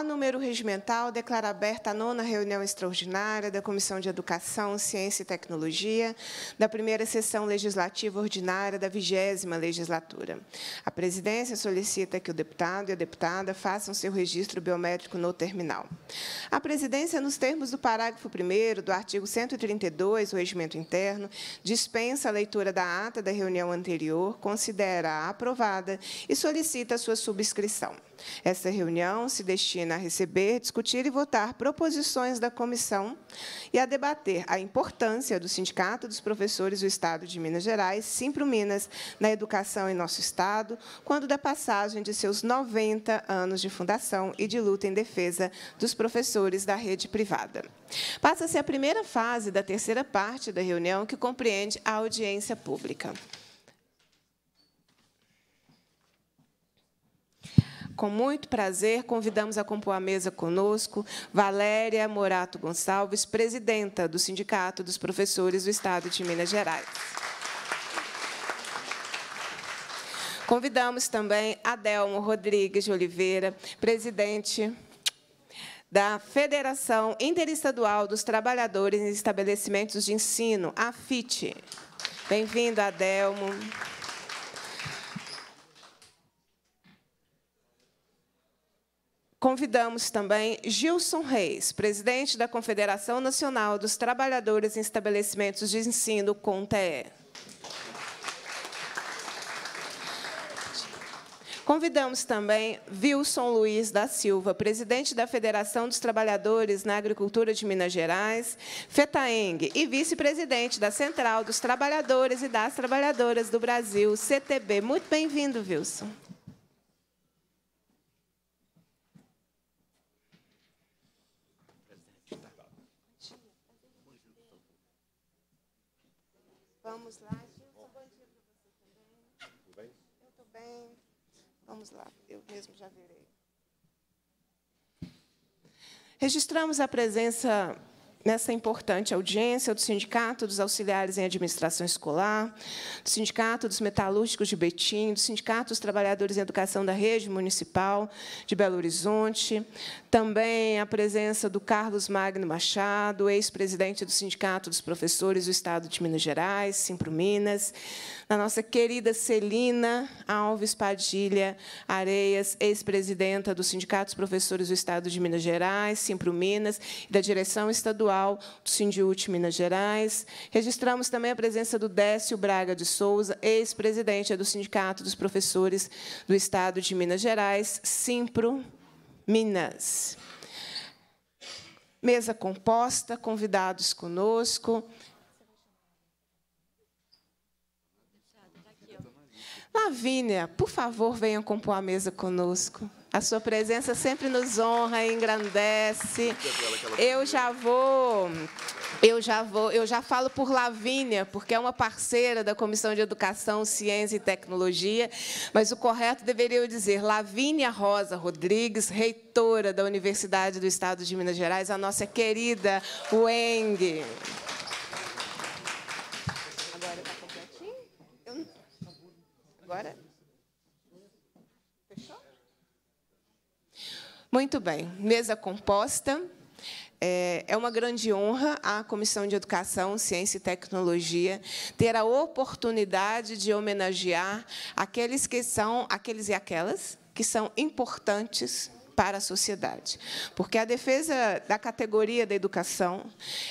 A número regimental declara aberta a nona reunião extraordinária da Comissão de Educação, Ciência e Tecnologia, da primeira sessão legislativa ordinária da vigésima legislatura. A presidência solicita que o deputado e a deputada façam seu registro biométrico no terminal. A presidência, nos termos do parágrafo 1 do artigo 132 do Regimento Interno, dispensa a leitura da ata da reunião anterior, considera-a aprovada e solicita sua subscrição. Essa reunião se destina a receber, discutir e votar proposições da comissão e a debater a importância do Sindicato dos Professores do Estado de Minas Gerais, Simpro Minas, na educação em nosso Estado, quando da passagem de seus 90 anos de fundação e de luta em defesa dos professores da rede privada. Passa-se a primeira fase da terceira parte da reunião, que compreende a audiência pública. Com muito prazer, convidamos a compor a mesa conosco Valéria Morato Gonçalves, presidenta do Sindicato dos Professores do Estado de Minas Gerais. Convidamos também Adelmo Rodrigues de Oliveira, presidente da Federação Interestadual dos Trabalhadores em Estabelecimentos de Ensino, a FIT. Bem-vindo, Adelmo. Convidamos também Gilson Reis, presidente da Confederação Nacional dos Trabalhadores em Estabelecimentos de Ensino, CONTE. Convidamos também Wilson Luiz da Silva, presidente da Federação dos Trabalhadores na Agricultura de Minas Gerais, FETAENG, e vice-presidente da Central dos Trabalhadores e das Trabalhadoras do Brasil, CTB. Muito bem-vindo, Wilson. Vamos lá, eu mesmo já virei. Registramos a presença nessa importante audiência do Sindicato dos Auxiliares em Administração Escolar, do Sindicato dos Metalúrgicos de Betim, do Sindicato dos Trabalhadores em Educação da Rede Municipal de Belo Horizonte, também a presença do Carlos Magno Machado, ex-presidente do Sindicato dos Professores do Estado de Minas Gerais, Simpro Minas, da nossa querida Celina Alves Padilha Areias, ex-presidenta do Sindicato dos Professores do Estado de Minas Gerais, Simpro Minas, e da direção estadual do Sindiúte Minas Gerais. Registramos também a presença do Décio Braga de Souza, ex-presidente do Sindicato dos Professores do Estado de Minas Gerais, Simpro Minas mesa composta, convidados conosco, Lavínia, por favor, venha compor a mesa conosco. A sua presença sempre nos honra e engrandece. Eu já vou, eu já vou, eu já falo por Lavínia, porque é uma parceira da Comissão de Educação, Ciência e Tecnologia, mas o correto deveria eu dizer Lavínia Rosa Rodrigues, reitora da Universidade do Estado de Minas Gerais, a nossa querida UENG. Agora? Fechou? Muito bem. Mesa composta. É, é uma grande honra à Comissão de Educação, Ciência e Tecnologia ter a oportunidade de homenagear aqueles que são, aqueles e aquelas que são importantes para a sociedade. Porque a defesa da categoria da educação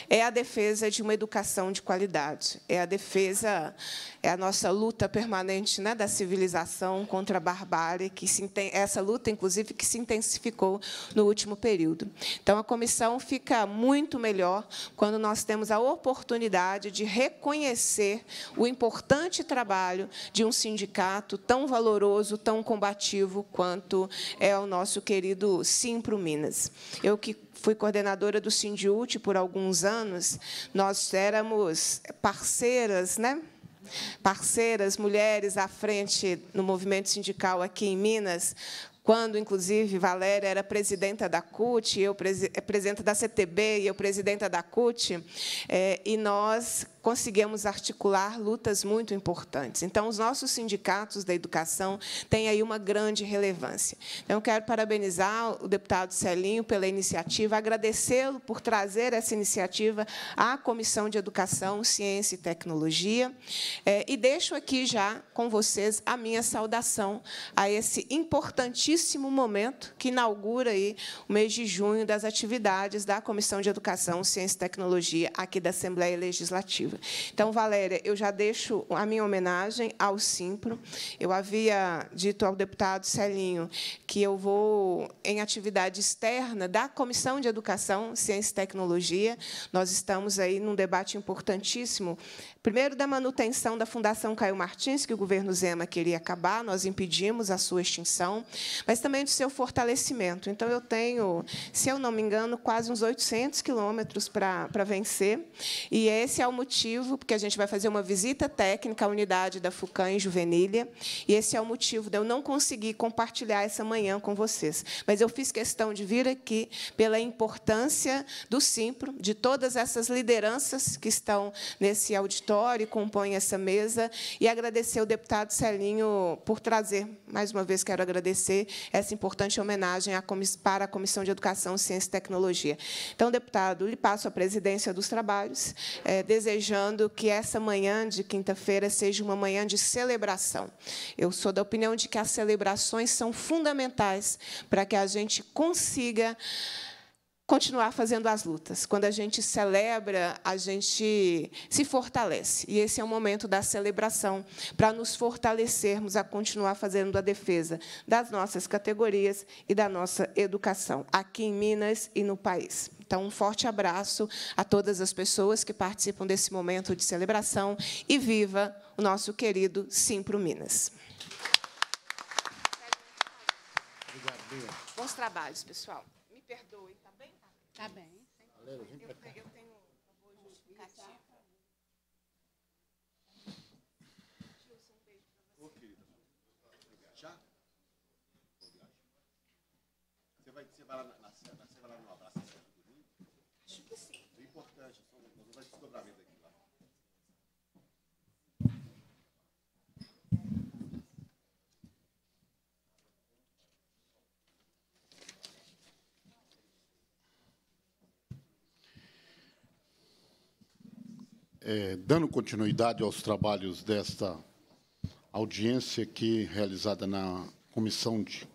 é a defesa de uma educação de qualidade, é a defesa, é a nossa luta permanente né, da civilização contra a barbárie, que se, essa luta, inclusive, que se intensificou no último período. Então, a comissão fica muito melhor quando nós temos a oportunidade de reconhecer o importante trabalho de um sindicato tão valoroso, tão combativo quanto é o nosso querido do Simpro Minas. Eu que fui coordenadora do Sindiut por alguns anos, nós éramos parceiras, né? Parceiras, mulheres à frente no movimento sindical aqui em Minas, quando, inclusive, Valéria era presidenta da CUT, eu é presidenta da CTB e eu presidenta da CUT, é, e nós conseguimos articular lutas muito importantes. Então, os nossos sindicatos da educação têm aí uma grande relevância. Então, eu quero parabenizar o deputado Celinho pela iniciativa, agradecê-lo por trazer essa iniciativa à Comissão de Educação, Ciência e Tecnologia. É, e deixo aqui já com vocês a minha saudação a esse importantíssimo momento que inaugura aí o mês de junho das atividades da Comissão de Educação, Ciência e Tecnologia aqui da Assembleia Legislativa. Então, Valéria, eu já deixo a minha homenagem ao Simpro. Eu havia dito ao deputado Celinho que eu vou em atividade externa da Comissão de Educação, Ciência e Tecnologia. Nós estamos aí num debate importantíssimo Primeiro, da manutenção da Fundação Caio Martins, que o governo Zema queria acabar, nós impedimos a sua extinção, mas também do seu fortalecimento. Então, eu tenho, se eu não me engano, quase uns 800 quilômetros para, para vencer, e esse é o motivo, porque a gente vai fazer uma visita técnica à unidade da FUCAM em Juvenília, e esse é o motivo de eu não conseguir compartilhar essa manhã com vocês. Mas eu fiz questão de vir aqui pela importância do Simpro, de todas essas lideranças que estão nesse auditório, História e compõem essa mesa. E agradecer ao deputado Celinho por trazer, mais uma vez quero agradecer, essa importante homenagem para a Comissão de Educação, Ciência e Tecnologia. Então, deputado, lhe passo a presidência dos trabalhos, é, desejando que essa manhã de quinta-feira seja uma manhã de celebração. Eu sou da opinião de que as celebrações são fundamentais para que a gente consiga continuar fazendo as lutas. Quando a gente celebra, a gente se fortalece. E esse é o momento da celebração, para nos fortalecermos a continuar fazendo a defesa das nossas categorias e da nossa educação, aqui em Minas e no país. Então, um forte abraço a todas as pessoas que participam desse momento de celebração e viva o nosso querido Simpro Minas. Obrigado, Bons trabalhos, pessoal. Tá bem. Valeu, É, dando continuidade aos trabalhos desta audiência aqui realizada na Comissão de,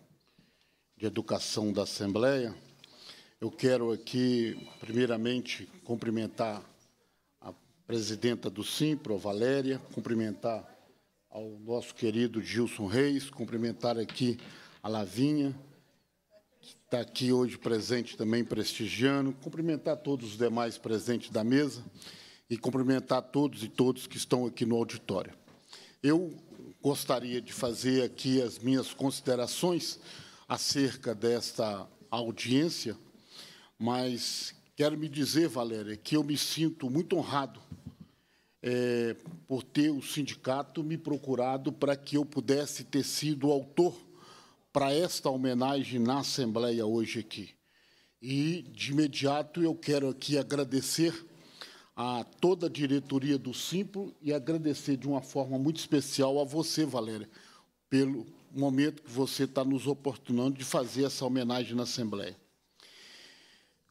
de Educação da Assembleia, eu quero aqui, primeiramente, cumprimentar a presidenta do Simpro, a Valéria, cumprimentar ao nosso querido Gilson Reis, cumprimentar aqui a Lavinha, que está aqui hoje presente também prestigiando, cumprimentar todos os demais presentes da mesa e cumprimentar todos e todos que estão aqui no auditório. Eu gostaria de fazer aqui as minhas considerações acerca desta audiência, mas quero me dizer, Valéria, que eu me sinto muito honrado é, por ter o sindicato me procurado para que eu pudesse ter sido autor para esta homenagem na Assembleia hoje aqui. E, de imediato, eu quero aqui agradecer a toda a diretoria do Simpro e agradecer de uma forma muito especial a você, Valéria, pelo momento que você está nos oportunando de fazer essa homenagem na Assembleia.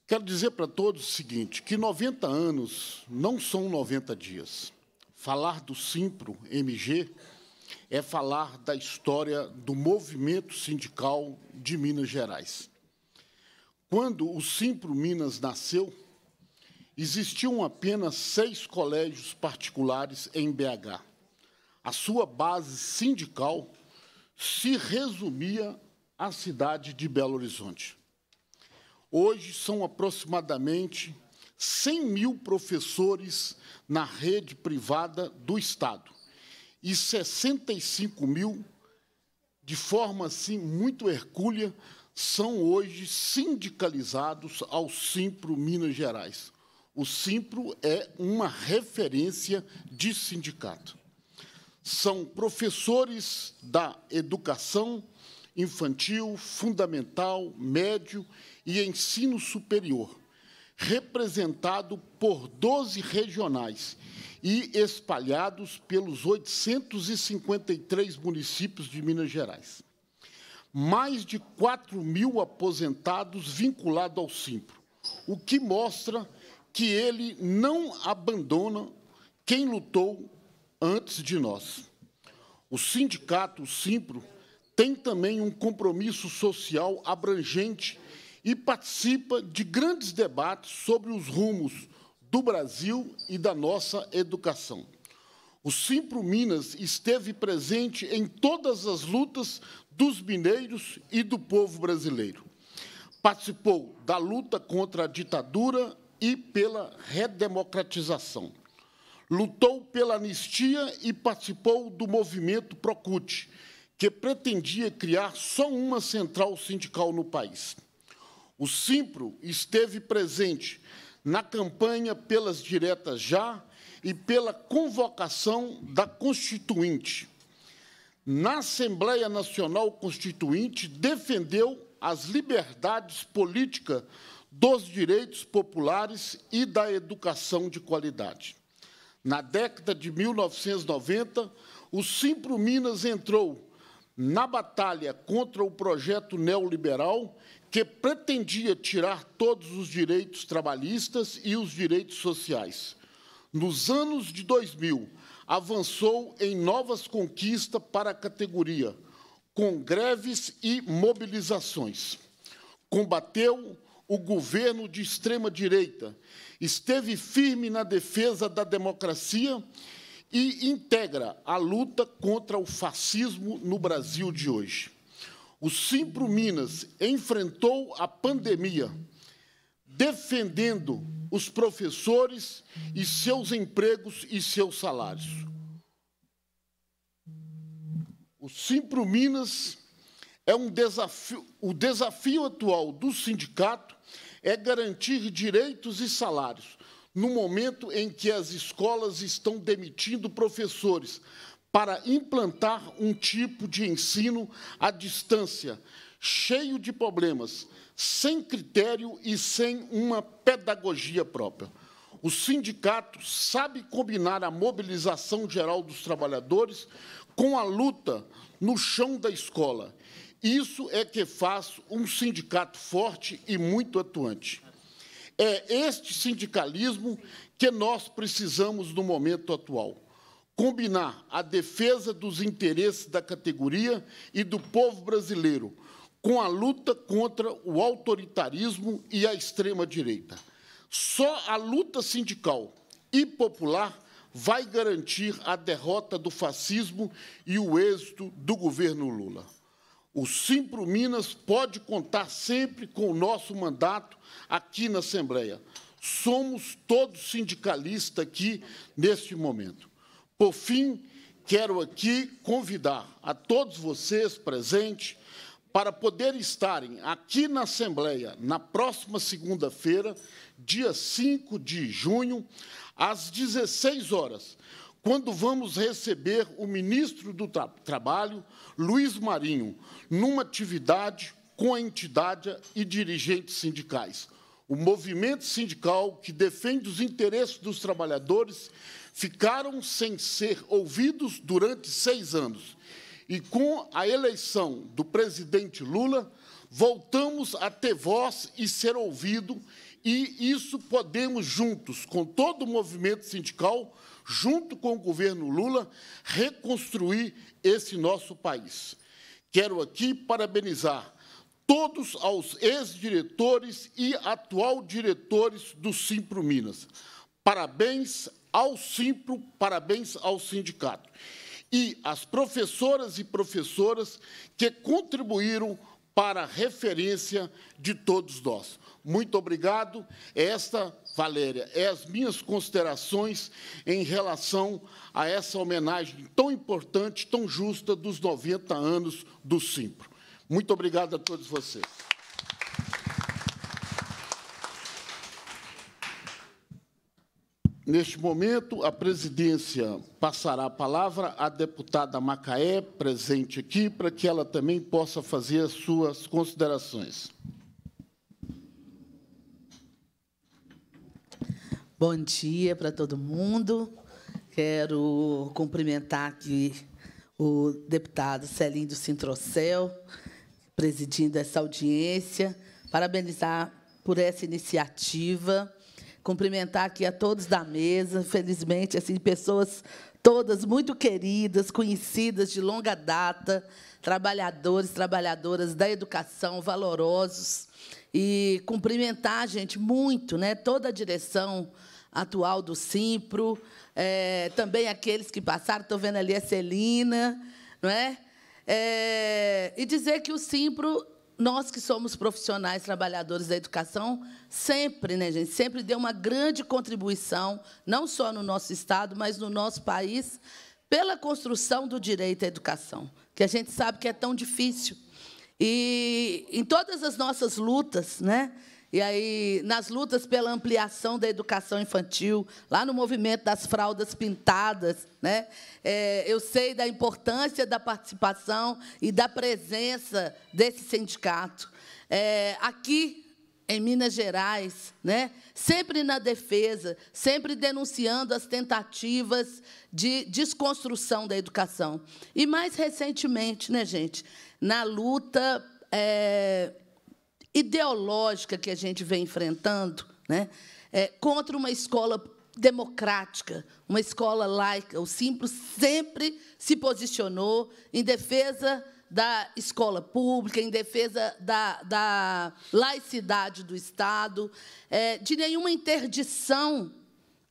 Quero dizer para todos o seguinte, que 90 anos não são 90 dias. Falar do Simpro MG é falar da história do movimento sindical de Minas Gerais. Quando o Simpro Minas nasceu, existiam apenas seis colégios particulares em BH. A sua base sindical se resumia à cidade de Belo Horizonte. Hoje são aproximadamente 100 mil professores na rede privada do Estado e 65 mil, de forma assim muito hercúlea, são hoje sindicalizados ao Simpro Minas Gerais. O Simpro é uma referência de sindicato. São professores da educação infantil, fundamental, médio e ensino superior, representado por 12 regionais e espalhados pelos 853 municípios de Minas Gerais. Mais de 4 mil aposentados vinculados ao Simpro, o que mostra que ele não abandona quem lutou antes de nós. O sindicato, o Simpro, tem também um compromisso social abrangente e participa de grandes debates sobre os rumos do Brasil e da nossa educação. O Simpro Minas esteve presente em todas as lutas dos mineiros e do povo brasileiro. Participou da luta contra a ditadura e pela redemocratização. Lutou pela anistia e participou do movimento Procute, que pretendia criar só uma central sindical no país. O Simpro esteve presente na campanha pelas diretas já e pela convocação da Constituinte. Na Assembleia Nacional Constituinte, defendeu as liberdades políticas dos direitos populares e da educação de qualidade. Na década de 1990, o Simpro Minas entrou na batalha contra o projeto neoliberal que pretendia tirar todos os direitos trabalhistas e os direitos sociais. Nos anos de 2000, avançou em novas conquistas para a categoria, com greves e mobilizações. Combateu o governo de extrema-direita, esteve firme na defesa da democracia e integra a luta contra o fascismo no Brasil de hoje. O Simpro Minas enfrentou a pandemia, defendendo os professores e seus empregos e seus salários. O Simpro Minas é um desafio, o desafio atual do sindicato é garantir direitos e salários, no momento em que as escolas estão demitindo professores para implantar um tipo de ensino à distância, cheio de problemas, sem critério e sem uma pedagogia própria. O sindicato sabe combinar a mobilização geral dos trabalhadores com a luta no chão da escola. Isso é que faz um sindicato forte e muito atuante. É este sindicalismo que nós precisamos no momento atual. Combinar a defesa dos interesses da categoria e do povo brasileiro com a luta contra o autoritarismo e a extrema-direita. Só a luta sindical e popular vai garantir a derrota do fascismo e o êxito do governo Lula. O Simpro Minas pode contar sempre com o nosso mandato aqui na Assembleia. Somos todos sindicalistas aqui neste momento. Por fim, quero aqui convidar a todos vocês presentes para poder estarem aqui na Assembleia na próxima segunda-feira, dia 5 de junho, às 16 horas, quando vamos receber o ministro do tra Trabalho, Luiz Marinho, numa atividade com a entidade e dirigentes sindicais. O movimento sindical que defende os interesses dos trabalhadores ficaram sem ser ouvidos durante seis anos. E com a eleição do presidente Lula, voltamos a ter voz e ser ouvido e isso podemos juntos, com todo o movimento sindical, junto com o governo Lula, reconstruir esse nosso país. Quero aqui parabenizar todos aos ex-diretores e atual diretores do Simpro Minas. Parabéns ao Simpro, parabéns ao sindicato. E às professoras e professoras que contribuíram para a referência de todos nós. Muito obrigado. É esta, Valéria, é as minhas considerações em relação a essa homenagem tão importante, tão justa dos 90 anos do Simpro. Muito obrigado a todos vocês. Neste momento, a presidência passará a palavra à deputada Macaé, presente aqui, para que ela também possa fazer as suas considerações. Bom dia para todo mundo. Quero cumprimentar aqui o deputado Celinho do Sintrocel, presidindo essa audiência, parabenizar por essa iniciativa, cumprimentar aqui a todos da mesa, felizmente, assim, pessoas todas muito queridas, conhecidas de longa data, trabalhadores, trabalhadoras da educação, valorosos, e cumprimentar, gente, muito, né, toda a direção atual do Simpro, é, também aqueles que passaram, estou vendo ali a Celina, não é? é? E dizer que o Simpro, nós que somos profissionais, trabalhadores da educação, sempre, né, gente, sempre deu uma grande contribuição, não só no nosso Estado, mas no nosso país, pela construção do direito à educação, que a gente sabe que é tão difícil. E em todas as nossas lutas, né? E aí, nas lutas pela ampliação da educação infantil, lá no movimento das fraldas pintadas, né? É, eu sei da importância da participação e da presença desse sindicato. É, aqui em Minas Gerais, né? sempre na defesa, sempre denunciando as tentativas de desconstrução da educação. E mais recentemente, né, gente, na luta é, ideológica que a gente vem enfrentando né, é, contra uma escola democrática, uma escola laica. O Simples sempre se posicionou em defesa da escola pública, em defesa da, da laicidade do Estado, é, de nenhuma interdição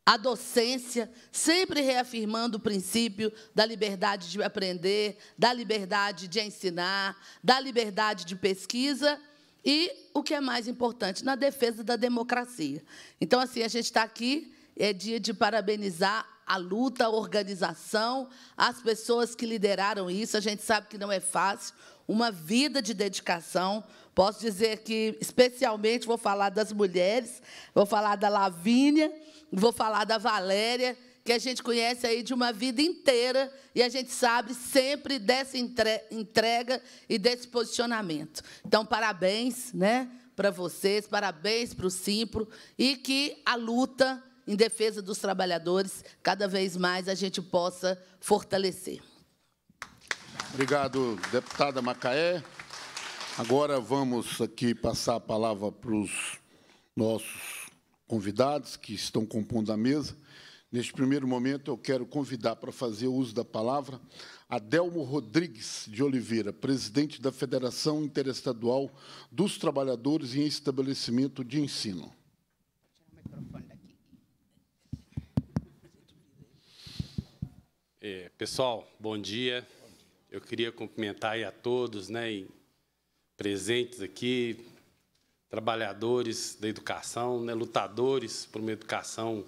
à docência, sempre reafirmando o princípio da liberdade de aprender, da liberdade de ensinar, da liberdade de pesquisa e o que é mais importante, na defesa da democracia. Então, assim, a gente está aqui, é dia de parabenizar a luta, a organização, as pessoas que lideraram isso. A gente sabe que não é fácil, uma vida de dedicação. Posso dizer que, especialmente, vou falar das mulheres, vou falar da Lavínia, vou falar da Valéria, que a gente conhece aí de uma vida inteira e a gente sabe sempre dessa entrega e desse posicionamento. Então, parabéns né, para vocês, parabéns para o Simpro e que a luta em defesa dos trabalhadores cada vez mais a gente possa fortalecer. Obrigado, deputada Macaé. Agora vamos aqui passar a palavra para os nossos convidados que estão compondo a mesa. Neste primeiro momento, eu quero convidar para fazer uso da palavra Adelmo Rodrigues de Oliveira, presidente da Federação Interestadual dos Trabalhadores em Estabelecimento de Ensino. É, pessoal, bom dia. Eu queria cumprimentar a todos, né, presentes aqui, trabalhadores da educação, né, lutadores por uma educação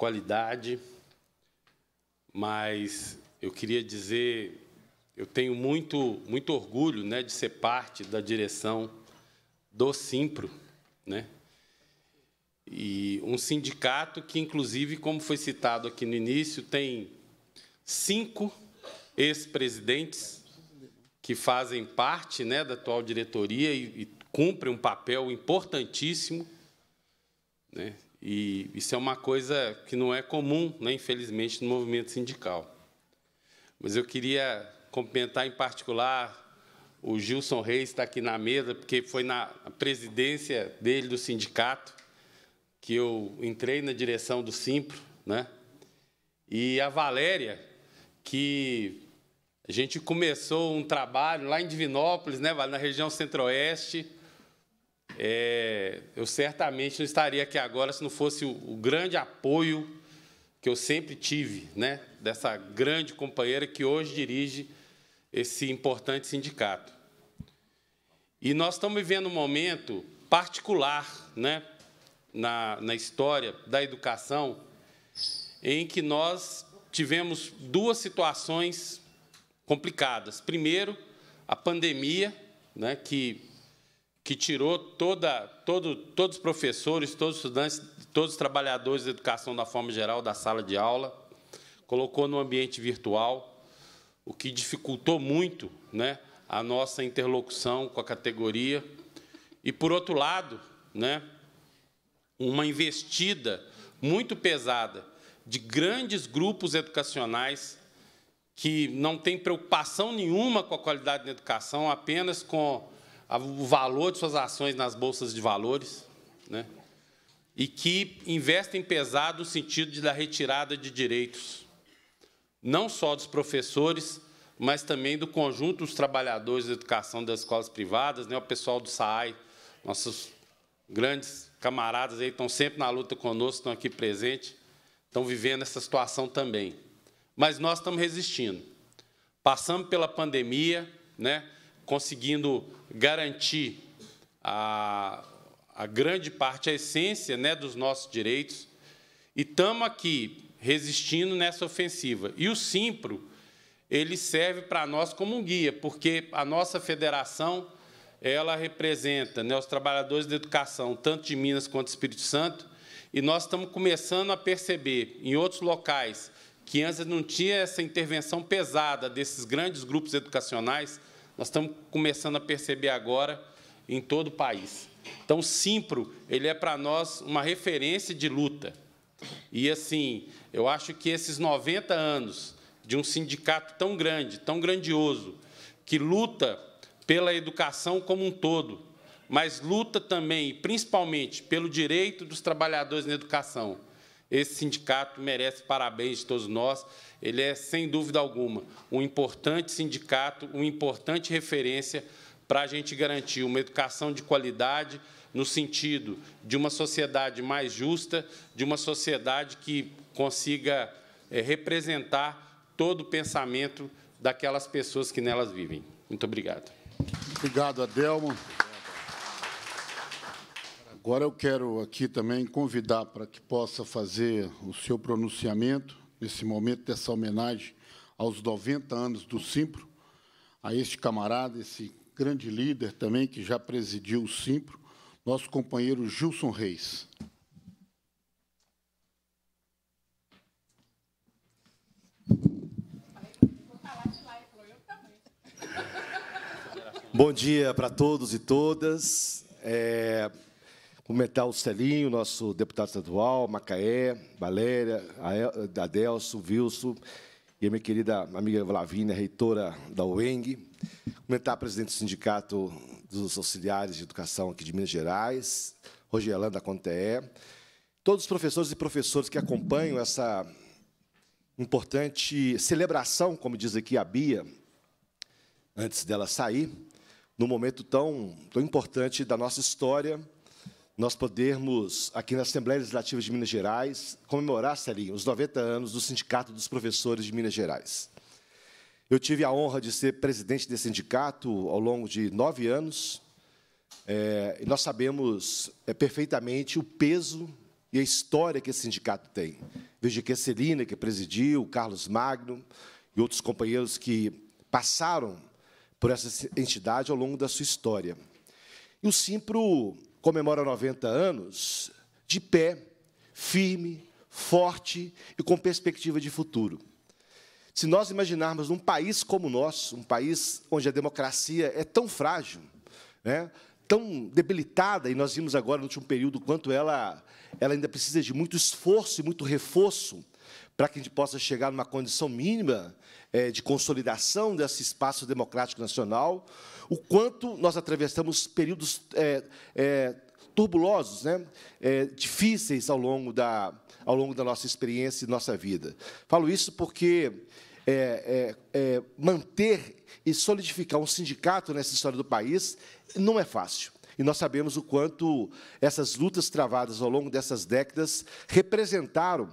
qualidade, mas eu queria dizer, eu tenho muito, muito orgulho né, de ser parte da direção do Simpro, né? E um sindicato que, inclusive, como foi citado aqui no início, tem cinco ex-presidentes que fazem parte né, da atual diretoria e, e cumprem um papel importantíssimo. Né? E isso é uma coisa que não é comum, né, infelizmente, no movimento sindical. Mas eu queria cumprimentar em particular o Gilson Reis, está aqui na mesa, porque foi na presidência dele do sindicato que eu entrei na direção do Simpro, né? E a Valéria, que a gente começou um trabalho lá em Divinópolis, né, na região centro-oeste, é, eu certamente não estaria aqui agora se não fosse o, o grande apoio que eu sempre tive, né, dessa grande companheira que hoje dirige esse importante sindicato. E nós estamos vivendo um momento particular, né, na, na história da educação, em que nós tivemos duas situações complicadas. Primeiro, a pandemia, né, que que tirou toda, todo, todos os professores, todos os estudantes, todos os trabalhadores da educação da forma geral da sala de aula, colocou no ambiente virtual, o que dificultou muito né, a nossa interlocução com a categoria. E, por outro lado, né, uma investida muito pesada de grandes grupos educacionais que não têm preocupação nenhuma com a qualidade da educação, apenas com o valor de suas ações nas bolsas de valores, né? e que investem pesado no sentido da retirada de direitos, não só dos professores, mas também do conjunto dos trabalhadores da educação das escolas privadas, né? o pessoal do SAAI, nossos grandes camaradas aí estão sempre na luta conosco, estão aqui presentes, estão vivendo essa situação também. Mas nós estamos resistindo. Passamos pela pandemia, né? conseguindo garantir a, a grande parte, a essência né, dos nossos direitos, e estamos aqui resistindo nessa ofensiva. E o Simpro, ele serve para nós como um guia, porque a nossa federação ela representa né, os trabalhadores da educação, tanto de Minas quanto do Espírito Santo, e nós estamos começando a perceber em outros locais que antes não tinha essa intervenção pesada desses grandes grupos educacionais, nós estamos começando a perceber agora em todo o país. Então, o Simpro ele é para nós uma referência de luta. E assim, eu acho que esses 90 anos de um sindicato tão grande, tão grandioso, que luta pela educação como um todo, mas luta também, principalmente, pelo direito dos trabalhadores na educação esse sindicato merece parabéns de todos nós. Ele é, sem dúvida alguma, um importante sindicato, uma importante referência para a gente garantir uma educação de qualidade no sentido de uma sociedade mais justa, de uma sociedade que consiga é, representar todo o pensamento daquelas pessoas que nelas vivem. Muito obrigado. Obrigado, Adelmo. Agora eu quero aqui também convidar para que possa fazer o seu pronunciamento, nesse momento dessa homenagem aos 90 anos do Simpro, a este camarada, esse grande líder também que já presidiu o Simpro, nosso companheiro Gilson Reis. Bom dia para todos e todas. É, Cumprimentar o Celinho, nosso deputado estadual, Macaé, Valéria, Adelso, Wilson, e a minha querida amiga Lavínia, reitora da UENG. Cumprimentar a presidente do Sindicato dos Auxiliares de Educação aqui de Minas Gerais, Rogelanda da Conteé. Todos os professores e professores que acompanham essa importante celebração, como diz aqui a Bia, antes dela sair, num momento tão, tão importante da nossa história, nós podermos, aqui na Assembleia Legislativa de Minas Gerais, comemorar, Celinho, os 90 anos do Sindicato dos Professores de Minas Gerais. Eu tive a honra de ser presidente desse sindicato ao longo de nove anos, é, e nós sabemos é, perfeitamente o peso e a história que esse sindicato tem. Veja que a Celina, que presidiu, o Carlos Magno e outros companheiros que passaram por essa entidade ao longo da sua história. E o Simpro comemora 90 anos de pé, firme, forte e com perspectiva de futuro. Se nós imaginarmos um país como o nosso, um país onde a democracia é tão frágil, né, tão debilitada, e nós vimos agora no último período quanto ela, ela ainda precisa de muito esforço e muito reforço para que a gente possa chegar numa condição mínima é, de consolidação desse espaço democrático nacional, o quanto nós atravessamos períodos é, é, turbulosos, né? É, difíceis ao longo, da, ao longo da nossa experiência e nossa vida. Falo isso porque é, é, é, manter e solidificar um sindicato nessa história do país não é fácil. E nós sabemos o quanto essas lutas travadas ao longo dessas décadas representaram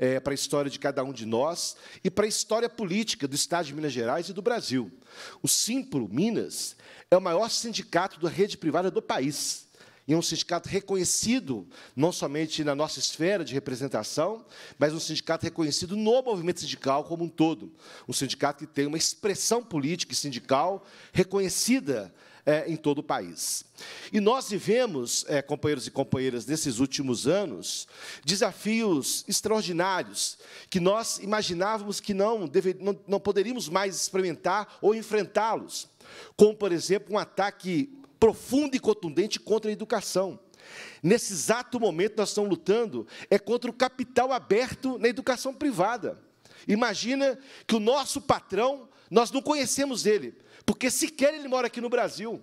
é, para a história de cada um de nós e para a história política do Estado de Minas Gerais e do Brasil. O Simplo Minas é o maior sindicato da rede privada do país. E é um sindicato reconhecido, não somente na nossa esfera de representação, mas um sindicato reconhecido no movimento sindical como um todo. Um sindicato que tem uma expressão política e sindical reconhecida é, em todo o país. E nós vivemos, é, companheiros e companheiras, nesses últimos anos, desafios extraordinários que nós imaginávamos que não, deve, não, não poderíamos mais experimentar ou enfrentá-los, como, por exemplo, um ataque profundo e contundente contra a educação. Nesse exato momento, nós estamos lutando é contra o capital aberto na educação privada Imagina que o nosso patrão, nós não conhecemos ele, porque sequer ele mora aqui no Brasil,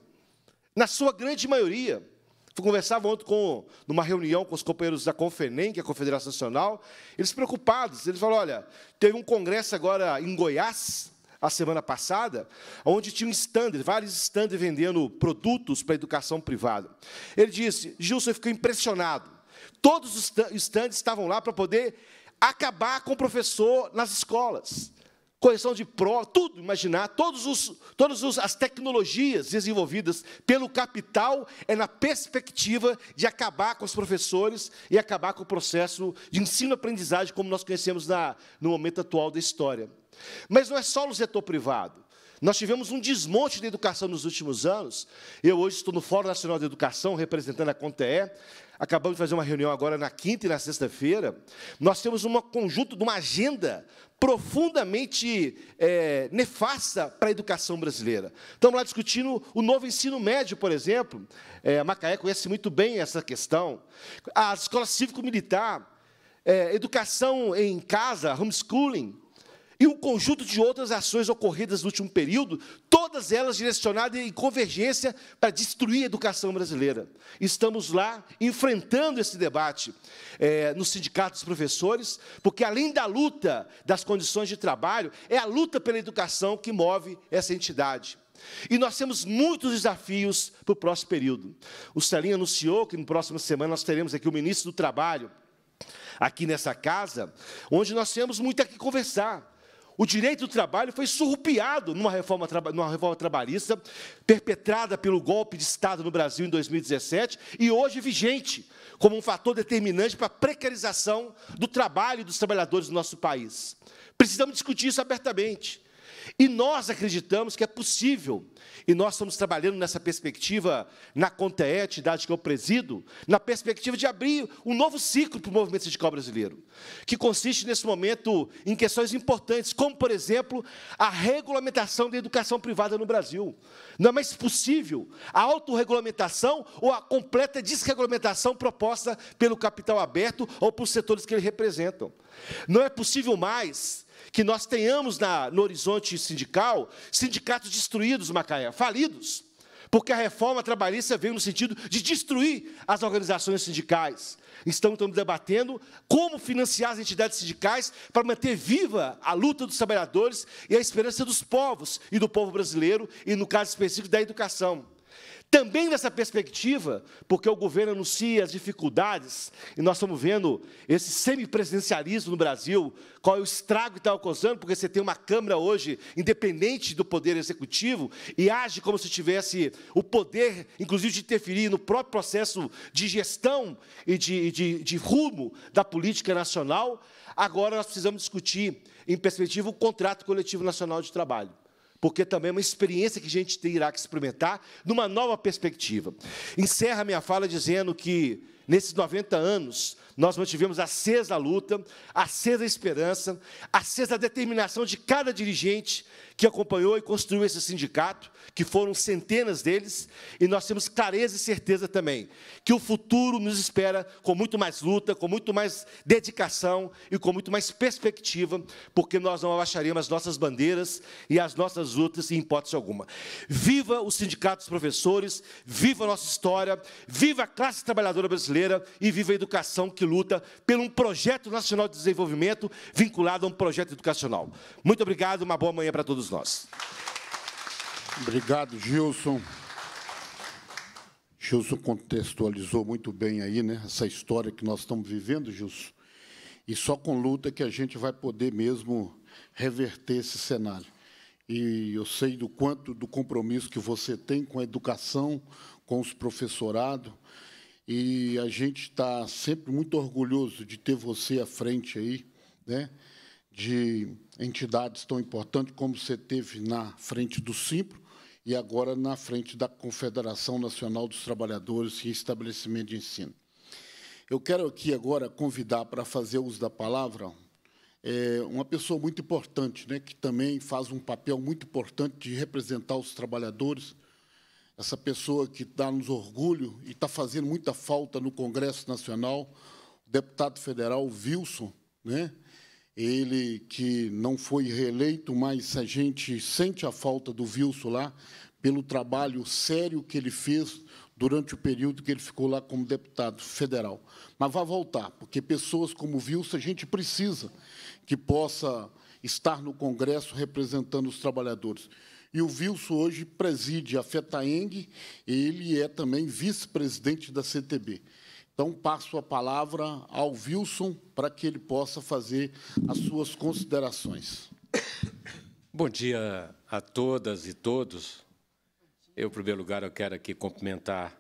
na sua grande maioria. Eu conversava ontem com, numa reunião com os companheiros da Confenem, que é a Confederação Nacional, eles preocupados, eles falaram, olha, teve um congresso agora em Goiás, a semana passada, onde tinha um stand, vários stands vendendo produtos para a educação privada. Ele disse, Gilson, eu fiquei impressionado. Todos os stands estavam lá para poder acabar com o professor nas escolas, correção de prova, tudo, imaginar, todos os, todas as tecnologias desenvolvidas pelo capital é na perspectiva de acabar com os professores e acabar com o processo de ensino-aprendizagem como nós conhecemos na, no momento atual da história. Mas não é só no setor privado. Nós tivemos um desmonte da educação nos últimos anos. Eu hoje estou no Fórum Nacional de Educação, representando a CONTEE, acabamos de fazer uma reunião agora na quinta e na sexta-feira, nós temos um conjunto de uma agenda profundamente é, nefasta para a educação brasileira. Estamos lá discutindo o novo ensino médio, por exemplo. É, Macaé conhece muito bem essa questão. A escola cívico-militar, é, educação em casa, homeschooling, e um conjunto de outras ações ocorridas no último período, todas elas direcionadas em convergência para destruir a educação brasileira. Estamos lá enfrentando esse debate é, eh, no Sindicato dos Professores, porque além da luta das condições de trabalho, é a luta pela educação que move essa entidade. E nós temos muitos desafios para o próximo período. O Celinho anunciou que na próxima semana nós teremos aqui o ministro do Trabalho, aqui nessa casa, onde nós temos muito a que conversar o direito do trabalho foi surrupiado numa reforma, numa reforma trabalhista perpetrada pelo golpe de Estado no Brasil em 2017 e hoje vigente como um fator determinante para a precarização do trabalho dos trabalhadores do nosso país. Precisamos discutir isso abertamente. E nós acreditamos que é possível. E nós estamos trabalhando nessa perspectiva na Conteé, entidade que eu presido, na perspectiva de abrir um novo ciclo para o movimento sindical brasileiro, que consiste nesse momento em questões importantes, como, por exemplo, a regulamentação da educação privada no Brasil. Não é mais possível a autorregulamentação ou a completa desregulamentação proposta pelo capital aberto ou pelos setores que ele representam. Não é possível mais que nós tenhamos na, no horizonte sindical sindicatos destruídos, Macaé, falidos. Porque a reforma trabalhista veio no sentido de destruir as organizações sindicais. Estamos, estamos debatendo como financiar as entidades sindicais para manter viva a luta dos trabalhadores e a esperança dos povos e do povo brasileiro, e, no caso específico, da educação. Também nessa perspectiva, porque o governo anuncia as dificuldades, e nós estamos vendo esse semipresidencialismo no Brasil, qual é o estrago que está causando, porque você tem uma Câmara hoje independente do poder executivo e age como se tivesse o poder, inclusive, de interferir no próprio processo de gestão e de, de, de rumo da política nacional. Agora nós precisamos discutir, em perspectiva, o contrato coletivo nacional de trabalho porque também é uma experiência que a gente terá que experimentar numa nova perspectiva. Encerra minha fala dizendo que, nesses 90 anos, nós mantivemos acesa a luta, acesa a esperança, acesa a determinação de cada dirigente que acompanhou e construiu esse sindicato, que foram centenas deles, e nós temos clareza e certeza também que o futuro nos espera com muito mais luta, com muito mais dedicação e com muito mais perspectiva, porque nós não abaixaremos as nossas bandeiras e as nossas lutas em hipótese alguma. Viva o Sindicato dos Professores, viva a nossa história, viva a classe trabalhadora brasileira e viva a educação que luta por um projeto nacional de desenvolvimento vinculado a um projeto educacional. Muito obrigado, uma boa manhã para todos todos nós. Obrigado, Gilson. Gilson contextualizou muito bem aí, né, essa história que nós estamos vivendo, Gilson. E só com luta que a gente vai poder mesmo reverter esse cenário. E eu sei do quanto do compromisso que você tem com a educação, com os professorados. E a gente está sempre muito orgulhoso de ter você à frente aí, né? de entidades tão importantes como você teve na frente do Simpro e agora na frente da Confederação Nacional dos Trabalhadores e Estabelecimento de Ensino. Eu quero aqui agora convidar para fazer uso da palavra é, uma pessoa muito importante, né, que também faz um papel muito importante de representar os trabalhadores, essa pessoa que dá-nos orgulho e está fazendo muita falta no Congresso Nacional, o deputado federal Wilson, né, ele que não foi reeleito, mas a gente sente a falta do Vilso lá, pelo trabalho sério que ele fez durante o período que ele ficou lá como deputado federal. Mas vai voltar, porque pessoas como o Vilso a gente precisa que possa estar no Congresso representando os trabalhadores. E o Vilso hoje preside a FETAENG, ele é também vice-presidente da CTB. Então, passo a palavra ao Wilson para que ele possa fazer as suas considerações. Bom dia a todas e todos. Eu, em primeiro lugar, eu quero aqui cumprimentar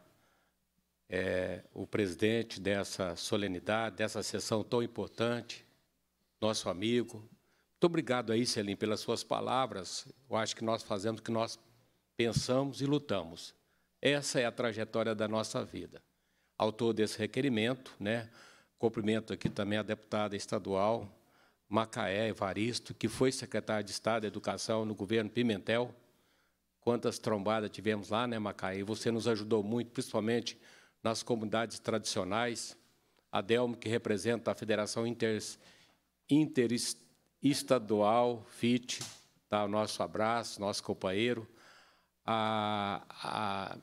é, o presidente dessa solenidade, dessa sessão tão importante, nosso amigo. Muito obrigado aí, Celim, pelas suas palavras. Eu acho que nós fazemos o que nós pensamos e lutamos. Essa é a trajetória da nossa vida autor desse requerimento. Né? Cumprimento aqui também a deputada estadual Macaé Evaristo, que foi secretária de Estado da Educação no governo Pimentel. Quantas trombadas tivemos lá, né, Macaé? Você nos ajudou muito, principalmente nas comunidades tradicionais. A Delmo, que representa a Federação Inter, Interestadual FIT, o nosso abraço, nosso companheiro. A, a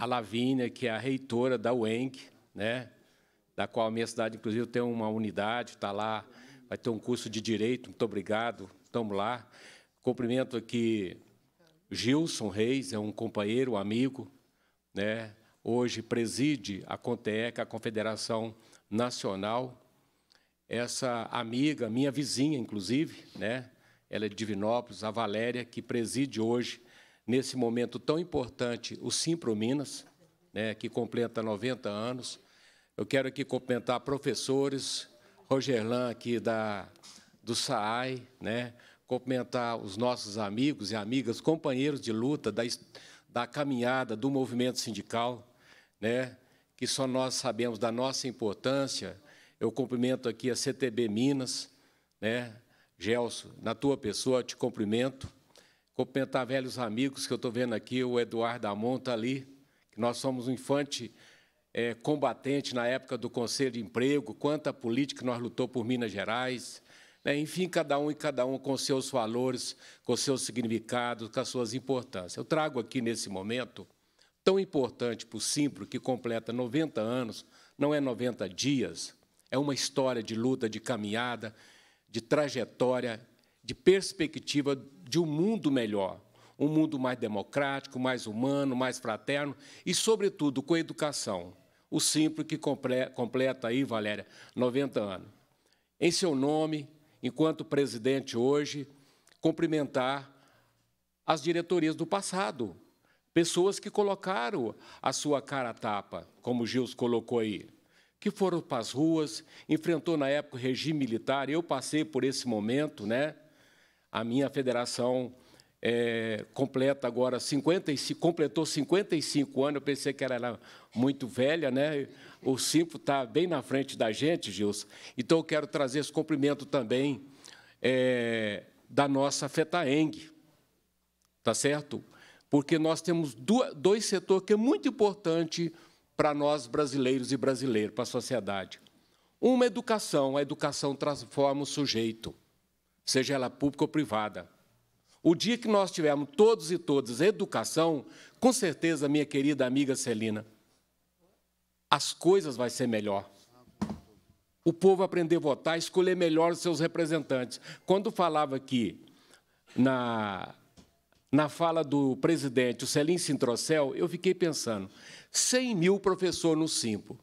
a Lavínia, que é a reitora da UENC, né? da qual a minha cidade, inclusive, tem uma unidade, está lá, vai ter um curso de Direito, muito obrigado, estamos lá. Cumprimento aqui Gilson Reis, é um companheiro, um amigo, né? hoje preside a CONTEEC, a Confederação Nacional, essa amiga, minha vizinha, inclusive, né? ela é de Divinópolis, a Valéria, que preside hoje nesse momento tão importante, o Simpro Minas, né, que completa 90 anos. Eu quero aqui cumprimentar professores, Rogerlan aqui da, do SAAI, né, cumprimentar os nossos amigos e amigas, companheiros de luta da, da caminhada do movimento sindical, né, que só nós sabemos da nossa importância. Eu cumprimento aqui a CTB Minas, né, Gelson, na tua pessoa, te cumprimento cumprimentar velhos amigos que eu estou vendo aqui, o Eduardo Amonta tá ali, que nós somos um infante é, combatente na época do Conselho de Emprego, quanta política nós lutou por Minas Gerais. Né? Enfim, cada um e cada um com seus valores, com seus significados, com as suas importâncias. Eu trago aqui nesse momento, tão importante para o Simpro, que completa 90 anos, não é 90 dias, é uma história de luta, de caminhada, de trajetória, de perspectiva de um mundo melhor, um mundo mais democrático, mais humano, mais fraterno e, sobretudo, com educação. O Simples que completa aí, Valéria, 90 anos. Em seu nome, enquanto presidente hoje, cumprimentar as diretorias do passado, pessoas que colocaram a sua cara a tapa, como o Gils colocou aí, que foram para as ruas, enfrentou na época o regime militar, eu passei por esse momento, né? A minha federação é, completa agora 55, completou 55 anos. Eu pensei que ela era muito velha, né? O Simpo está bem na frente da gente, Gilson. Então eu quero trazer esse cumprimento também é, da nossa FETAENG, tá certo? Porque nós temos dois setores que é muito importante para nós brasileiros e brasileiros, para a sociedade. Uma é educação, a educação transforma o sujeito seja ela pública ou privada. O dia que nós tivermos todos e todas educação, com certeza, minha querida amiga Celina, as coisas vai ser melhor. O povo aprender a votar, escolher melhor os seus representantes. Quando falava aqui na, na fala do presidente, o Celim Sintrocel, eu fiquei pensando, 100 mil professores no Simpo.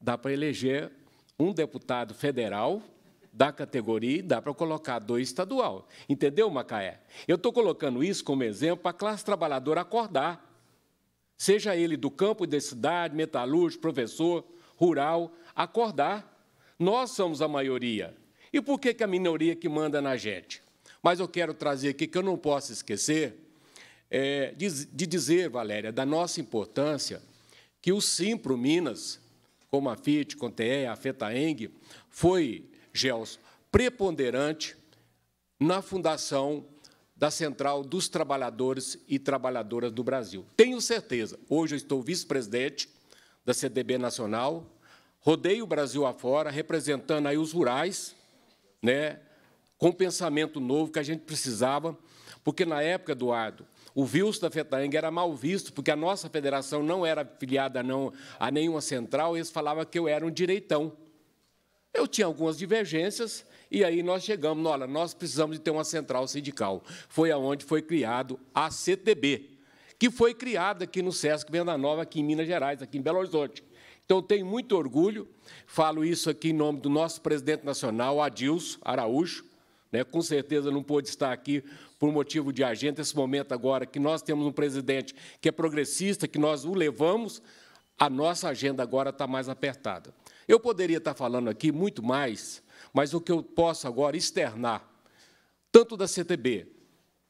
Dá para eleger um deputado federal da categoria e dá para colocar dois estadual. Entendeu, Macaé? Eu estou colocando isso como exemplo para a classe trabalhadora acordar. Seja ele do campo da cidade, metalúrgico, professor, rural, acordar. Nós somos a maioria. E por que, que a minoria que manda na gente? Mas eu quero trazer aqui, que eu não posso esquecer, é, de, de dizer, Valéria, da nossa importância, que o Simpro Minas, como a FIT, com a TE, a FETAENG, foi Gels, preponderante na fundação da Central dos Trabalhadores e Trabalhadoras do Brasil. Tenho certeza, hoje eu estou vice-presidente da CDB Nacional, rodei o Brasil afora, representando aí os rurais, né, com um pensamento novo que a gente precisava, porque na época, Eduardo, o Vilso da Fetang era mal visto, porque a nossa federação não era afiliada não, a nenhuma central, e eles falavam que eu era um direitão. Eu tinha algumas divergências, e aí nós chegamos, olha, nós precisamos de ter uma central sindical. Foi aonde foi criado a CTB, que foi criada aqui no Sesc Venda Nova, aqui em Minas Gerais, aqui em Belo Horizonte. Então, tenho muito orgulho, falo isso aqui em nome do nosso presidente nacional, Adilson Araújo, né, com certeza não pôde estar aqui por motivo de agenda, esse momento agora que nós temos um presidente que é progressista, que nós o levamos, a nossa agenda agora está mais apertada. Eu poderia estar falando aqui muito mais, mas o que eu posso agora externar, tanto da CTB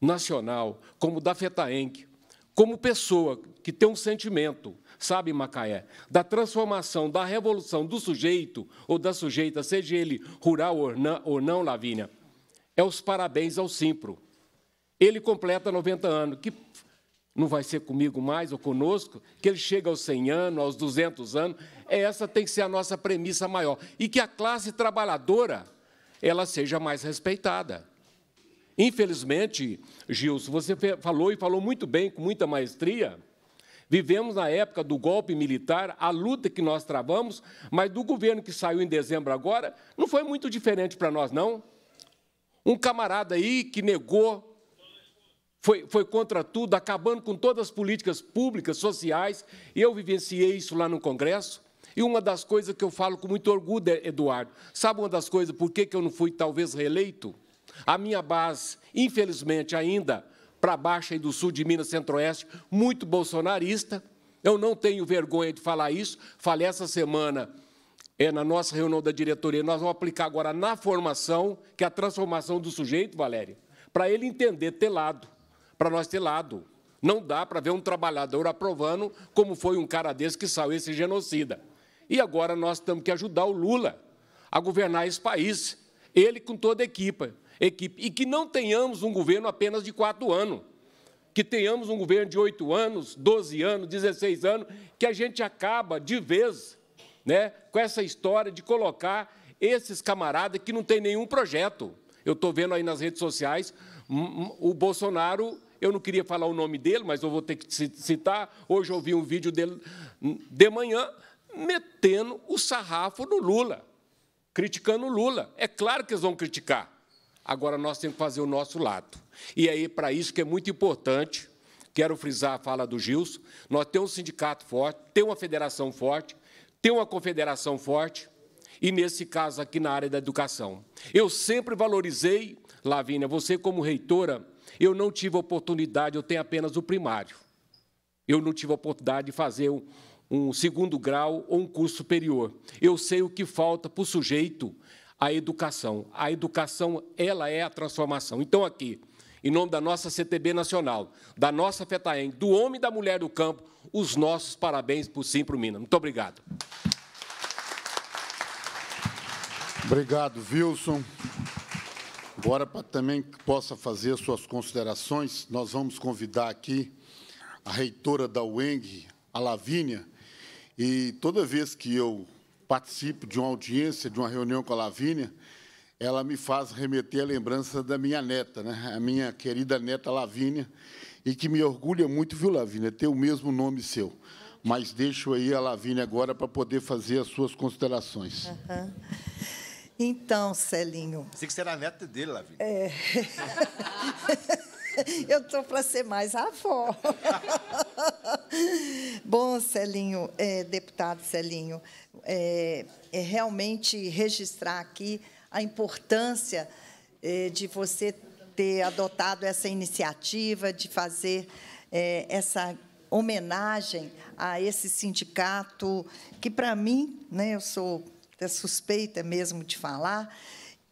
nacional, como da FETAENC, como pessoa que tem um sentimento, sabe, Macaé, da transformação, da revolução do sujeito ou da sujeita, seja ele rural ou não, Lavínia, é os parabéns ao Simpro. Ele completa 90 anos, que não vai ser comigo mais ou conosco, que ele chega aos 100 anos, aos 200 anos, essa tem que ser a nossa premissa maior. E que a classe trabalhadora ela seja mais respeitada. Infelizmente, Gilson, você falou e falou muito bem, com muita maestria. Vivemos na época do golpe militar, a luta que nós travamos, mas do governo que saiu em dezembro agora, não foi muito diferente para nós, não. Um camarada aí que negou, foi, foi contra tudo, acabando com todas as políticas públicas, sociais, e eu vivenciei isso lá no Congresso. E uma das coisas que eu falo com muito orgulho, Eduardo, sabe uma das coisas por que, que eu não fui talvez reeleito? A minha base, infelizmente ainda, para baixo e do sul de Minas Centro-Oeste, muito bolsonarista. Eu não tenho vergonha de falar isso. Falei essa semana é, na nossa reunião da diretoria, nós vamos aplicar agora na formação, que é a transformação do sujeito, Valéria, para ele entender ter lado, para nós ter lado. Não dá para ver um trabalhador aprovando como foi um cara desse que saiu esse genocida. E agora nós temos que ajudar o Lula a governar esse país, ele com toda a equipe. equipe. E que não tenhamos um governo apenas de quatro anos, que tenhamos um governo de oito anos, 12 anos, 16 anos, que a gente acaba de vez né, com essa história de colocar esses camaradas que não têm nenhum projeto. Eu estou vendo aí nas redes sociais o Bolsonaro eu não queria falar o nome dele, mas eu vou ter que citar. Hoje eu ouvi um vídeo dele hum, de manhã metendo o sarrafo no Lula, criticando o Lula. É claro que eles vão criticar. Agora nós temos que fazer o nosso lado. E aí, para isso que é muito importante, quero frisar a fala do Gilson, nós temos um sindicato forte, temos uma federação forte, temos uma confederação forte, e nesse caso aqui na área da educação. Eu sempre valorizei, Lavínia, você como reitora, eu não tive oportunidade, eu tenho apenas o primário. Eu não tive oportunidade de fazer um segundo grau ou um curso superior. Eu sei o que falta para o sujeito a educação. A educação, ela é a transformação. Então, aqui, em nome da nossa CTB Nacional, da nossa FETAEM, do homem e da mulher do campo, os nossos parabéns por Sim para o Minas. Muito obrigado. Obrigado, Wilson. Agora, para também que possa fazer suas considerações, nós vamos convidar aqui a reitora da UENG, a Lavínia, e toda vez que eu participo de uma audiência, de uma reunião com a Lavínia, ela me faz remeter à lembrança da minha neta, né? a minha querida neta Lavínia, e que me orgulha muito, viu, Lavínia, ter o mesmo nome seu. Mas deixo aí a Lavínia agora para poder fazer as suas considerações. Uhum. Então, Celinho. Você que será neta dele, Lavínia. É. Eu estou para ser mais avó. Bom, Celinho, é, deputado Celinho, é, é realmente registrar aqui a importância é, de você ter adotado essa iniciativa de fazer é, essa homenagem a esse sindicato que, para mim, né, eu sou suspeita mesmo de falar,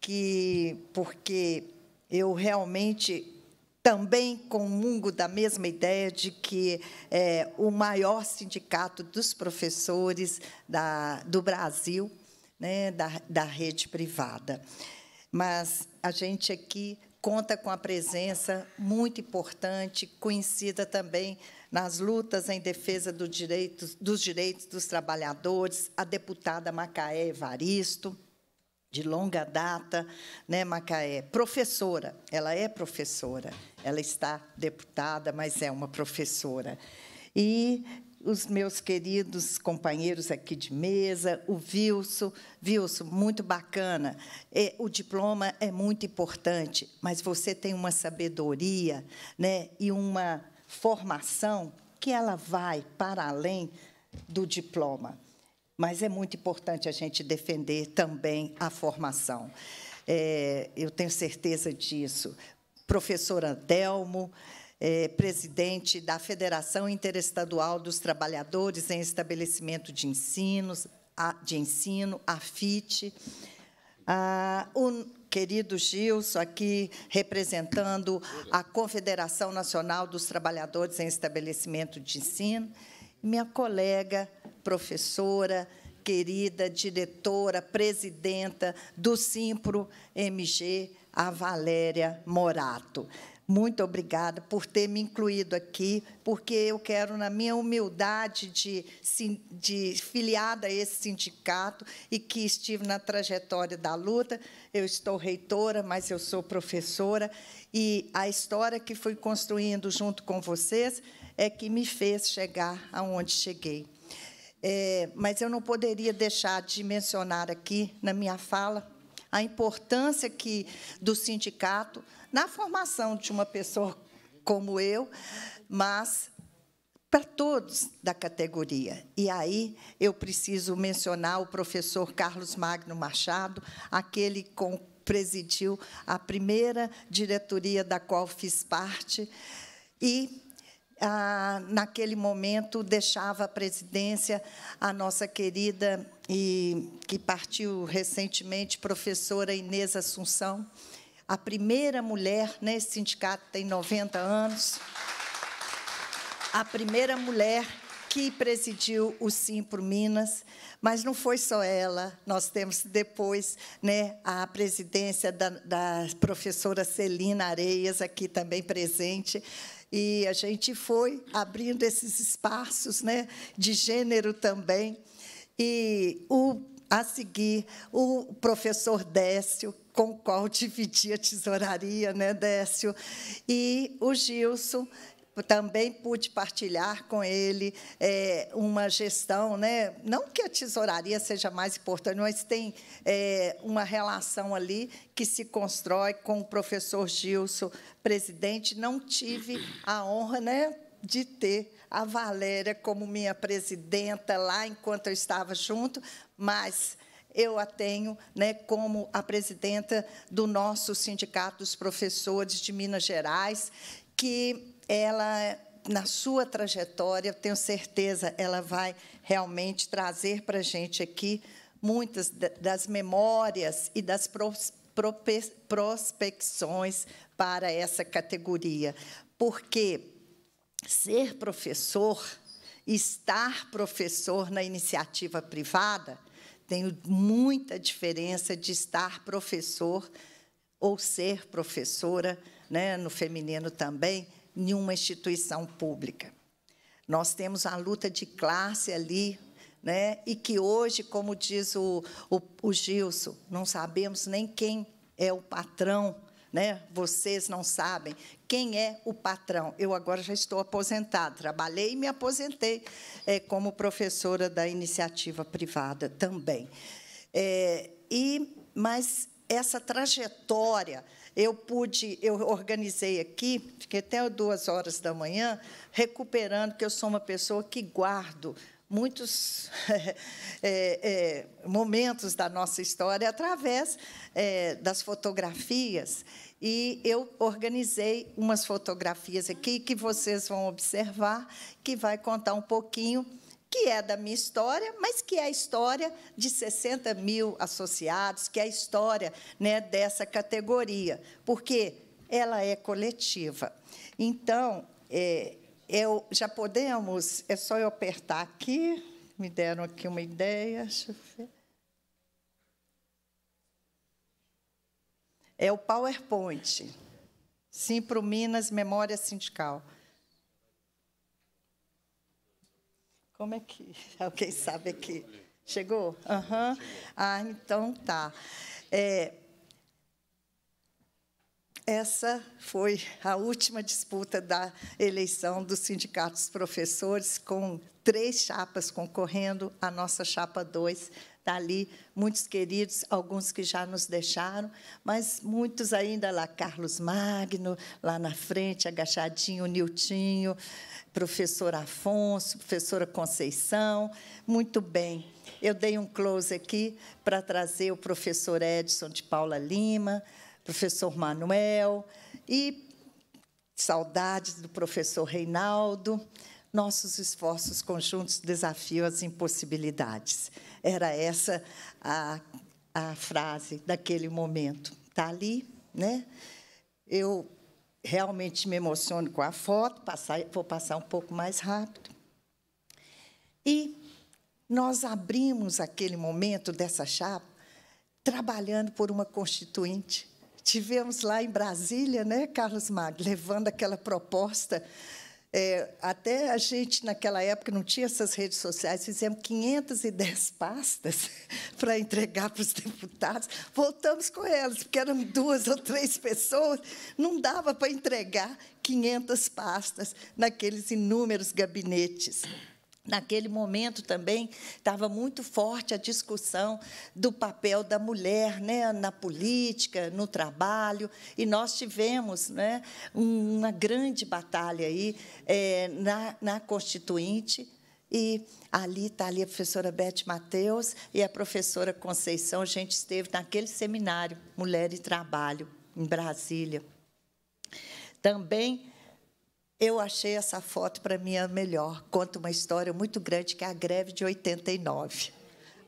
que porque eu realmente também comungo da mesma ideia de que é, o maior sindicato dos professores da, do Brasil, né, da, da rede privada. Mas a gente aqui conta com a presença muito importante, conhecida também nas lutas em defesa do direito, dos direitos dos trabalhadores, a deputada Macaé Evaristo, de longa data, né, Macaé? Professora, ela é professora, ela está deputada, mas é uma professora. E os meus queridos companheiros aqui de mesa, o Vilso. Vilso, muito bacana. É, o diploma é muito importante, mas você tem uma sabedoria né, e uma formação que ela vai para além do diploma mas é muito importante a gente defender também a formação. É, eu tenho certeza disso. Professor Antelmo, é, presidente da Federação Interestadual dos Trabalhadores em Estabelecimento de Ensino, a, de Ensino, a FIT, o querido Gilson aqui representando a Confederação Nacional dos Trabalhadores em Estabelecimento de Ensino, minha colega professora, querida diretora, presidenta do Simpro MG, a Valéria Morato. Muito obrigada por ter me incluído aqui, porque eu quero, na minha humildade de, de filiada a esse sindicato e que estive na trajetória da luta, eu estou reitora, mas eu sou professora, e a história que fui construindo junto com vocês é que me fez chegar aonde cheguei. É, mas eu não poderia deixar de mencionar aqui, na minha fala, a importância que do sindicato na formação de uma pessoa como eu, mas para todos da categoria. E aí eu preciso mencionar o professor Carlos Magno Machado, aquele com presidiu a primeira diretoria da qual fiz parte e ah, naquele momento, deixava a presidência a nossa querida e que partiu recentemente, professora Inês Assunção, a primeira mulher nesse sindicato, tem 90 anos, a primeira mulher que presidiu o Sim por Minas, mas não foi só ela. Nós temos depois né, a presidência da, da professora Celina Areias, aqui também presente, e a gente foi abrindo esses espaços né, de gênero também. E o, a seguir, o professor Décio, com o qual dividia a tesouraria, né, Décio? E o Gilson, também pude partilhar com ele é, uma gestão, né? não que a tesouraria seja mais importante, mas tem é, uma relação ali que se constrói com o professor Gilson, presidente. Não tive a honra né, de ter a Valéria como minha presidenta lá enquanto eu estava junto, mas eu a tenho né, como a presidenta do nosso Sindicato dos Professores de Minas Gerais, que ela na sua trajetória, eu tenho certeza, ela vai realmente trazer para a gente aqui muitas das memórias e das prospecções para essa categoria. Porque ser professor, estar professor na iniciativa privada, tem muita diferença de estar professor ou ser professora, né, no feminino também, em uma instituição pública. Nós temos a luta de classe ali, né? e que hoje, como diz o, o, o Gilson, não sabemos nem quem é o patrão né? Vocês não sabem quem é o patrão. Eu agora já estou aposentada, trabalhei e me aposentei é, como professora da iniciativa privada também. É, e mas essa trajetória eu pude, eu organizei aqui, fiquei até duas horas da manhã, recuperando, que eu sou uma pessoa que guardo muitos é, é, momentos da nossa história através é, das fotografias. E eu organizei umas fotografias aqui que vocês vão observar, que vai contar um pouquinho que é da minha história, mas que é a história de 60 mil associados, que é a história né, dessa categoria, porque ela é coletiva. Então, é, eu, já podemos, é só eu apertar aqui, me deram aqui uma ideia, deixa eu ver. É o PowerPoint, o Minas Memória Sindical. Como é que. Alguém sabe aqui? Chegou? Aham. Uhum. Ah, então tá. É, essa foi a última disputa da eleição dos sindicatos professores, com três chapas concorrendo, a nossa chapa 2 Está ali muitos queridos, alguns que já nos deixaram, mas muitos ainda lá, Carlos Magno, lá na frente, agachadinho, Niltinho, professor Afonso, professora Conceição. Muito bem. Eu dei um close aqui para trazer o professor Edson de Paula Lima, professor Manuel e saudades do professor Reinaldo. Nossos esforços conjuntos desafiam as impossibilidades. Era essa a, a frase daquele momento. Está ali, né? Eu realmente me emociono com a foto, passar, vou passar um pouco mais rápido. E nós abrimos aquele momento dessa chapa trabalhando por uma constituinte. Tivemos lá em Brasília, né, Carlos Magno, levando aquela proposta é, até a gente, naquela época, não tinha essas redes sociais, fizemos 510 pastas para entregar para os deputados, voltamos com elas, porque eram duas ou três pessoas, não dava para entregar 500 pastas naqueles inúmeros gabinetes. Naquele momento também estava muito forte a discussão do papel da mulher né, na política, no trabalho, e nós tivemos né, uma grande batalha aí, é, na, na Constituinte. E ali está ali a professora Beth Mateus e a professora Conceição. A gente esteve naquele seminário Mulher e Trabalho, em Brasília. Também eu achei essa foto para mim a melhor. Conta uma história muito grande que é a greve de 89.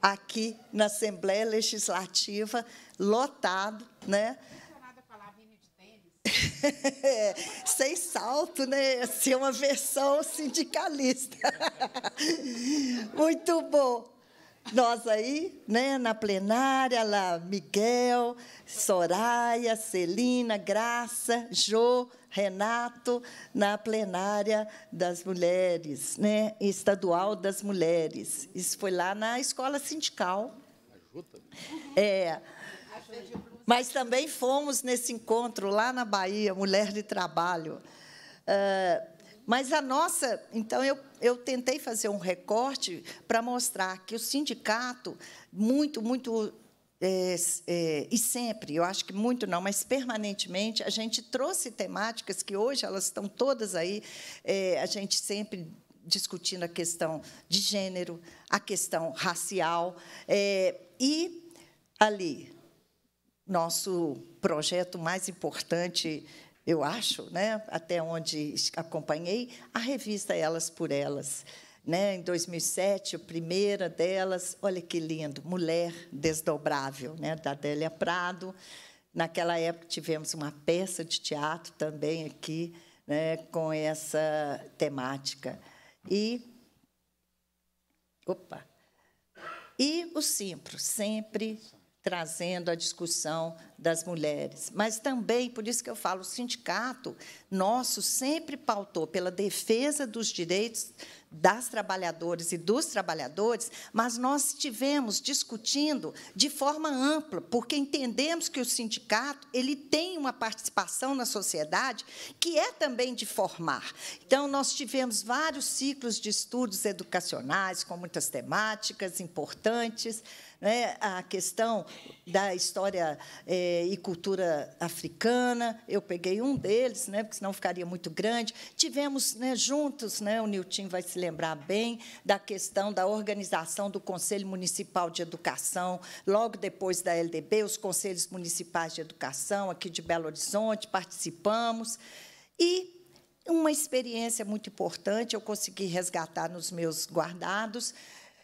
Aqui na Assembleia Legislativa, lotado, né? sem salto, né? Assim, uma versão sindicalista. Muito bom. Nós aí, né, na plenária, lá, Miguel, Soraya, Celina, Graça, Jô, Renato, na plenária das mulheres, né, estadual das mulheres. Isso foi lá na escola sindical. Ajuda. É. Mas também fomos nesse encontro lá na Bahia, Mulher de Trabalho. Uh, mas a nossa. Então, eu, eu tentei fazer um recorte para mostrar que o sindicato, muito, muito. É, é, e sempre, eu acho que muito não, mas permanentemente, a gente trouxe temáticas que hoje elas estão todas aí, é, a gente sempre discutindo a questão de gênero, a questão racial, é, e ali, nosso projeto mais importante eu acho, né, até onde acompanhei, a revista Elas por Elas. Né, em 2007, a primeira delas, olha que lindo, Mulher Desdobrável, né, da Adélia Prado. Naquela época, tivemos uma peça de teatro também aqui, né, com essa temática. E. Opa! E o Simpro, sempre trazendo a discussão das mulheres. Mas também, por isso que eu falo, o sindicato nosso sempre pautou pela defesa dos direitos das trabalhadoras e dos trabalhadores, mas nós estivemos discutindo de forma ampla, porque entendemos que o sindicato ele tem uma participação na sociedade que é também de formar. Então, nós tivemos vários ciclos de estudos educacionais com muitas temáticas importantes, né, a questão da história é, e cultura africana. Eu peguei um deles, né, porque senão ficaria muito grande. Tivemos né, juntos, né, o Nilton vai se lembrar bem, da questão da organização do Conselho Municipal de Educação, logo depois da LDB, os Conselhos Municipais de Educação aqui de Belo Horizonte, participamos. E uma experiência muito importante, eu consegui resgatar nos meus guardados.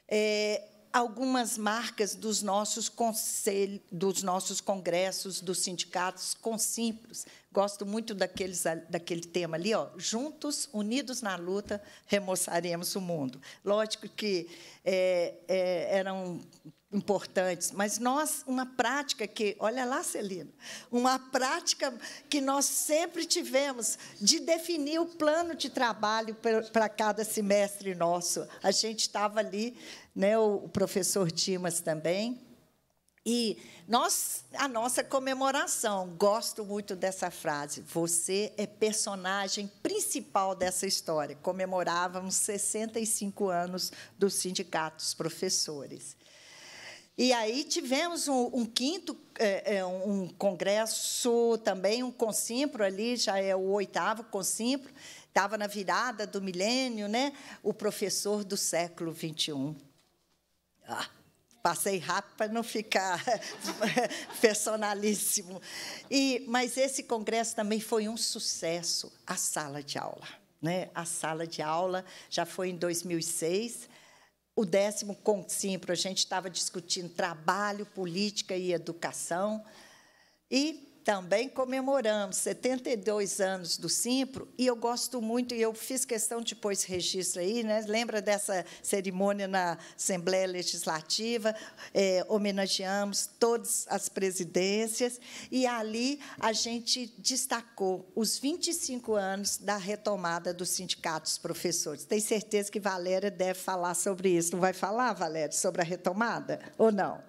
É, algumas marcas dos nossos conselhos, dos nossos congressos, dos sindicatos, com simples. Gosto muito daqueles, daquele tema ali, ó. Juntos, unidos na luta, remoçaremos o mundo. Lógico que é, é, importantes, mas nós, uma prática que, olha lá, Celina, uma prática que nós sempre tivemos de definir o plano de trabalho para cada semestre nosso. A gente estava ali, né, o professor Dimas também, e nós, a nossa comemoração, gosto muito dessa frase. Você é personagem principal dessa história. Comemorávamos 65 anos do Sindicato dos Professores. E aí tivemos um, um quinto, é, é um congresso também, um Consimpro ali, já é o oitavo Consimpro, estava na virada do milênio, né? o professor do século XXI. Ah, passei rápido para não ficar personalíssimo. E, mas esse congresso também foi um sucesso, a sala de aula. Né? A sala de aula já foi em 2006, o décimo Consimpro, a gente estava discutindo trabalho, política e educação. E também comemoramos 72 anos do Simpro e eu gosto muito, e eu fiz questão de pôr esse registro aí, né? lembra dessa cerimônia na Assembleia Legislativa, é, homenageamos todas as presidências, e ali a gente destacou os 25 anos da retomada dos sindicatos professores. Tenho certeza que Valéria deve falar sobre isso. Não vai falar, Valéria, sobre a retomada, ou não?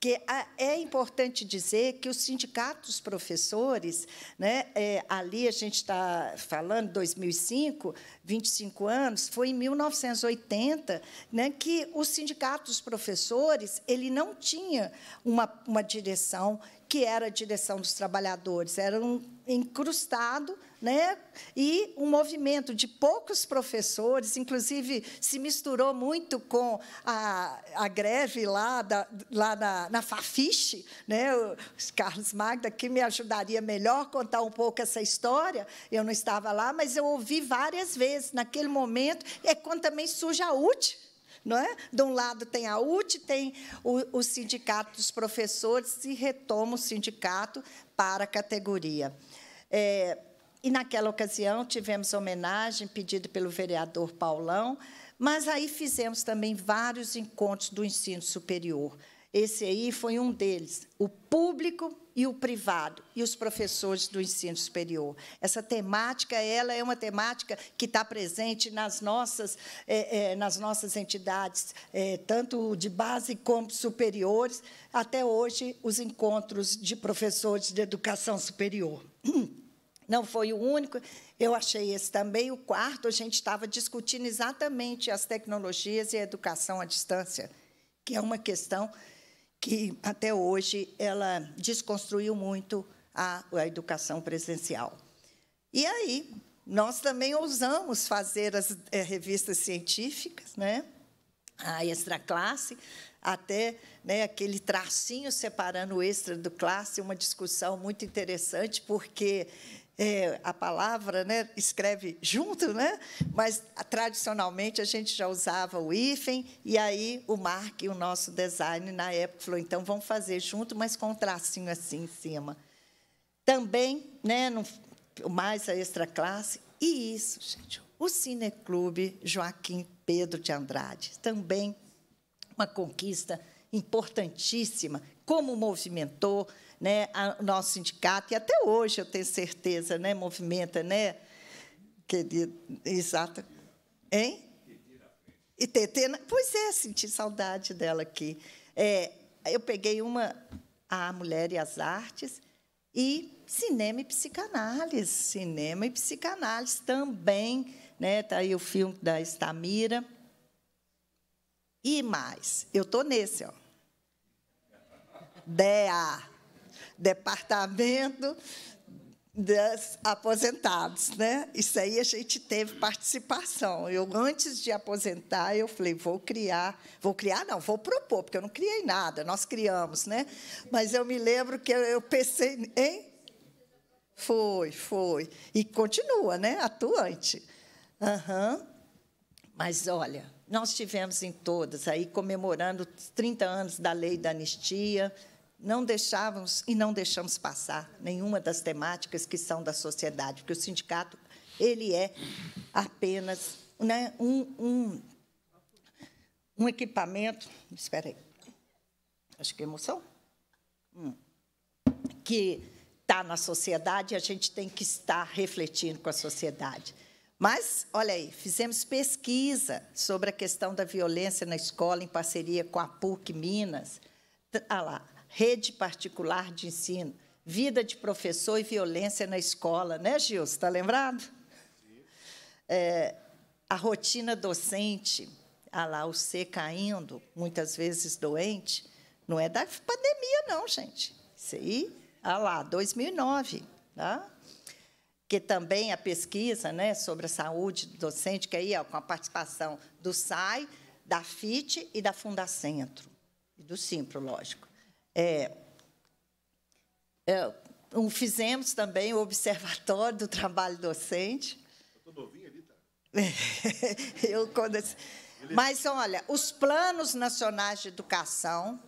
que é importante dizer que os sindicatos professores, né, é, ali a gente está falando 2005, 25 anos, foi em 1980, né, que os sindicatos professores ele não tinha uma, uma direção que era a direção dos trabalhadores, era um incrustado, né? E um movimento de poucos professores, inclusive se misturou muito com a, a greve lá, da, lá na, na Fafiche, né? O Carlos Magda, que me ajudaria melhor contar um pouco essa história. Eu não estava lá, mas eu ouvi várias vezes naquele momento. É quando também surge a útil não é? De um lado tem a UT, tem o, o sindicato dos professores e retoma o sindicato para a categoria. É, e naquela ocasião tivemos homenagem pedida pelo vereador Paulão, mas aí fizemos também vários encontros do ensino superior. Esse aí foi um deles, o público e o privado e os professores do ensino superior. Essa temática, ela é uma temática que está presente nas nossas, é, é, nas nossas entidades, é, tanto de base como superiores, até hoje os encontros de professores de educação superior. Não foi o único, eu achei esse também. O quarto, a gente estava discutindo exatamente as tecnologias e a educação à distância, que é uma questão que até hoje ela desconstruiu muito a, a educação presencial. E aí, nós também ousamos fazer as é, revistas científicas, né? a extra classe, até né, aquele tracinho separando o extra do classe, uma discussão muito interessante, porque é, a palavra, né? escreve junto, né? mas ah, tradicionalmente a gente já usava o hífen, e aí o Mark, o nosso design, na época, falou: então vamos fazer junto, mas com um tracinho assim em cima. Também, né, no, mais a extra classe. E isso, gente, o Cineclube Joaquim Pedro de Andrade, também uma conquista importantíssima como movimentou né, o nosso sindicato, e até hoje eu tenho certeza, né, movimenta, né, querido? Exato. Hein? E TT, pois é, senti saudade dela aqui. É, eu peguei uma, a Mulher e as Artes, e cinema e psicanálise. Cinema e psicanálise também. Né? Está aí o filme da Estamira. E mais, eu estou nesse, ó. DEA, Departamento dos Aposentados. Né? Isso aí a gente teve participação. Eu, antes de aposentar, eu falei, vou criar, vou criar não, vou propor, porque eu não criei nada, nós criamos. Né? Mas eu me lembro que eu pensei em... Foi, foi. E continua, né? Atuante. Uhum. Mas, olha, nós tivemos em todas, aí comemorando 30 anos da lei da anistia, não deixávamos e não deixamos passar nenhuma das temáticas que são da sociedade, porque o sindicato ele é apenas né, um, um, um, equipamento. Espera aí, acho que é emoção. Hum. Que está na sociedade e a gente tem que estar refletindo com a sociedade. Mas, olha aí, fizemos pesquisa sobre a questão da violência na escola em parceria com a PUC Minas. Ah lá, rede particular de ensino, vida de professor e violência na escola, né, Gil? Está lembrado? É, a rotina docente, a lá o C caindo, muitas vezes doente, não é da pandemia, não, gente. Isso aí, a lá, 2009, tá? que também a pesquisa né, sobre a saúde do docente, que aí é com a participação do SAI, da FIT e da Fundacentro, e do Simpro, lógico. É, é, um, fizemos também o Observatório do Trabalho Docente. Eu estou novinha ali, tá? Eu, quando... Mas, olha, os planos nacionais de educação,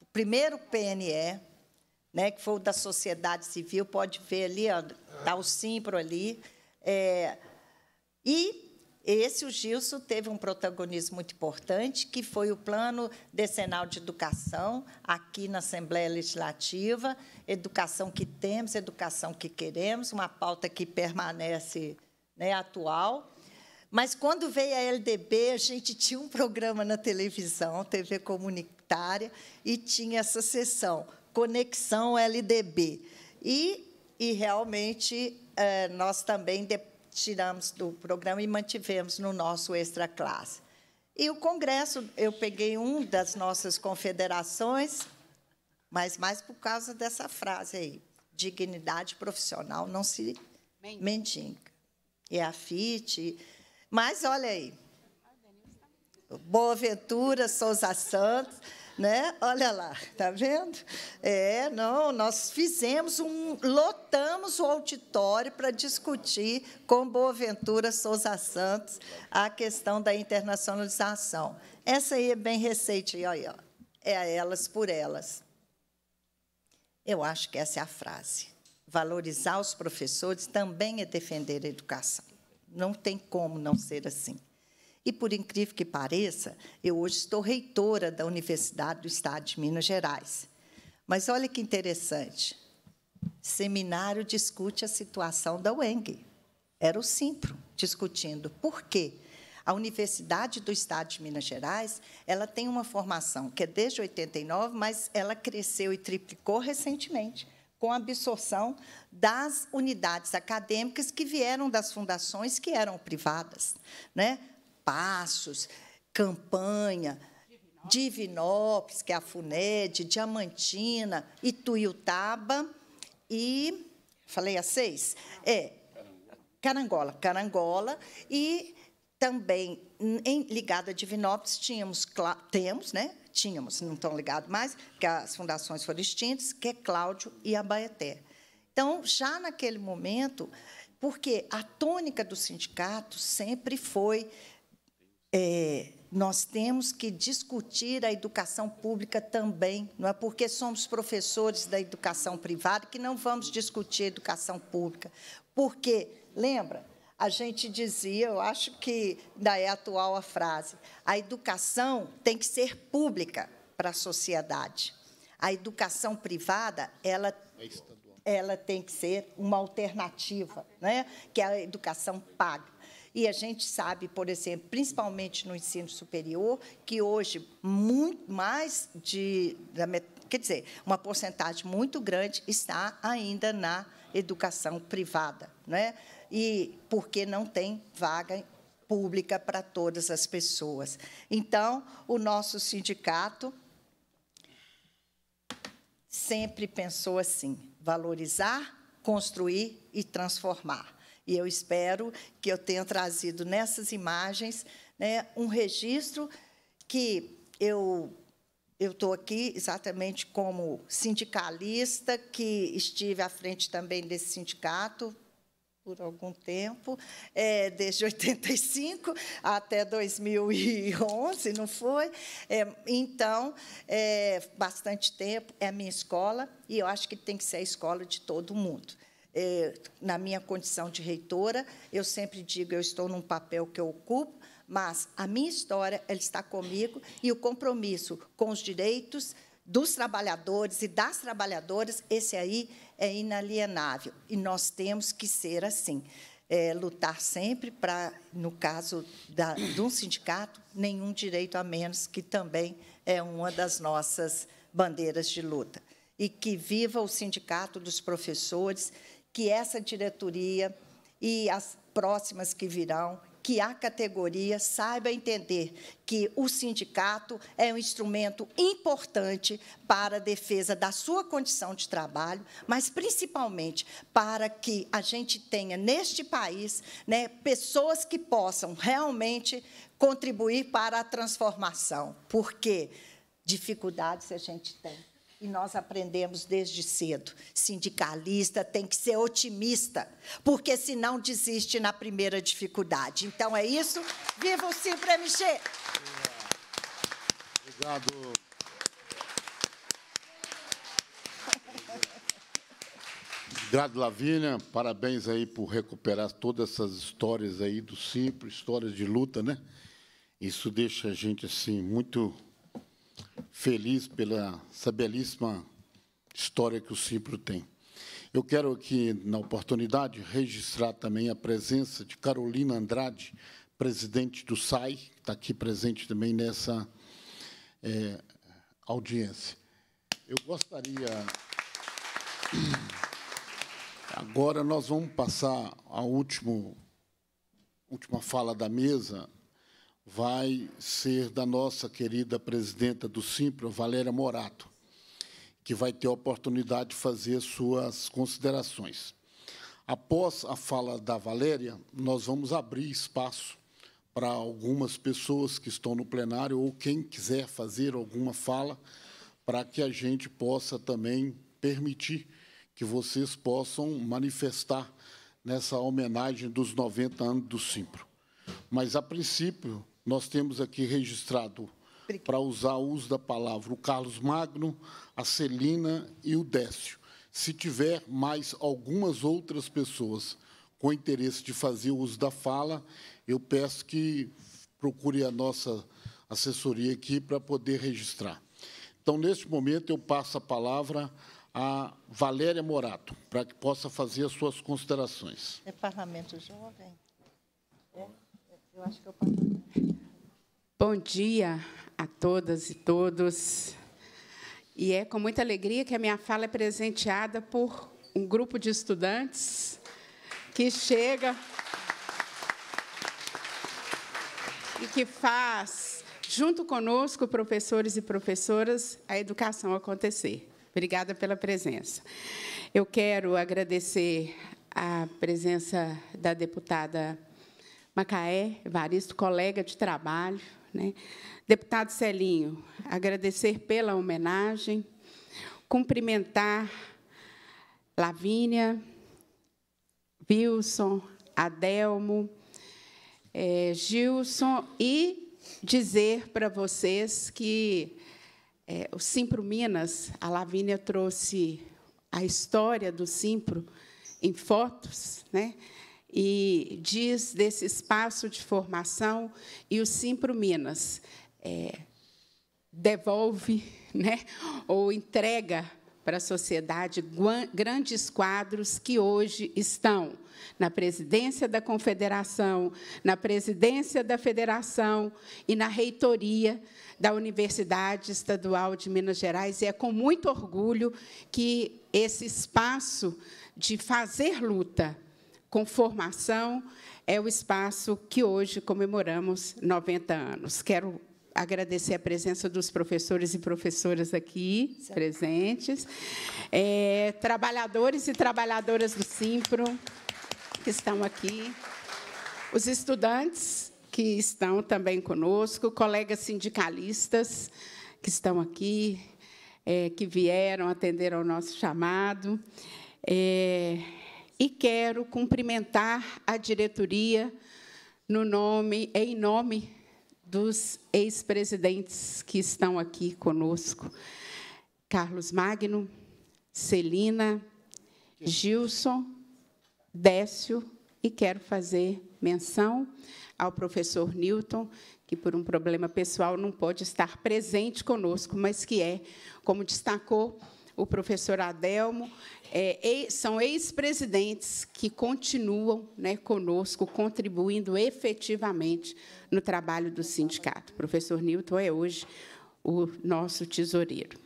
o primeiro PNE, né, que foi o da sociedade civil, pode ver ali, está dá o simpro ali. É, e esse, o Gilson, teve um protagonismo muito importante, que foi o Plano Decenal de Educação, aqui na Assembleia Legislativa. Educação que temos, educação que queremos, uma pauta que permanece né, atual. Mas quando veio a LDB, a gente tinha um programa na televisão, TV comunitária, e tinha essa sessão, Conexão LDB. E, e realmente, eh, nós também, depois tiramos do programa e mantivemos no nosso extra classe. E o Congresso, eu peguei um das nossas confederações, mas mais por causa dessa frase aí: dignidade profissional não se mendiga. E é a FIT. Mas olha aí. boa Ventura Souza Santos né? Olha lá, tá vendo? É, não, nós fizemos um, lotamos o auditório para discutir com Boaventura Souza Santos a questão da internacionalização. Essa aí é bem recente, aí, É a elas por elas. Eu acho que essa é a frase. Valorizar os professores também é defender a educação. Não tem como não ser assim. E, por incrível que pareça, eu hoje estou reitora da Universidade do Estado de Minas Gerais. Mas olha que interessante. Seminário discute a situação da UENG. Era o Simpro discutindo. Por quê? A Universidade do Estado de Minas Gerais, ela tem uma formação que é desde 89, mas ela cresceu e triplicou recentemente com a absorção das unidades acadêmicas que vieram das fundações que eram privadas, né? Passos, Campanha, Divinópolis, que é a FUNED, Diamantina, Ituiutaba e. Falei a seis? É. Carangola. Carangola. E também em, ligado a Divinópolis tínhamos temos né tínhamos não estão ligados mais que as fundações foram extintas que é Cláudio e Abaeté então já naquele momento porque a tônica do sindicato sempre foi é, nós temos que discutir a educação pública também. Não é porque somos professores da educação privada que não vamos discutir a educação pública. Porque, lembra, a gente dizia, eu acho que ainda é atual a frase, a educação tem que ser pública para a sociedade. A educação privada, ela, é ela tem que ser uma alternativa, né? que a educação paga. E a gente sabe, por exemplo, principalmente no ensino superior, que hoje muito mais de quer dizer, uma porcentagem muito grande está ainda na educação privada, né? E porque não tem vaga pública para todas as pessoas. Então, o nosso sindicato sempre pensou assim: valorizar, construir e transformar. E eu espero que eu tenha trazido nessas imagens né, um registro que eu eu estou aqui exatamente como sindicalista, que estive à frente também desse sindicato por algum tempo, é, desde 85 até 2011, não foi? É, então, é bastante tempo, é a minha escola, e eu acho que tem que ser a escola de todo mundo é, na minha condição de reitora, eu sempre digo, eu estou num papel que eu ocupo, mas a minha história ela está comigo e o compromisso com os direitos dos trabalhadores e das trabalhadoras, esse aí é inalienável e nós temos que ser assim. É, lutar sempre para, no caso da, de um sindicato, nenhum direito a menos, que também é uma das nossas bandeiras de luta. E que viva o sindicato dos professores que essa diretoria e as próximas que virão, que a categoria saiba entender que o sindicato é um instrumento importante para a defesa da sua condição de trabalho, mas principalmente para que a gente tenha neste país né, pessoas que possam realmente contribuir para a transformação, porque dificuldades a gente tem e nós aprendemos desde cedo: sindicalista tem que ser otimista, porque senão desiste na primeira dificuldade. Então é isso. Viva o Simpre MG! Obrigado. Obrigado, Lavínia. Parabéns aí por recuperar todas essas histórias aí do Cipro, histórias de luta, né? Isso deixa a gente assim muito feliz pela essa belíssima história que o Cipro tem. Eu quero aqui, na oportunidade, registrar também a presença de Carolina Andrade, presidente do SAI, que está aqui presente também nessa é, audiência. Eu gostaria. Agora nós vamos passar a último, última fala da mesa vai ser da nossa querida presidenta do Simpro, Valéria Morato, que vai ter a oportunidade de fazer suas considerações. Após a fala da Valéria, nós vamos abrir espaço para algumas pessoas que estão no plenário ou quem quiser fazer alguma fala, para que a gente possa também permitir que vocês possam manifestar nessa homenagem dos 90 anos do Simpro. Mas, a princípio, nós temos aqui registrado, para usar o uso da palavra, o Carlos Magno, a Celina e o Décio. Se tiver mais algumas outras pessoas com interesse de fazer o uso da fala, eu peço que procure a nossa assessoria aqui para poder registrar. Então, neste momento, eu passo a palavra a Valéria Morato, para que possa fazer as suas considerações. É Parlamento Jovem? É, eu acho que eu é posso. Bom dia a todas e todos. E é com muita alegria que a minha fala é presenteada por um grupo de estudantes que chega e que faz, junto conosco, professores e professoras, a educação acontecer. Obrigada pela presença. Eu quero agradecer a presença da deputada Macaé Evaristo, colega de trabalho, né? Deputado Celinho, agradecer pela homenagem, cumprimentar Lavínia, Wilson, Adelmo, é, Gilson e dizer para vocês que é, o Simpro Minas, a Lavínia trouxe a história do Simpro em fotos, né? e diz desse espaço de formação e o Simpro Minas é, devolve né, ou entrega para a sociedade grandes quadros que hoje estão na presidência da confederação, na presidência da federação e na reitoria da Universidade Estadual de Minas Gerais. E é com muito orgulho que esse espaço de fazer luta conformação é o espaço que hoje comemoramos 90 anos. Quero agradecer a presença dos professores e professoras aqui certo. presentes, é, trabalhadores e trabalhadoras do Simpro que estão aqui, os estudantes que estão também conosco, colegas sindicalistas que estão aqui, é, que vieram atender ao nosso chamado. É, e quero cumprimentar a diretoria no nome, em nome dos ex-presidentes que estão aqui conosco: Carlos Magno, Celina, Gilson, Décio, e quero fazer menção ao professor Newton, que por um problema pessoal não pode estar presente conosco, mas que é, como destacou o professor Adelmo, é, são ex-presidentes que continuam né, conosco, contribuindo efetivamente no trabalho do sindicato. O professor Newton é hoje o nosso tesoureiro.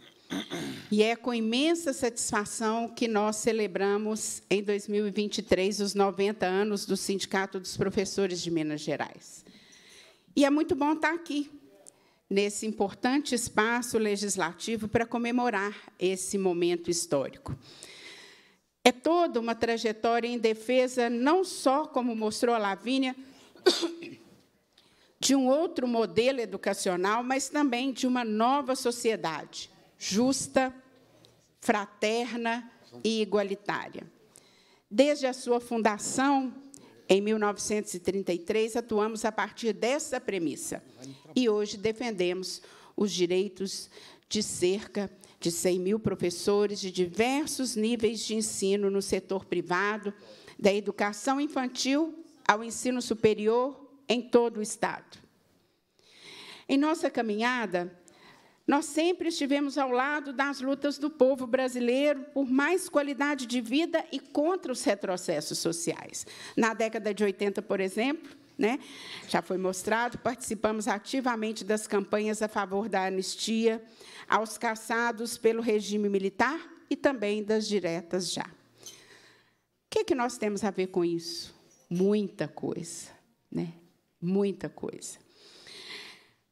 E é com imensa satisfação que nós celebramos, em 2023, os 90 anos do Sindicato dos Professores de Minas Gerais. E é muito bom estar aqui, nesse importante espaço legislativo para comemorar esse momento histórico. É toda uma trajetória em defesa, não só, como mostrou a Lavínia, de um outro modelo educacional, mas também de uma nova sociedade, justa, fraterna e igualitária. Desde a sua fundação, em 1933, atuamos a partir dessa premissa e hoje defendemos os direitos de cerca de 100 mil professores de diversos níveis de ensino no setor privado, da educação infantil ao ensino superior em todo o Estado. Em nossa caminhada, nós sempre estivemos ao lado das lutas do povo brasileiro por mais qualidade de vida e contra os retrocessos sociais. Na década de 80, por exemplo, né, já foi mostrado, participamos ativamente das campanhas a favor da anistia aos caçados pelo regime militar e também das diretas já. O que, é que nós temos a ver com isso? Muita coisa, né? muita coisa.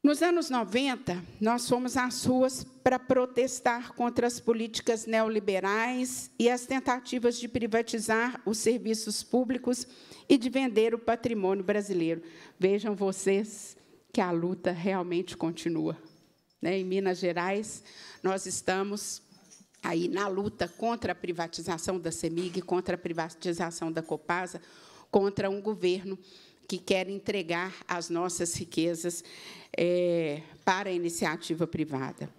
Nos anos 90, nós fomos às ruas para protestar contra as políticas neoliberais e as tentativas de privatizar os serviços públicos e de vender o patrimônio brasileiro. Vejam vocês que a luta realmente continua. Né? Em Minas Gerais, nós estamos aí na luta contra a privatização da CEMIG, contra a privatização da Copasa, contra um governo que quer entregar as nossas riquezas é, para a iniciativa privada.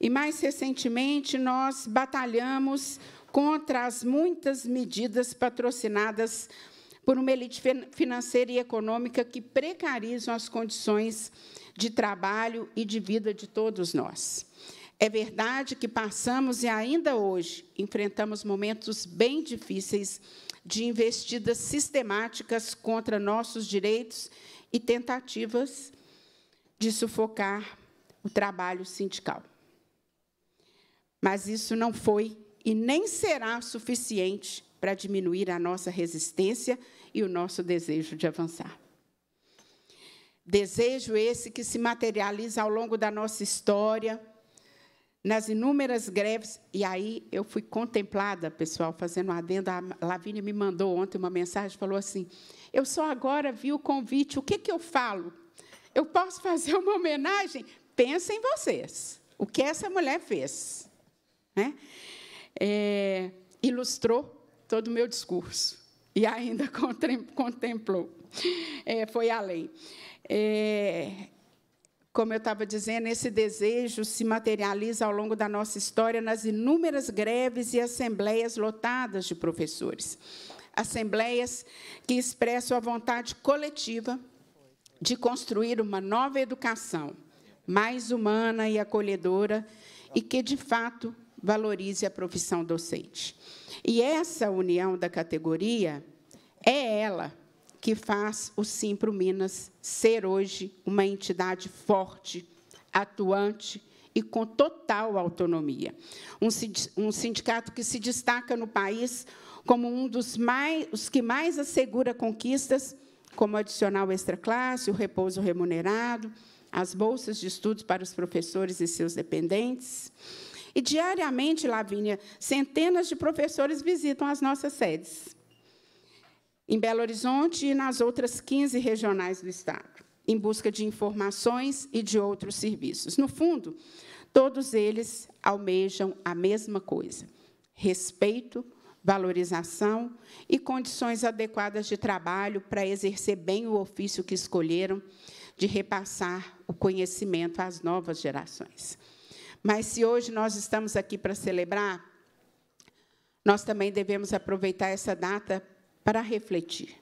E, mais recentemente, nós batalhamos contra as muitas medidas patrocinadas por uma elite financeira e econômica que precarizam as condições de trabalho e de vida de todos nós. É verdade que passamos e ainda hoje enfrentamos momentos bem difíceis de investidas sistemáticas contra nossos direitos e tentativas de sufocar o trabalho sindical. Mas isso não foi e nem será suficiente para diminuir a nossa resistência e o nosso desejo de avançar. Desejo esse que se materializa ao longo da nossa história, nas inúmeras greves. E aí eu fui contemplada, pessoal, fazendo um adendo. A Lavínia me mandou ontem uma mensagem, falou assim: Eu só agora vi o convite, o que, que eu falo? Eu posso fazer uma homenagem? Pensem em vocês, o que essa mulher fez. Né? É, ilustrou todo o meu discurso e ainda contemplou. É, foi além. É, como eu estava dizendo, esse desejo se materializa ao longo da nossa história nas inúmeras greves e assembleias lotadas de professores. Assembleias que expressam a vontade coletiva de construir uma nova educação, mais humana e acolhedora, e que, de fato, valorize a profissão docente. E essa união da categoria é ela que faz o Simpro Minas ser hoje uma entidade forte, atuante e com total autonomia. Um sindicato que se destaca no país como um dos mais, os que mais assegura conquistas, como adicional extra-classe, o repouso remunerado, as bolsas de estudos para os professores e seus dependentes. E, diariamente, Lavínia, centenas de professores visitam as nossas sedes em Belo Horizonte e nas outras 15 regionais do Estado, em busca de informações e de outros serviços. No fundo, todos eles almejam a mesma coisa: respeito, valorização e condições adequadas de trabalho para exercer bem o ofício que escolheram, de repassar o conhecimento às novas gerações. Mas se hoje nós estamos aqui para celebrar, nós também devemos aproveitar essa data para refletir.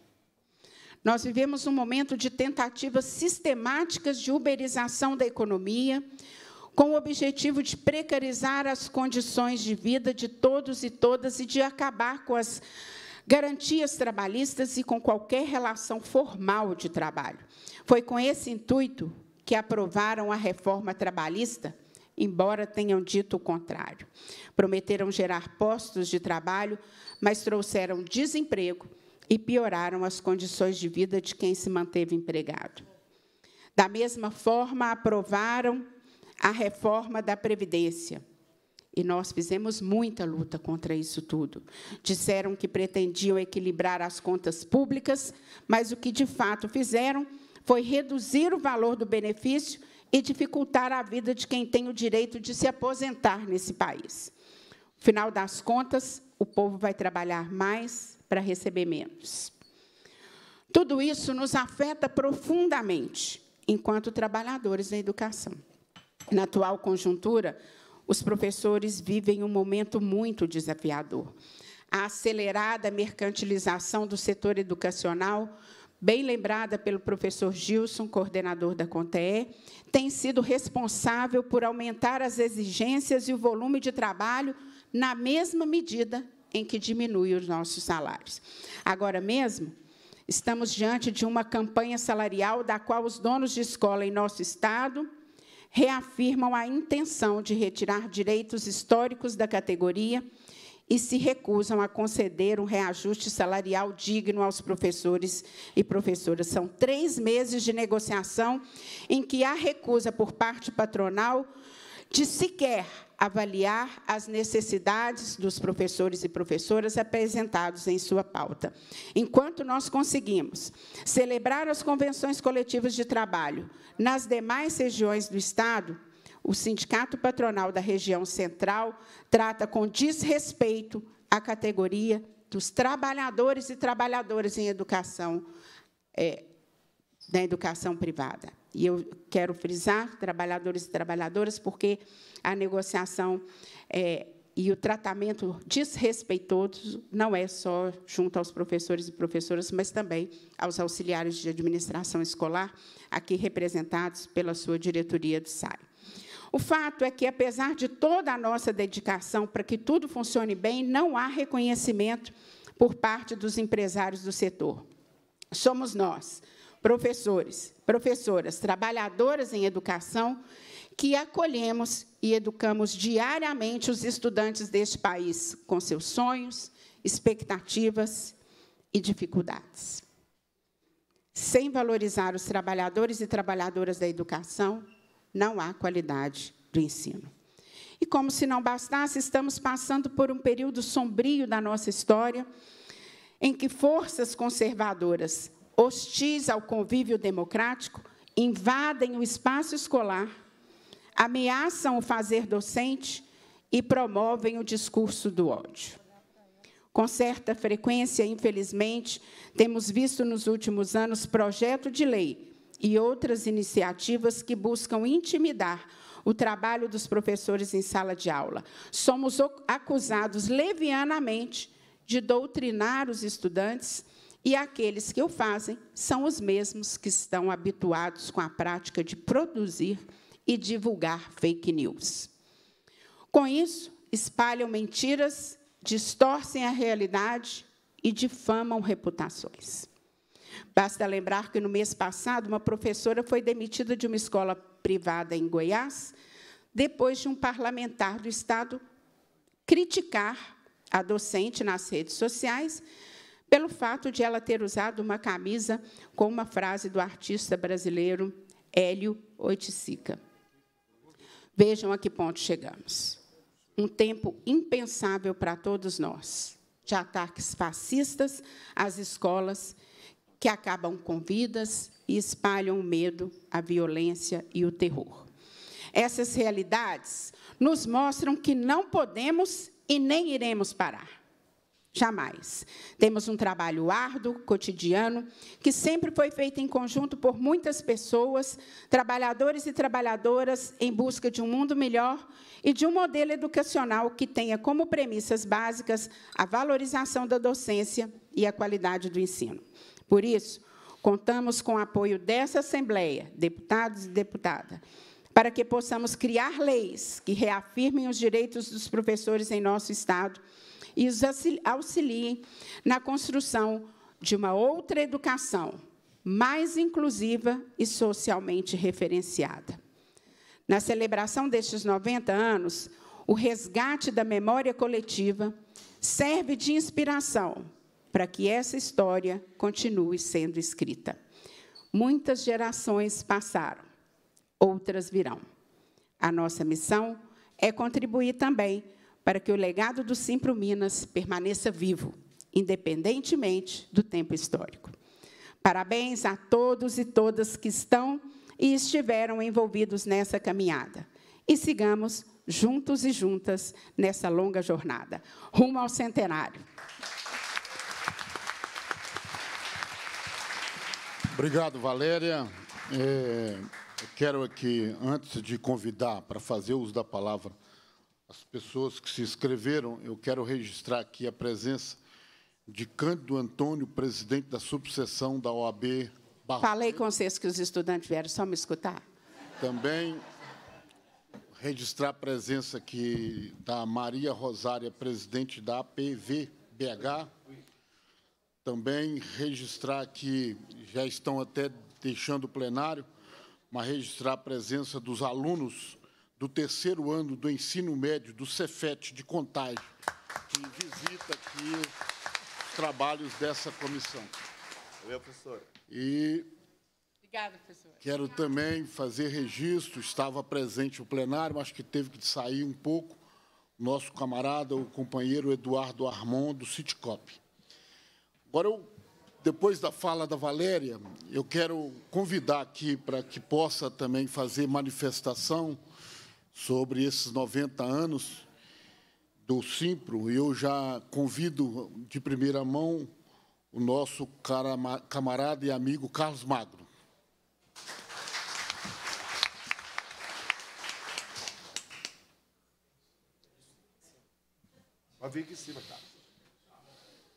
Nós vivemos um momento de tentativas sistemáticas de uberização da economia, com o objetivo de precarizar as condições de vida de todos e todas e de acabar com as garantias trabalhistas e com qualquer relação formal de trabalho. Foi com esse intuito que aprovaram a reforma trabalhista, embora tenham dito o contrário. Prometeram gerar postos de trabalho, mas trouxeram desemprego e pioraram as condições de vida de quem se manteve empregado. Da mesma forma, aprovaram a reforma da Previdência. E nós fizemos muita luta contra isso tudo. Disseram que pretendiam equilibrar as contas públicas, mas o que de fato fizeram foi reduzir o valor do benefício e dificultar a vida de quem tem o direito de se aposentar nesse país. No final das contas, o povo vai trabalhar mais para receber menos. Tudo isso nos afeta profundamente enquanto trabalhadores da educação. Na atual conjuntura, os professores vivem um momento muito desafiador. A acelerada mercantilização do setor educacional, bem lembrada pelo professor Gilson, coordenador da CONTEE, tem sido responsável por aumentar as exigências e o volume de trabalho na mesma medida em que diminui os nossos salários. Agora mesmo, estamos diante de uma campanha salarial da qual os donos de escola em nosso estado reafirmam a intenção de retirar direitos históricos da categoria e se recusam a conceder um reajuste salarial digno aos professores e professoras. São três meses de negociação em que há recusa por parte patronal de sequer avaliar as necessidades dos professores e professoras apresentados em sua pauta. Enquanto nós conseguimos celebrar as convenções coletivas de trabalho nas demais regiões do Estado, o Sindicato Patronal da Região Central trata com desrespeito a categoria dos trabalhadores e trabalhadoras em educação, é, da educação privada. E eu quero frisar, trabalhadores e trabalhadoras, porque a negociação é, e o tratamento desrespeitoso não é só junto aos professores e professoras, mas também aos auxiliares de administração escolar, aqui representados pela sua diretoria do SAI. O fato é que, apesar de toda a nossa dedicação para que tudo funcione bem, não há reconhecimento por parte dos empresários do setor. Somos nós, professores, professoras, trabalhadoras em educação, que acolhemos e educamos diariamente os estudantes deste país com seus sonhos, expectativas e dificuldades. Sem valorizar os trabalhadores e trabalhadoras da educação, não há qualidade do ensino. E como se não bastasse, estamos passando por um período sombrio da nossa história em que forças conservadoras hostis ao convívio democrático, invadem o espaço escolar, ameaçam o fazer docente e promovem o discurso do ódio. Com certa frequência, infelizmente, temos visto nos últimos anos projeto de lei e outras iniciativas que buscam intimidar o trabalho dos professores em sala de aula. Somos acusados levianamente de doutrinar os estudantes e aqueles que o fazem são os mesmos que estão habituados com a prática de produzir e divulgar fake news. Com isso, espalham mentiras, distorcem a realidade e difamam reputações. Basta lembrar que no mês passado uma professora foi demitida de uma escola privada em Goiás, depois de um parlamentar do estado criticar a docente nas redes sociais pelo fato de ela ter usado uma camisa com uma frase do artista brasileiro Hélio Oiticica. Vejam a que ponto chegamos. Um tempo impensável para todos nós, de ataques fascistas às escolas que acabam com vidas e espalham o medo, a violência e o terror. Essas realidades nos mostram que não podemos e nem iremos parar. Jamais. Temos um trabalho árduo, cotidiano, que sempre foi feito em conjunto por muitas pessoas, trabalhadores e trabalhadoras, em busca de um mundo melhor e de um modelo educacional que tenha como premissas básicas a valorização da docência e a qualidade do ensino. Por isso, contamos com o apoio dessa Assembleia, deputados e deputadas, para que possamos criar leis que reafirmem os direitos dos professores em nosso Estado e os auxiliem na construção de uma outra educação mais inclusiva e socialmente referenciada. Na celebração destes 90 anos, o resgate da memória coletiva serve de inspiração para que essa história continue sendo escrita. Muitas gerações passaram, outras virão. A nossa missão é contribuir também para que o legado do Simpro Minas permaneça vivo, independentemente do tempo histórico. Parabéns a todos e todas que estão e estiveram envolvidos nessa caminhada. E sigamos juntos e juntas nessa longa jornada, rumo ao centenário. Obrigado, Valéria. É, quero aqui, antes de convidar para fazer uso da palavra as pessoas que se inscreveram, eu quero registrar aqui a presença de Cândido Antônio, presidente da subseção da OAB Barro. Falei com vocês que os estudantes vieram só me escutar. Também registrar a presença aqui da Maria Rosária, presidente da APVBH. Também registrar que já estão até deixando o plenário, mas registrar a presença dos alunos do terceiro ano do ensino médio do Cefet de Contagem, que visita aqui os trabalhos dessa comissão. Valeu, professor. E Obrigada, professor. Quero Obrigada. também fazer registro, estava presente o plenário, mas que teve que sair um pouco, nosso camarada, o companheiro Eduardo Armon, do Citicop. Agora, eu, depois da fala da Valéria, eu quero convidar aqui para que possa também fazer manifestação sobre esses 90 anos do Simpro. Eu já convido de primeira mão o nosso cara, camarada e amigo Carlos Magno. Vai vir aqui em cima, Carlos.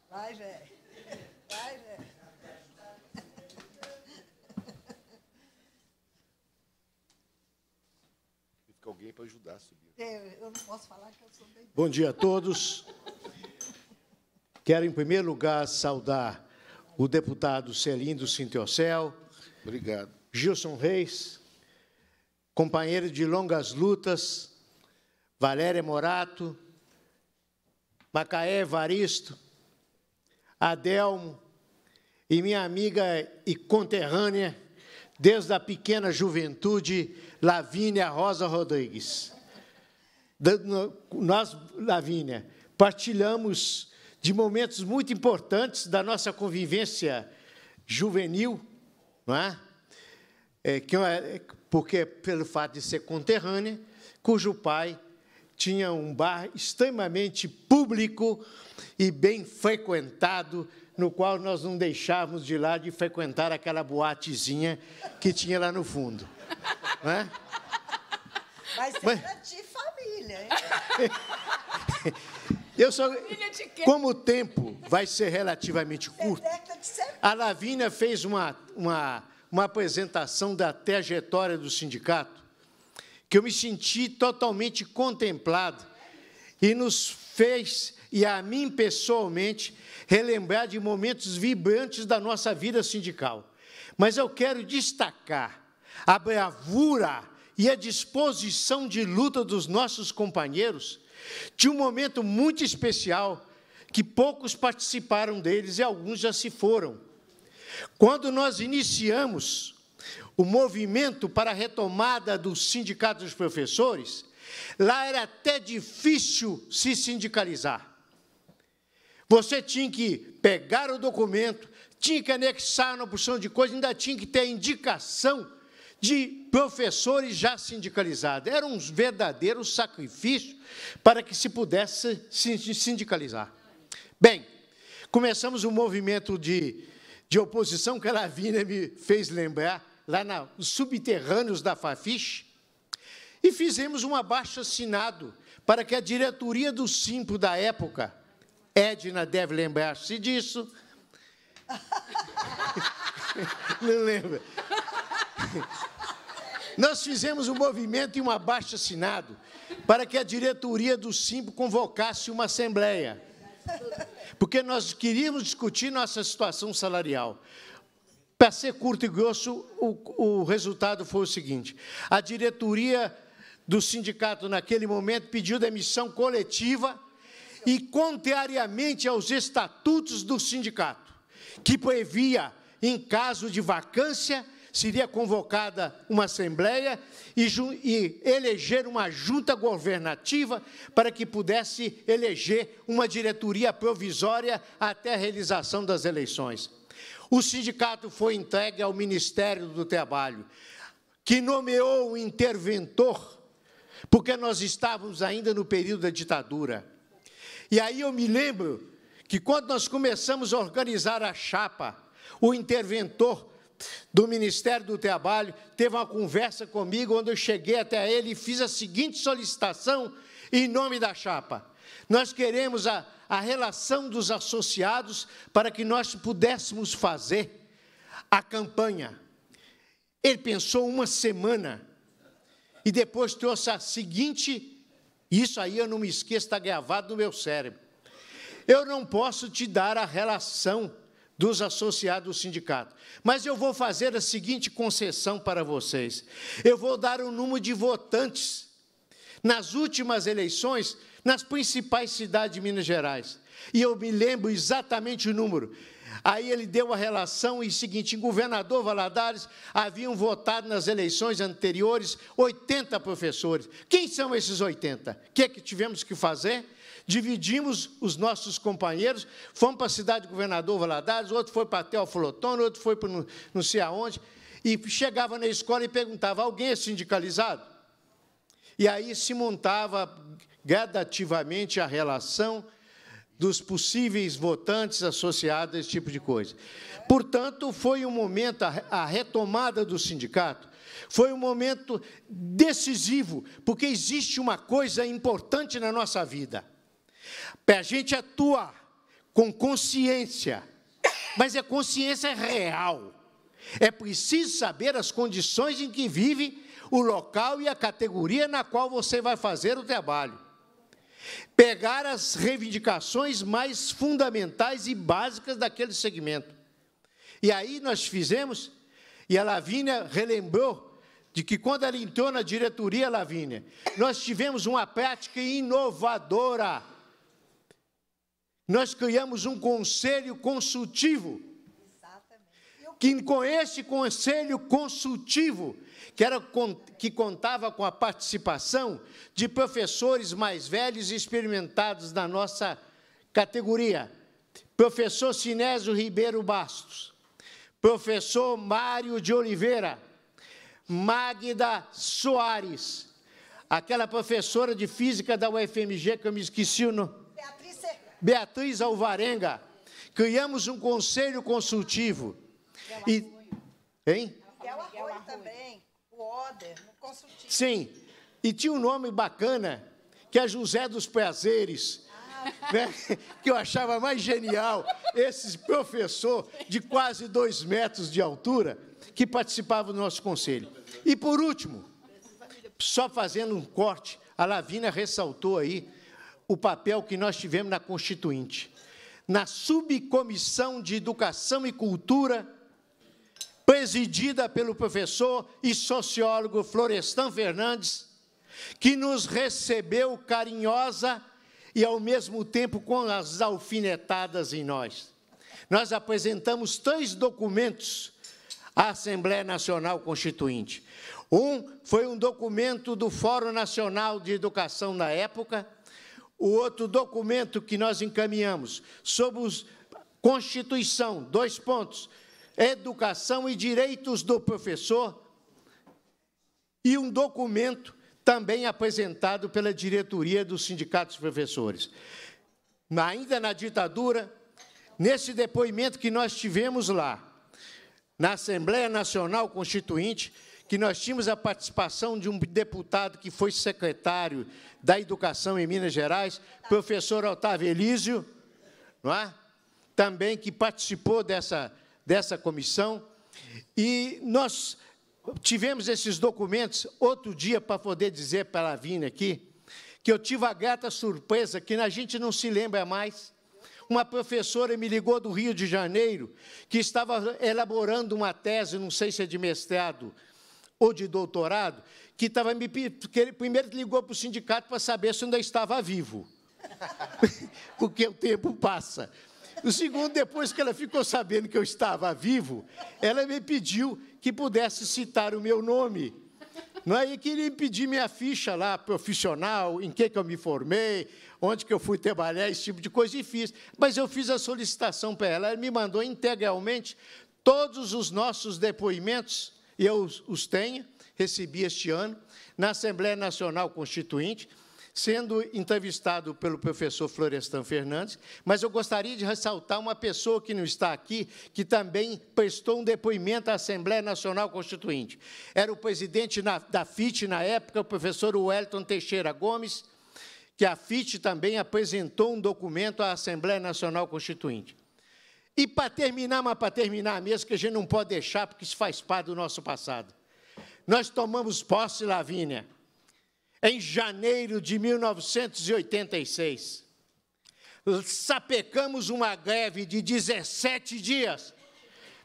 Vai, velho. para ajudar a subir. É, eu não posso falar que eu sou bem. Bom dia a todos. Quero, em primeiro lugar, saudar o deputado Celindo Sintiocel. Obrigado. Gilson Reis, companheiro de longas lutas, Valéria Morato, Macaé Evaristo, Adelmo e minha amiga e conterrânea, desde a pequena juventude, Lavínia Rosa Rodrigues. Nós, Lavínia, partilhamos de momentos muito importantes da nossa convivência juvenil, não é? é que, é, porque é pelo fato de ser conterrânea, cujo pai tinha um bar extremamente público e bem frequentado no qual nós não deixávamos de lá de frequentar aquela boatezinha que tinha lá no fundo. Né? Mas era de família, hein? Eu só, como o tempo vai ser relativamente é curto, a Lavínia fez uma, uma, uma apresentação da trajetória do sindicato que eu me senti totalmente contemplado e nos fez e a mim pessoalmente relembrar de momentos vibrantes da nossa vida sindical. Mas eu quero destacar a bravura e a disposição de luta dos nossos companheiros de um momento muito especial que poucos participaram deles e alguns já se foram. Quando nós iniciamos o movimento para a retomada do sindicato dos professores, lá era até difícil se sindicalizar. Você tinha que pegar o documento, tinha que anexar na opção de coisa, ainda tinha que ter a indicação de professores já sindicalizados. Era um verdadeiro sacrifício para que se pudesse sindicalizar. Bem, começamos um movimento de, de oposição que a Lavínia me fez lembrar, lá nos subterrâneos da Fafiche, e fizemos um abaixo-assinado para que a diretoria do Simpo da época Edna deve lembrar-se disso. Não lembra? Nós fizemos um movimento e um abaixo assinado para que a diretoria do Simpo convocasse uma assembleia. Porque nós queríamos discutir nossa situação salarial. Para ser curto e grosso, o, o resultado foi o seguinte: a diretoria do sindicato, naquele momento, pediu demissão coletiva e contrariamente aos estatutos do sindicato, que previa, em caso de vacância, seria convocada uma assembleia e, e, eleger uma junta governativa para que pudesse eleger uma diretoria provisória até a realização das eleições. O sindicato foi entregue ao Ministério do Trabalho, que nomeou o interventor, porque nós estávamos ainda no período da ditadura. E aí eu me lembro que quando nós começamos a organizar a chapa, o interventor do Ministério do Trabalho teve uma conversa comigo, onde eu cheguei até ele e fiz a seguinte solicitação em nome da chapa. Nós queremos a, a relação dos associados para que nós pudéssemos fazer a campanha. Ele pensou uma semana e depois trouxe a seguinte isso aí eu não me esqueço, está gravado no meu cérebro. Eu não posso te dar a relação dos associados do sindicato. Mas eu vou fazer a seguinte concessão para vocês: eu vou dar o número de votantes nas últimas eleições nas principais cidades de Minas Gerais. E eu me lembro exatamente o número. Aí ele deu a relação e seguinte: em governador Valadares haviam votado nas eleições anteriores 80 professores. Quem são esses 80? O que é que tivemos que fazer? Dividimos os nossos companheiros, fomos para a cidade do governador Valadares, outro foi para Teoflotone, outro foi para não, não sei aonde, e chegava na escola e perguntava: alguém é sindicalizado? E aí se montava gradativamente a relação dos possíveis votantes associados a esse tipo de coisa. Portanto, foi um momento, a retomada do sindicato foi um momento decisivo, porque existe uma coisa importante na nossa vida. A gente atua com consciência, mas a é consciência é real. É preciso saber as condições em que vive o local e a categoria na qual você vai fazer o trabalho pegar as reivindicações mais fundamentais e básicas daquele segmento. E aí nós fizemos, e a Lavínia relembrou de que quando ela entrou na diretoria, Lavínia, nós tivemos uma prática inovadora. Nós criamos um conselho consultivo. Exatamente. Que com esse conselho consultivo, que, era, que contava com a participação de professores mais velhos e experimentados da nossa categoria. Professor Sinésio Ribeiro Bastos, professor Mário de Oliveira, Magda Soares, aquela professora de física da UFMG que eu me esqueci o nome. Beatriz, Beatriz Alvarenga. Criamos um conselho consultivo. E, hein? o apoio também no consultivo. Sim, e tinha um nome bacana, que é José dos Prazeres. Ah. Né? que eu achava mais genial, esse professor de quase dois metros de altura que participava do nosso conselho. E, por último, só fazendo um corte, a Lavina ressaltou aí o papel que nós tivemos na Constituinte. Na subcomissão de Educação e Cultura presidida pelo professor e sociólogo Florestan Fernandes, que nos recebeu carinhosa e, ao mesmo tempo, com as alfinetadas em nós. Nós apresentamos três documentos à Assembleia Nacional Constituinte. Um foi um documento do Fórum Nacional de Educação na época, o outro documento que nós encaminhamos sobre os Constituição, dois pontos, educação e direitos do professor, e um documento também apresentado pela diretoria dos sindicatos professores. Ainda na ditadura, nesse depoimento que nós tivemos lá, na Assembleia Nacional Constituinte, que nós tínhamos a participação de um deputado que foi secretário da Educação em Minas Gerais, professor Otávio Elísio, não é? também que participou dessa, dessa comissão. E nós tivemos esses documentos outro dia para poder dizer para a Vini aqui que eu tive a grata surpresa que a gente não se lembra mais. Uma professora me ligou do Rio de Janeiro que estava elaborando uma tese, não sei se é de mestrado ou de doutorado, que estava me que ele primeiro ligou para o sindicato para saber se ainda estava vivo, porque o tempo passa. O segundo, depois que ela ficou sabendo que eu estava vivo, ela me pediu que pudesse citar o meu nome. Não é? E queria pedir minha ficha lá, profissional, em que, que eu me formei, onde que eu fui trabalhar, esse tipo de coisa, e fiz. Mas eu fiz a solicitação para ela, ela me mandou integralmente todos os nossos depoimentos, e eu os tenho, recebi este ano, na Assembleia Nacional Constituinte, sendo entrevistado pelo professor Florestan Fernandes, mas eu gostaria de ressaltar uma pessoa que não está aqui, que também prestou um depoimento à Assembleia Nacional Constituinte. Era o presidente da FIT na época, o professor Wellington Teixeira Gomes, que a FIT também apresentou um documento à Assembleia Nacional Constituinte. E para terminar, mas para terminar mesmo, que a gente não pode deixar, porque isso faz parte do nosso passado. Nós tomamos posse, Lavínia, em janeiro de 1986. Sapecamos uma greve de 17 dias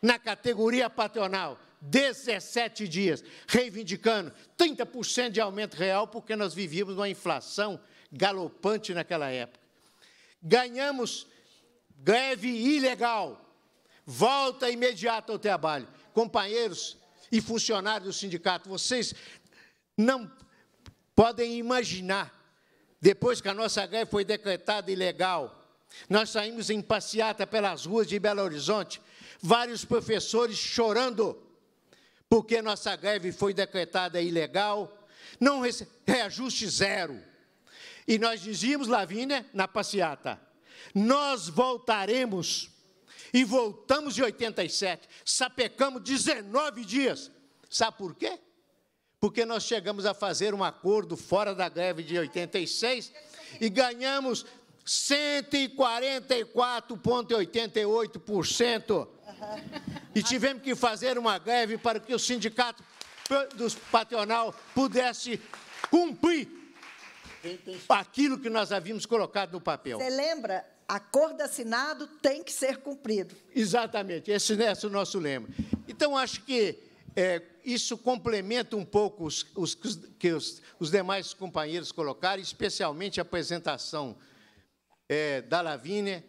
na categoria patronal. 17 dias, reivindicando 30% de aumento real, porque nós vivíamos uma inflação galopante naquela época. Ganhamos greve ilegal, volta imediata ao trabalho. Companheiros e funcionários do sindicato, vocês não Podem imaginar, depois que a nossa greve foi decretada ilegal, nós saímos em passeata pelas ruas de Belo Horizonte, vários professores chorando, porque nossa greve foi decretada ilegal, não reajuste zero. E nós dizíamos, Lavínia, na passeata, nós voltaremos, e voltamos em 87, sapecamos 19 dias. Sabe por quê? porque nós chegamos a fazer um acordo fora da greve de 86 e ganhamos 144,88%. E tivemos que fazer uma greve para que o sindicato dos patronal pudesse cumprir aquilo que nós havíamos colocado no papel. Você lembra? Acordo assinado tem que ser cumprido. Exatamente, esse, é o nosso lema. Então, acho que é, isso complementa um pouco os, os que os, os, demais companheiros colocaram, especialmente a apresentação é, da Lavínia.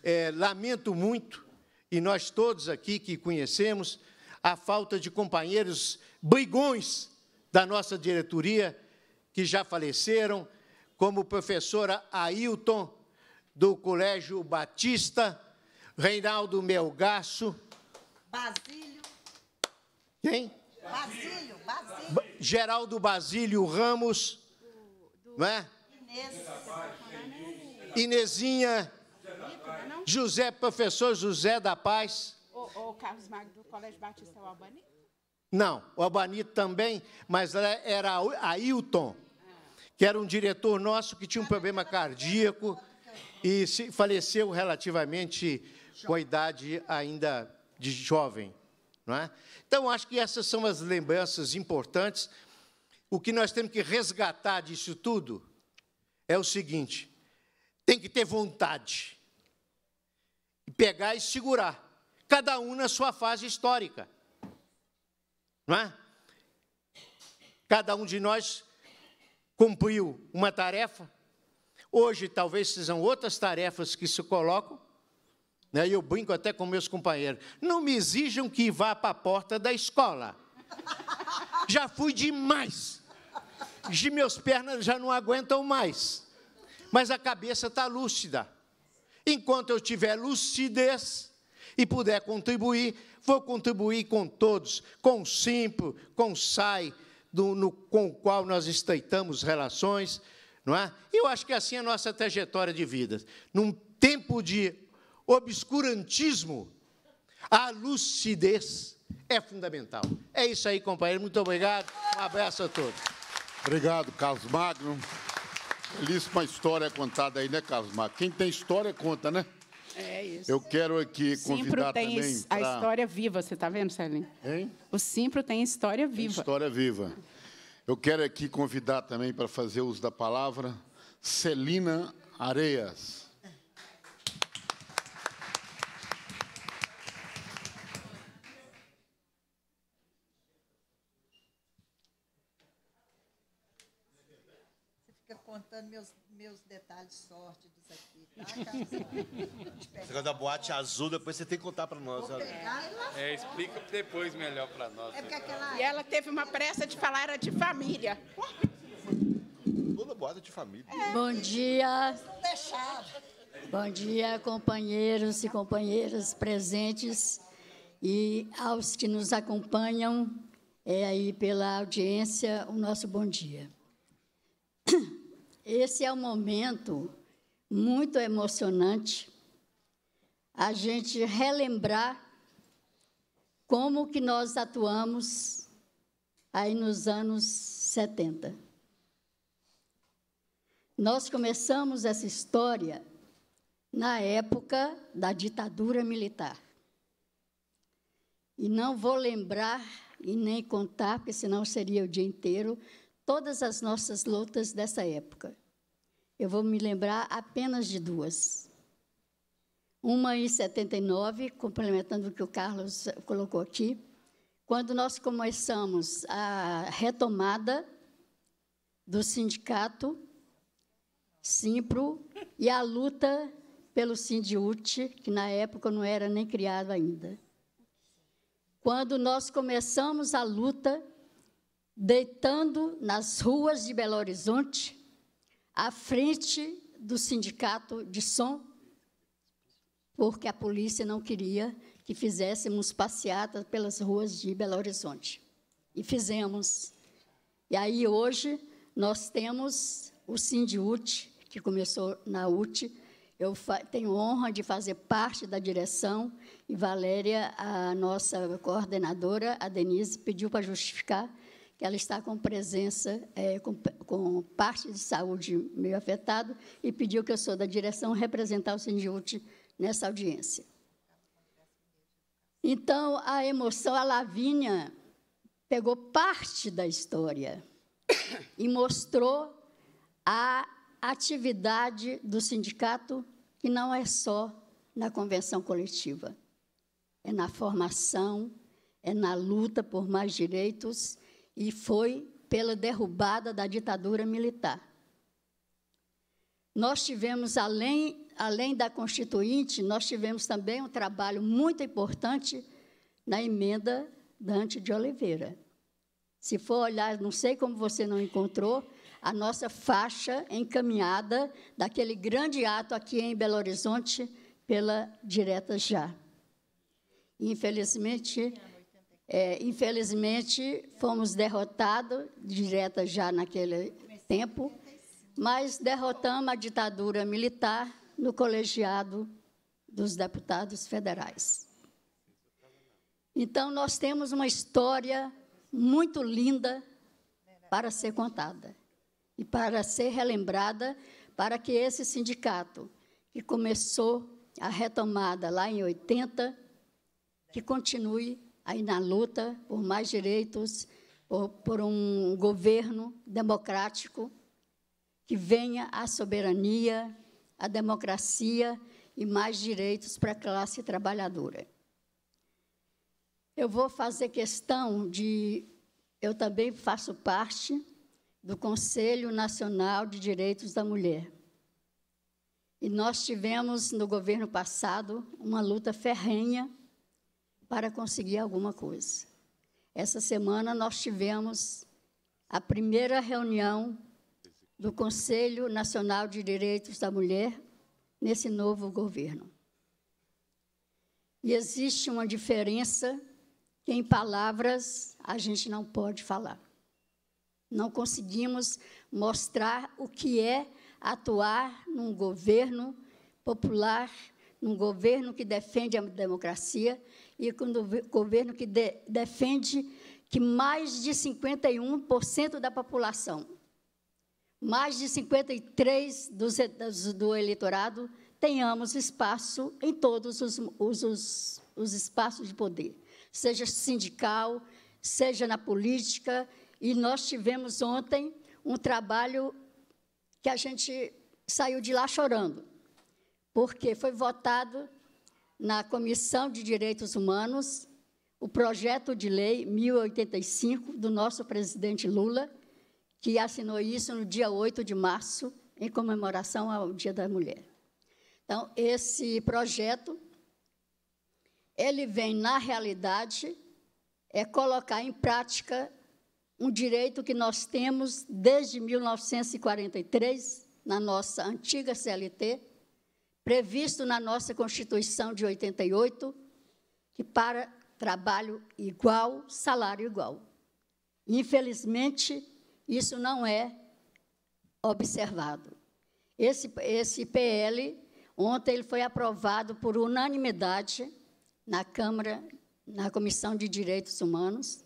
É, lamento muito, e nós todos aqui que conhecemos, a falta de companheiros brigões da nossa diretoria que já faleceram, como professora Ailton, do Colégio Batista, Reinaldo Melgaço, Basílio. Quem? Basílio, Basílio. Ba Geraldo Basílio Ramos, do, do não é? Inês. Inezinha. José, professor José da Paz. O, o Carlos Magno do Colégio Batista, o Albani? Não, o Albani também, mas era Ailton, que era um diretor nosso que tinha um problema cardíaco e faleceu relativamente com a idade ainda de jovem. Não é? Então, acho que essas são as lembranças importantes. O que nós temos que resgatar disso tudo é o seguinte: tem que ter vontade, e pegar e segurar, cada um na sua fase histórica. Não é? Cada um de nós cumpriu uma tarefa, hoje talvez sejam outras tarefas que se colocam, e né? eu brinco até com meus companheiros. Não me exijam que vá para a porta da escola. Já fui demais. De meus pernas já não aguentam mais. Mas a cabeça está lúcida. Enquanto eu tiver lucidez e puder contribuir, vou contribuir com todos, com o Simplo, com o SAI, do, no, com o qual nós estreitamos relações. Não é? Eu acho que é assim é a nossa trajetória de vida. Num tempo de obscurantismo, a lucidez é fundamental. É isso aí, companheiro. Muito obrigado. Um abraço a todos. Obrigado, Carlos Magno. Belíssima história contada aí, né, Carlos Magno? Quem tem história conta, né? É isso. Eu quero aqui convidar Simpro tem também. A história viva, você está vendo, Celinho? Hein? O Simpro tem história viva. Tem história viva. Eu quero aqui convidar também para fazer uso da palavra Celina Areias. dando meus, meus detalhes sórdidos aqui, tá, Carlos? Você da boate azul, depois você tem que contar para nós. Vou pegar é, explica depois melhor para nós. É aquela... E ela teve uma pressa de falar, era de família. Toda boate é de família. É. Bom dia. Bom dia, companheiros e companheiras presentes e aos que nos acompanham é aí pela audiência, o nosso bom dia. Esse é um momento muito emocionante. A gente relembrar como que nós atuamos aí nos anos 70. Nós começamos essa história na época da ditadura militar. E não vou lembrar e nem contar, porque senão seria o dia inteiro, todas as nossas lutas dessa época. Eu vou me lembrar apenas de duas. Uma em 79, complementando o que o Carlos colocou aqui, quando nós começamos a retomada do sindicato Simpro e a luta pelo Sindiute, que na época não era nem criado ainda. Quando nós começamos a luta deitando nas ruas de Belo Horizonte, à frente do sindicato de som, porque a polícia não queria que fizéssemos passeatas pelas ruas de Belo Horizonte. E fizemos. E aí, hoje, nós temos o Sindiut, que começou na UT. Eu tenho honra de fazer parte da direção e Valéria, a nossa coordenadora, a Denise, pediu para justificar que ela está com presença, é, com, com, parte de saúde meio afetado, e pediu que eu sou da direção representar o Sindiúte nessa audiência. Então, a emoção, a Lavínia pegou parte da história e mostrou a atividade do sindicato, que não é só na convenção coletiva, é na formação, é na luta por mais direitos, e foi pela derrubada da ditadura militar. Nós tivemos, além, além da Constituinte, nós tivemos também um trabalho muito importante na emenda Dante de Oliveira. Se for olhar, não sei como você não encontrou, a nossa faixa encaminhada daquele grande ato aqui em Belo Horizonte pela Direta Já. Infelizmente, é, infelizmente, fomos derrotados, direta já naquele tempo, mas derrotamos a ditadura militar no colegiado dos deputados federais. Então, nós temos uma história muito linda para ser contada e para ser relembrada para que esse sindicato, que começou a retomada lá em 80, que continue aí na luta por mais direitos, por, por um governo democrático que venha a soberania, a democracia e mais direitos para a classe trabalhadora. Eu vou fazer questão de. Eu também faço parte do Conselho Nacional de Direitos da Mulher. E nós tivemos, no governo passado, uma luta ferrenha para conseguir alguma coisa. Essa semana nós tivemos a primeira reunião do Conselho Nacional de Direitos da Mulher nesse novo governo. E existe uma diferença que, em palavras, a gente não pode falar. Não conseguimos mostrar o que é atuar num governo popular, num governo que defende a democracia e com é o governo que de, defende que mais de 51% da população, mais de 53% do, do eleitorado, tenhamos espaço em todos os, os, os, os espaços de poder, seja sindical, seja na política. E nós tivemos ontem um trabalho que a gente saiu de lá chorando, porque foi votado na Comissão de Direitos Humanos o projeto de lei 1085 do nosso presidente Lula, que assinou isso no dia 8 de março, em comemoração ao Dia da Mulher. Então, esse projeto ele vem na realidade é colocar em prática um direito que nós temos desde 1943 na nossa antiga CLT, previsto na nossa Constituição de 88, que para trabalho igual, salário igual. Infelizmente, isso não é observado. Esse, esse PL, ontem ele foi aprovado por unanimidade na Câmara, na Comissão de Direitos Humanos,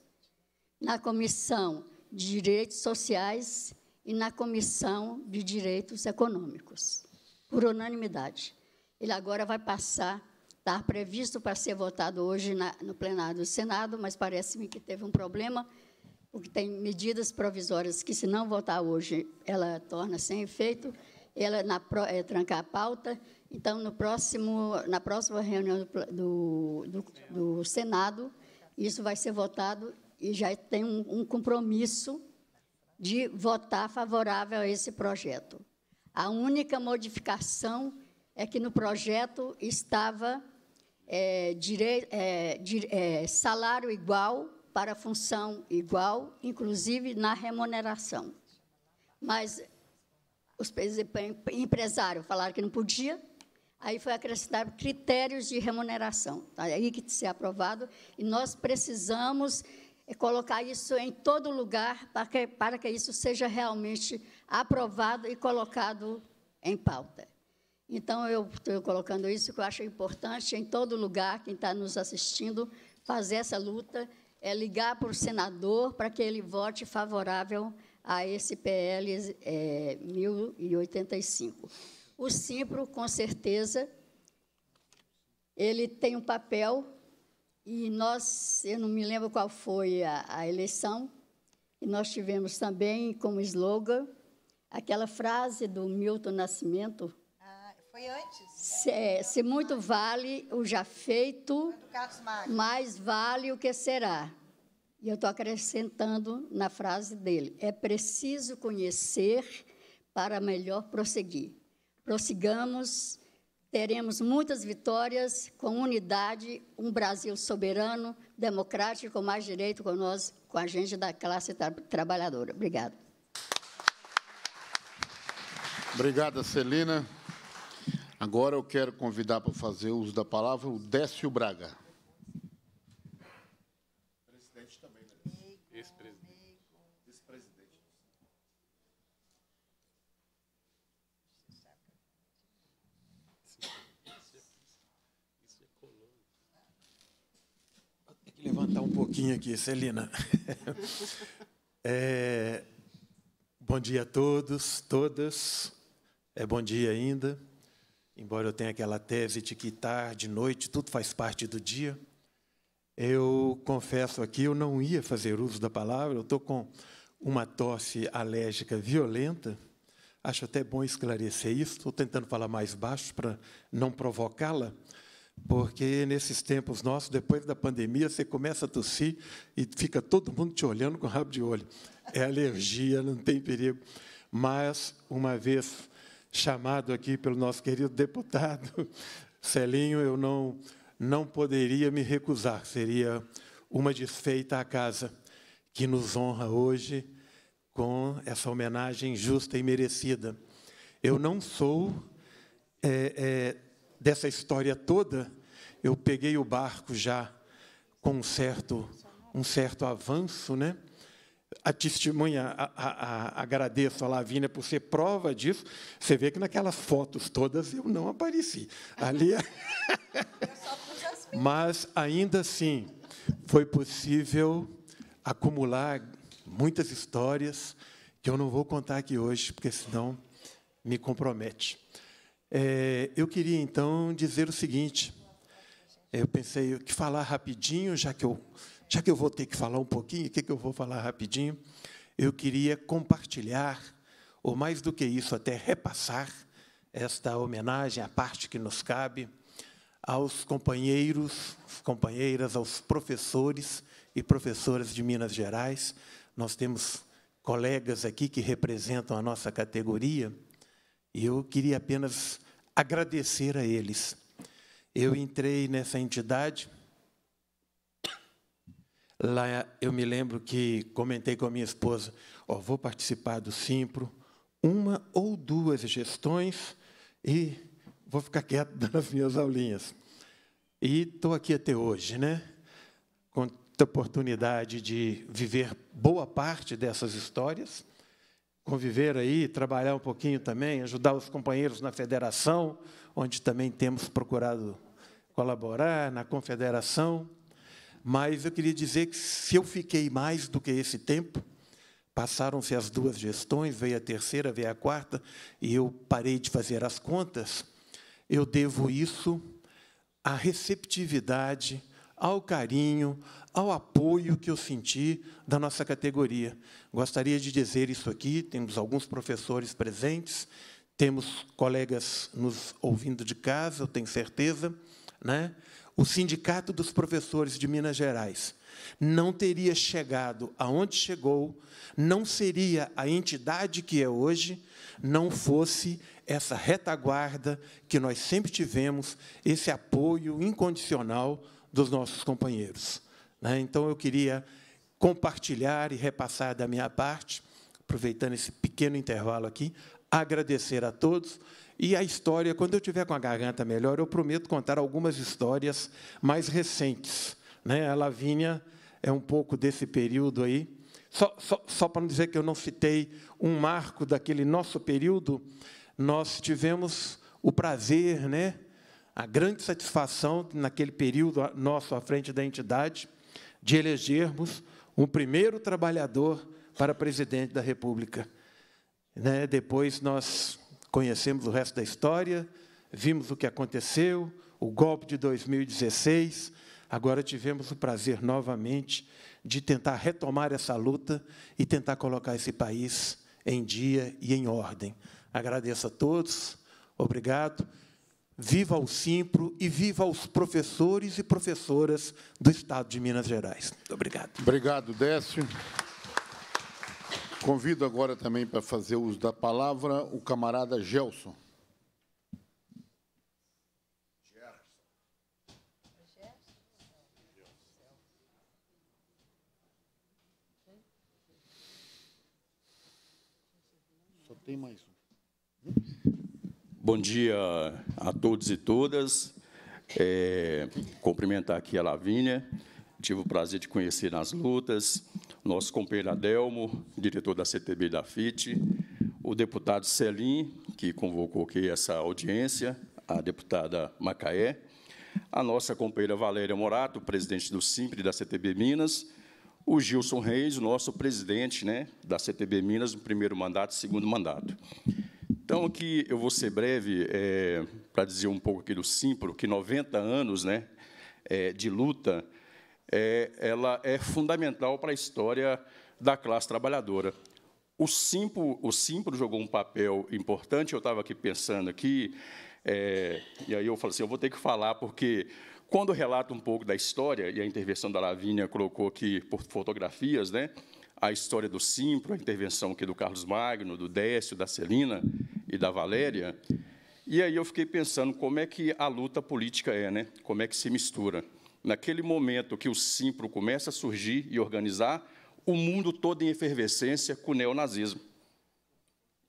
na Comissão de Direitos Sociais e na Comissão de Direitos Econômicos por unanimidade. Ele agora vai passar, está previsto para ser votado hoje na, no plenário do Senado, mas parece-me que teve um problema, porque tem medidas provisórias que, se não votar hoje, ela torna sem efeito, ela é na, é, trancar a pauta. Então, no próximo, na próxima reunião do, do, do Senado, isso vai ser votado e já tem um, um compromisso de votar favorável a esse projeto. A única modificação é que no projeto estava é, dire, é, é, salário igual para função igual, inclusive na remuneração. Mas os empresários falaram que não podia, aí foi acrescentar critérios de remuneração. Tá? Aí que ser aprovado, e nós precisamos é, colocar isso em todo lugar para que, para que isso seja realmente aprovado e colocado em pauta. Então, eu estou colocando isso, que eu acho importante em todo lugar, quem está nos assistindo, fazer essa luta, é ligar para o senador para que ele vote favorável a esse PL é, 1085. O Simpro, com certeza, ele tem um papel, e nós, eu não me lembro qual foi a, a eleição, e nós tivemos também como slogan aquela frase do Milton Nascimento. Ah, foi antes? Se, é, se muito vale o já feito, mais vale o que será. E eu estou acrescentando na frase dele: é preciso conhecer para melhor prosseguir. Prossigamos, teremos muitas vitórias com unidade, um Brasil soberano, democrático, com mais direito com nós, com a gente da classe tra trabalhadora. Obrigada. Obrigada, Celina. Agora eu quero convidar para fazer uso da palavra o Décio Braga. Presidente também, né? Ex-presidente. Ex-presidente. Isso é colono. Tem que levantar um pouquinho aqui, Celina. É, bom dia a todos, todas. É bom dia ainda, embora eu tenha aquela tese de que tarde, noite, tudo faz parte do dia. Eu confesso aqui, eu não ia fazer uso da palavra, eu estou com uma tosse alérgica violenta. Acho até bom esclarecer isso. Estou tentando falar mais baixo para não provocá-la, porque nesses tempos nossos, depois da pandemia, você começa a tossir e fica todo mundo te olhando com o rabo de olho. É alergia, não tem perigo. Mas, uma vez chamado aqui pelo nosso querido deputado Celinho, eu não, não poderia me recusar. Seria uma desfeita à casa que nos honra hoje com essa homenagem justa e merecida. Eu não sou é, é, dessa história toda. Eu peguei o barco já com um certo, um certo avanço, né? a testemunha, a, a, a, agradeço a Lavínia por ser prova disso. Você vê que naquelas fotos todas eu não apareci. Ali. É Mas ainda assim, foi possível acumular muitas histórias que eu não vou contar aqui hoje, porque senão me compromete. É, eu queria então dizer o seguinte: eu pensei que falar rapidinho, já que eu já que eu vou ter que falar um pouquinho, o que, que eu vou falar rapidinho? Eu queria compartilhar, ou mais do que isso, até repassar esta homenagem, a parte que nos cabe, aos companheiros, companheiras, aos professores e professoras de Minas Gerais. Nós temos colegas aqui que representam a nossa categoria, e eu queria apenas agradecer a eles. Eu entrei nessa entidade Lá eu me lembro que comentei com a minha esposa: oh, vou participar do Simpro, uma ou duas gestões e vou ficar quieto nas minhas aulinhas. E estou aqui até hoje, né? Com a oportunidade de viver boa parte dessas histórias, conviver aí, trabalhar um pouquinho também, ajudar os companheiros na federação, onde também temos procurado colaborar, na confederação mas eu queria dizer que se eu fiquei mais do que esse tempo, passaram-se as duas gestões, veio a terceira, veio a quarta, e eu parei de fazer as contas, eu devo isso à receptividade, ao carinho, ao apoio que eu senti da nossa categoria. Gostaria de dizer isso aqui, temos alguns professores presentes, temos colegas nos ouvindo de casa, eu tenho certeza, né? o Sindicato dos Professores de Minas Gerais não teria chegado aonde chegou, não seria a entidade que é hoje, não fosse essa retaguarda que nós sempre tivemos, esse apoio incondicional dos nossos companheiros. Né? Então, eu queria compartilhar e repassar da minha parte, aproveitando esse pequeno intervalo aqui, agradecer a todos e a história, quando eu tiver com a garganta melhor, eu prometo contar algumas histórias mais recentes. Né? A Lavínia é um pouco desse período aí. Só, só, só para não dizer que eu não citei um marco daquele nosso período, nós tivemos o prazer, né? a grande satisfação, naquele período nosso à frente da entidade, de elegermos um primeiro trabalhador para presidente da República. Né? Depois nós Conhecemos o resto da história, vimos o que aconteceu, o golpe de 2016. Agora tivemos o prazer novamente de tentar retomar essa luta e tentar colocar esse país em dia e em ordem. Agradeço a todos, obrigado. Viva o Simpro e viva os professores e professoras do Estado de Minas Gerais. Muito obrigado. Obrigado, Décio. Convido agora também para fazer uso da palavra o camarada Gelson. Só tem mais um. Bom dia a todos e todas. É, cumprimentar aqui a Lavínia. Tive o prazer de conhecer nas lutas nosso companheiro Adelmo, diretor da CTB da FIT, o deputado Celim, que convocou aqui essa audiência, a deputada Macaé, a nossa companheira Valéria Morato, presidente do SIMPRE da CTB Minas, o Gilson Reis, nosso presidente né, da CTB Minas, no primeiro mandato e segundo mandato. Então, aqui eu vou ser breve é, para dizer um pouco aqui do Simpro, que 90 anos né, é, de luta é, ela é fundamental para a história da classe trabalhadora. O Simpro, o Simpro jogou um papel importante, eu estava aqui pensando aqui, é, e aí eu falei assim, eu vou ter que falar, porque quando relato um pouco da história, e a intervenção da Lavínia colocou aqui por fotografias, né, a história do Simpro, a intervenção aqui do Carlos Magno, do Décio, da Celina e da Valéria, e aí eu fiquei pensando como é que a luta política é, né, como é que se mistura. Naquele momento que o Simpro começa a surgir e organizar, o mundo todo em efervescência com o neonazismo.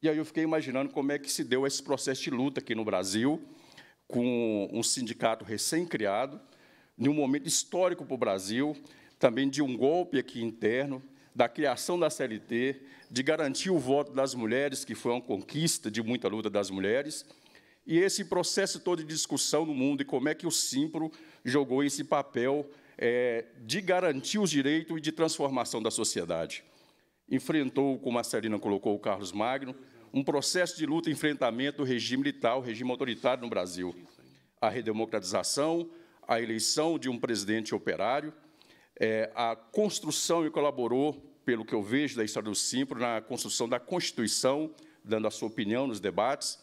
E aí eu fiquei imaginando como é que se deu esse processo de luta aqui no Brasil, com um sindicato recém-criado, num momento histórico para o Brasil, também de um golpe aqui interno, da criação da CLT, de garantir o voto das mulheres, que foi uma conquista de muita luta das mulheres, e esse processo todo de discussão no mundo e como é que o Simpro jogou esse papel é, de garantir os direitos e de transformação da sociedade. Enfrentou, como a Celina colocou, o Carlos Magno, um processo de luta e enfrentamento do regime militar, o regime autoritário no Brasil. A redemocratização, a eleição de um presidente operário, é, a construção e colaborou, pelo que eu vejo da história do Simpro, na construção da Constituição, dando a sua opinião nos debates,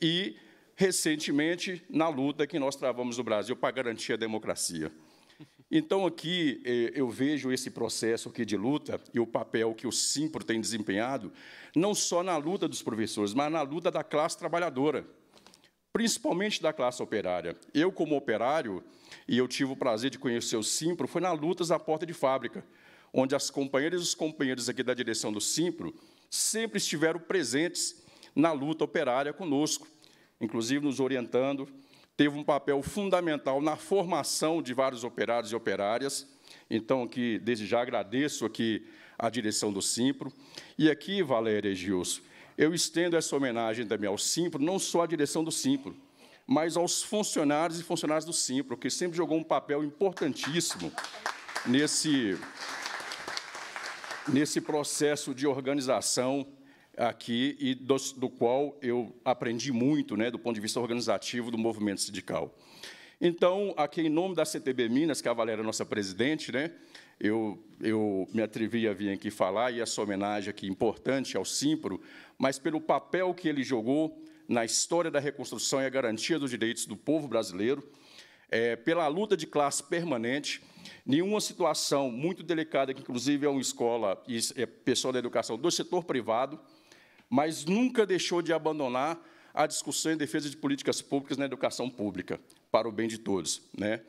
e recentemente na luta que nós travamos no Brasil para garantir a democracia. Então, aqui eh, eu vejo esse processo aqui de luta e o papel que o Simpro tem desempenhado, não só na luta dos professores, mas na luta da classe trabalhadora, principalmente da classe operária. Eu, como operário, e eu tive o prazer de conhecer o Simpro, foi na lutas da porta de fábrica, onde as companheiras e os companheiros aqui da direção do Simpro sempre estiveram presentes na luta operária conosco inclusive nos orientando, teve um papel fundamental na formação de vários operários e operárias. Então, aqui, desde já agradeço aqui a direção do Simpro. E aqui, Valéria e Gilson, eu estendo essa homenagem também ao Simpro, não só à direção do Simpro, mas aos funcionários e funcionárias do Simpro, que sempre jogou um papel importantíssimo nesse, nesse processo de organização aqui e do, do qual eu aprendi muito, né, do ponto de vista organizativo do movimento sindical. Então, aqui em nome da CTB Minas, que a Valéria é nossa presidente, né, eu, eu me atrevi a vir aqui falar e essa homenagem aqui importante ao Simpro, mas pelo papel que ele jogou na história da reconstrução e a garantia dos direitos do povo brasileiro, é, pela luta de classe permanente, nenhuma situação muito delicada, que inclusive é uma escola e é pessoal da educação do setor privado, mas nunca deixou de abandonar a discussão em defesa de políticas públicas na educação pública, para o bem de todos. Né?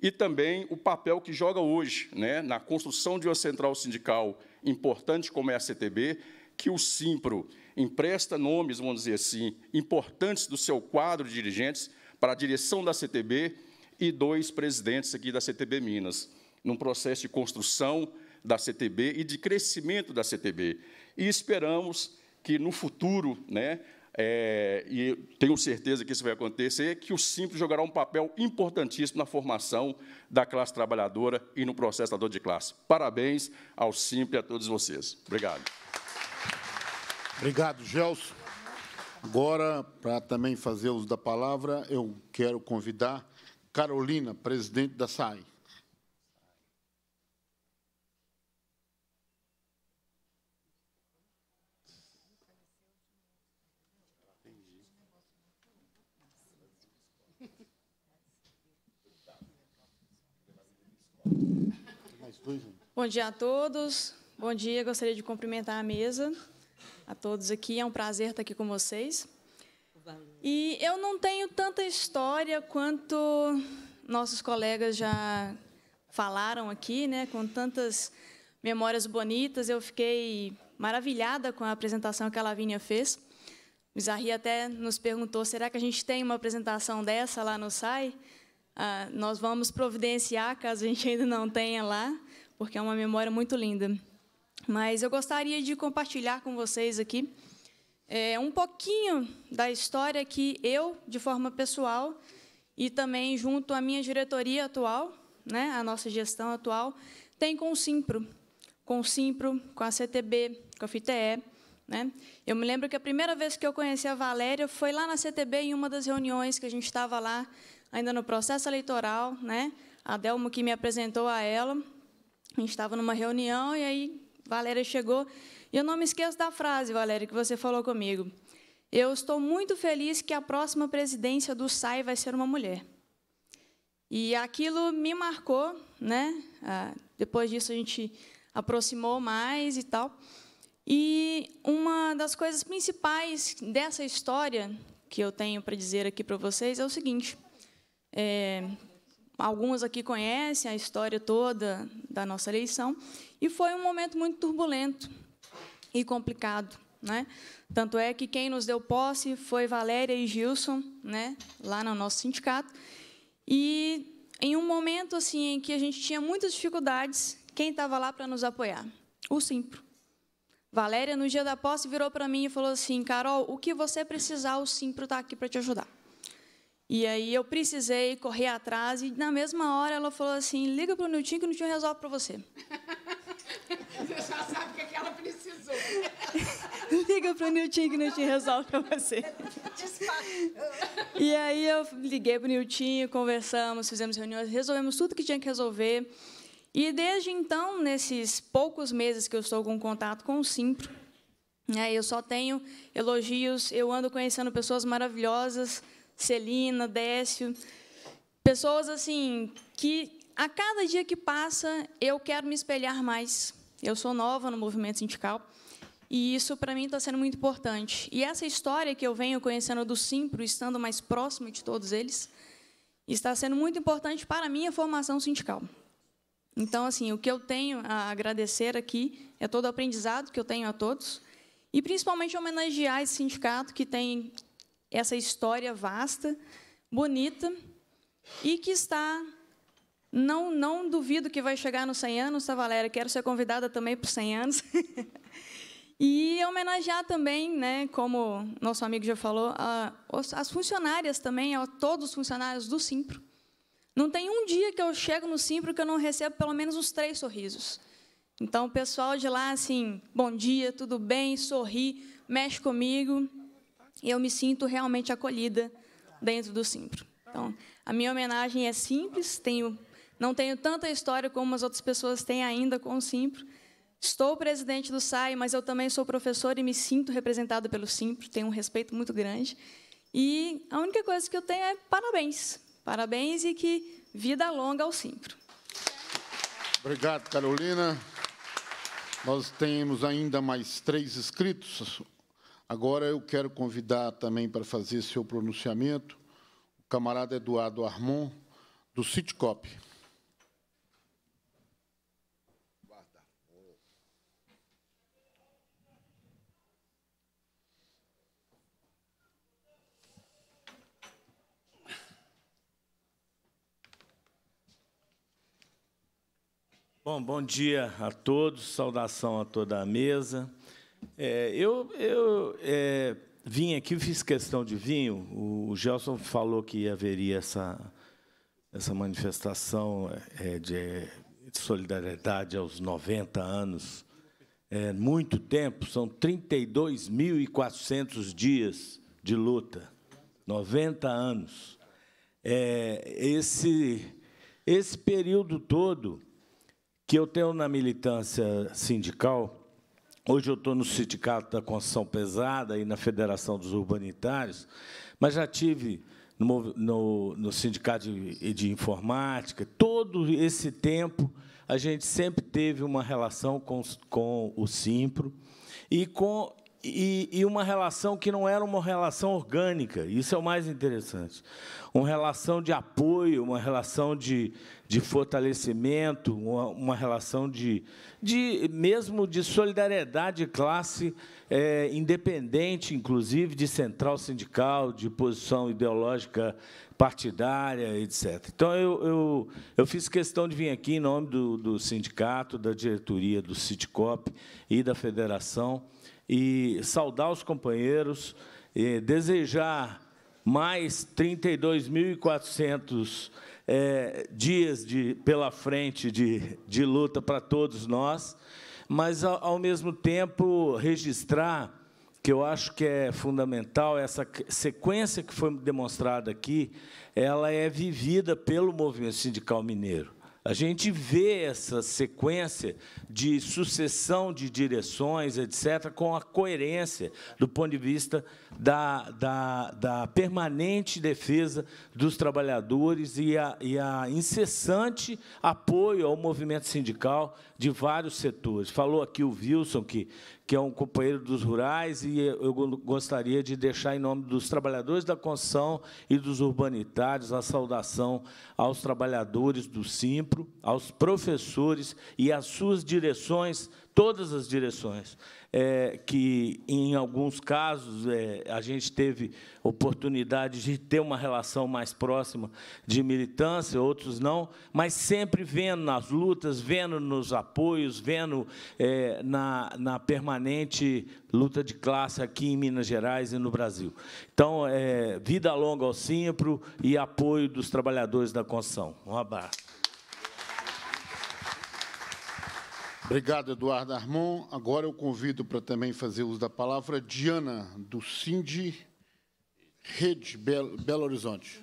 E também o papel que joga hoje né, na construção de uma central sindical importante como é a CTB, que o Simpro empresta nomes, vamos dizer assim, importantes do seu quadro de dirigentes para a direção da CTB e dois presidentes aqui da CTB Minas, num processo de construção da CTB e de crescimento da CTB. E esperamos que no futuro, né, é, e tenho certeza que isso vai acontecer, é que o simples jogará um papel importantíssimo na formação da classe trabalhadora e no processo da dor de classe. Parabéns ao simples a todos vocês. Obrigado. Obrigado, Gelson. Agora, para também fazer uso da palavra, eu quero convidar Carolina, presidente da SAI. Bom dia a todos. Bom dia. Gostaria de cumprimentar a mesa, a todos aqui. É um prazer estar aqui com vocês. E eu não tenho tanta história quanto nossos colegas já falaram aqui, né? Com tantas memórias bonitas, eu fiquei maravilhada com a apresentação que a Lavínia fez. Mizarri até nos perguntou: será que a gente tem uma apresentação dessa lá no SAI? Ah, nós vamos providenciar caso a gente ainda não tenha lá porque é uma memória muito linda. Mas eu gostaria de compartilhar com vocês aqui é, um pouquinho da história que eu, de forma pessoal, e também junto à minha diretoria atual, né, a nossa gestão atual, tem com o Simpro, com o Simpro, com a CTB, com a FITE. Né? Eu me lembro que a primeira vez que eu conheci a Valéria foi lá na CTB, em uma das reuniões que a gente estava lá, ainda no processo eleitoral. Né? A Delmo que me apresentou a ela, a gente estava numa reunião e aí Valéria chegou. E eu não me esqueço da frase, Valéria, que você falou comigo. Eu estou muito feliz que a próxima presidência do SAI vai ser uma mulher. E aquilo me marcou, né? Ah, depois disso a gente aproximou mais e tal. E uma das coisas principais dessa história que eu tenho para dizer aqui para vocês é o seguinte: é, Alguns aqui conhecem a história toda da nossa eleição. E foi um momento muito turbulento e complicado. Né? Tanto é que quem nos deu posse foi Valéria e Gilson, né? lá no nosso sindicato. E em um momento assim em que a gente tinha muitas dificuldades, quem estava lá para nos apoiar? O Simpro. Valéria, no dia da posse, virou para mim e falou assim: Carol, o que você precisar, o Simpro está aqui para te ajudar. E aí eu precisei correr atrás e na mesma hora ela falou assim: liga para o Niltinho que o Niltinho resolve para você. Você já sabe o que, é que ela precisou. liga para o Niltinho que o Niltinho resolve para você. e aí eu liguei para o Niltinho, conversamos, fizemos reuniões, resolvemos tudo que tinha que resolver. E desde então, nesses poucos meses que eu estou com contato com o Simpro, né, eu só tenho elogios, eu ando conhecendo pessoas maravilhosas Celina, Décio, pessoas assim que a cada dia que passa eu quero me espelhar mais. Eu sou nova no movimento sindical e isso para mim está sendo muito importante. E essa história que eu venho conhecendo do Simpro, estando mais próximo de todos eles, está sendo muito importante para a minha formação sindical. Então, assim, o que eu tenho a agradecer aqui é todo o aprendizado que eu tenho a todos e, principalmente, homenagear esse sindicato que tem essa história vasta, bonita, e que está. Não, não duvido que vai chegar nos 100 anos, tá, Valéria? Quero ser convidada também para os 100 anos. e homenagear também, né, como nosso amigo já falou, a, as funcionárias também, a todos os funcionários do Simpro. Não tem um dia que eu chego no Simpro que eu não recebo pelo menos os três sorrisos. Então, o pessoal de lá, assim, bom dia, tudo bem, sorri, mexe comigo e eu me sinto realmente acolhida dentro do Simpro. Então, a minha homenagem é simples, tenho, não tenho tanta história como as outras pessoas têm ainda com o Simpro. Estou presidente do SAI, mas eu também sou professor e me sinto representado pelo Simpro, tenho um respeito muito grande. E a única coisa que eu tenho é parabéns. Parabéns e que vida longa ao Simpro. Obrigado, Carolina. Nós temos ainda mais três inscritos. Agora eu quero convidar também para fazer seu pronunciamento o camarada Eduardo Armon, do Citcop. Bom, bom dia a todos, saudação a toda a mesa. É, eu eu é, vim aqui, fiz questão de vinho O, o Gelson falou que haveria essa, essa manifestação é, de, de, solidariedade aos 90 anos. É muito tempo, são 32.400 dias de luta, 90 anos. É, esse, esse período todo que eu tenho na militância sindical, Hoje eu estou no Sindicato da Construção Pesada e na Federação dos Urbanitários, mas já tive no, no, no Sindicato de, de, Informática. Todo esse tempo, a gente sempre teve uma relação com, com o Simpro e com e, e, uma relação que não era uma relação orgânica, isso é o mais interessante. Uma relação de apoio, uma relação de, de fortalecimento, uma, uma relação de, de, mesmo de solidariedade de classe, é, independente, inclusive, de central sindical, de posição ideológica partidária, etc. Então, eu, eu, eu fiz questão de vir aqui em nome do, do sindicato, da diretoria do Sindicop e da federação e saudar os companheiros, desejar mais 32.400 é, dias de, pela frente de, de luta para todos nós, mas, ao, ao mesmo tempo, registrar que eu acho que é fundamental, essa sequência que foi demonstrada aqui, ela é vivida pelo movimento sindical mineiro a gente vê essa sequência de sucessão de direções, etc., com a coerência do ponto de vista da, da, da permanente defesa dos trabalhadores e a, e a incessante apoio ao movimento sindical de vários setores. Falou aqui o Wilson que que é um companheiro dos rurais, e eu gostaria de deixar, em nome dos trabalhadores da construção e dos urbanitários, a saudação aos trabalhadores do Simpro, aos professores e às suas direções, todas as direções é, que, em alguns casos, é, a gente teve oportunidade de ter uma relação mais próxima de militância, outros não, mas sempre vendo nas lutas, vendo nos apoios, vendo é, na, na permanente luta de classe aqui em Minas Gerais e no Brasil. Então, é, vida longa ao Simpro e apoio dos trabalhadores da construção. Um abraço. Obrigado, Eduardo Armon. Agora eu convido para também fazer uso da palavra Diana do Cindy Rede Belo, Belo Horizonte.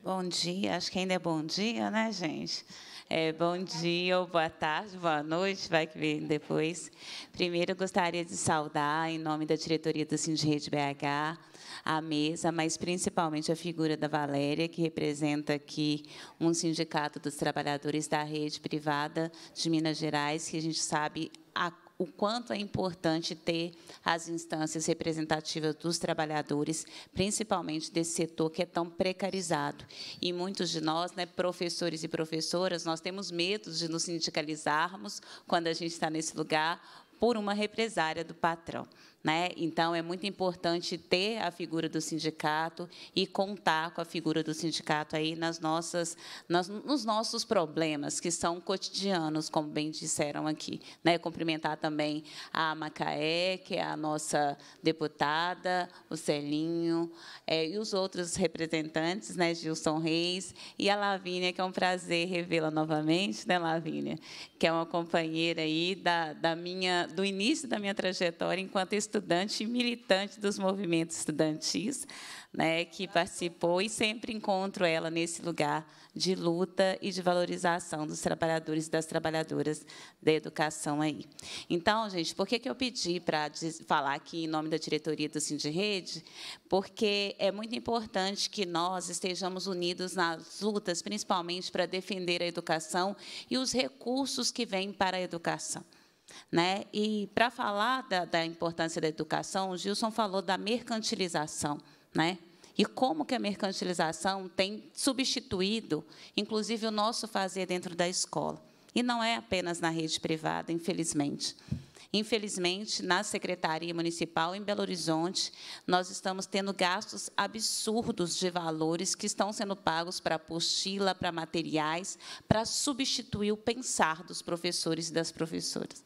Bom dia, acho que ainda é bom dia, né, gente? É, bom dia, ou boa tarde, boa noite, vai que vem depois. Primeiro, gostaria de saudar, em nome da diretoria do Sindicato BH, a mesa, mas principalmente a figura da Valéria, que representa aqui um sindicato dos trabalhadores da rede privada de Minas Gerais, que a gente sabe a o quanto é importante ter as instâncias representativas dos trabalhadores, principalmente desse setor que é tão precarizado. E muitos de nós, né, professores e professoras, nós temos medo de nos sindicalizarmos quando a gente está nesse lugar por uma represária do patrão. Né? Então, é muito importante ter a figura do sindicato e contar com a figura do sindicato aí nas nossas, nas, nos nossos problemas, que são cotidianos, como bem disseram aqui. Né? Cumprimentar também a Macaé, que é a nossa deputada, o Celinho, é, e os outros representantes, né? Gilson Reis, e a Lavínia, que é um prazer revê-la novamente, né, Lavínia? Que é uma companheira aí da, da minha, do início da minha trajetória enquanto estudante estudante e militante dos movimentos estudantis, né, que participou, e sempre encontro ela nesse lugar de luta e de valorização dos trabalhadores e das trabalhadoras da educação. aí. Então, gente, por que, que eu pedi para falar aqui em nome da diretoria do Rede? Porque é muito importante que nós estejamos unidos nas lutas, principalmente para defender a educação e os recursos que vêm para a educação. Né? E para falar da, da, importância da educação, o Gilson falou da mercantilização, né? E como que a mercantilização tem substituído, inclusive, o nosso fazer dentro da escola. E não é apenas na rede privada, infelizmente. Infelizmente, na Secretaria Municipal em Belo Horizonte, nós estamos tendo gastos absurdos de valores que estão sendo pagos para apostila, para materiais, para substituir o pensar dos professores e das professoras.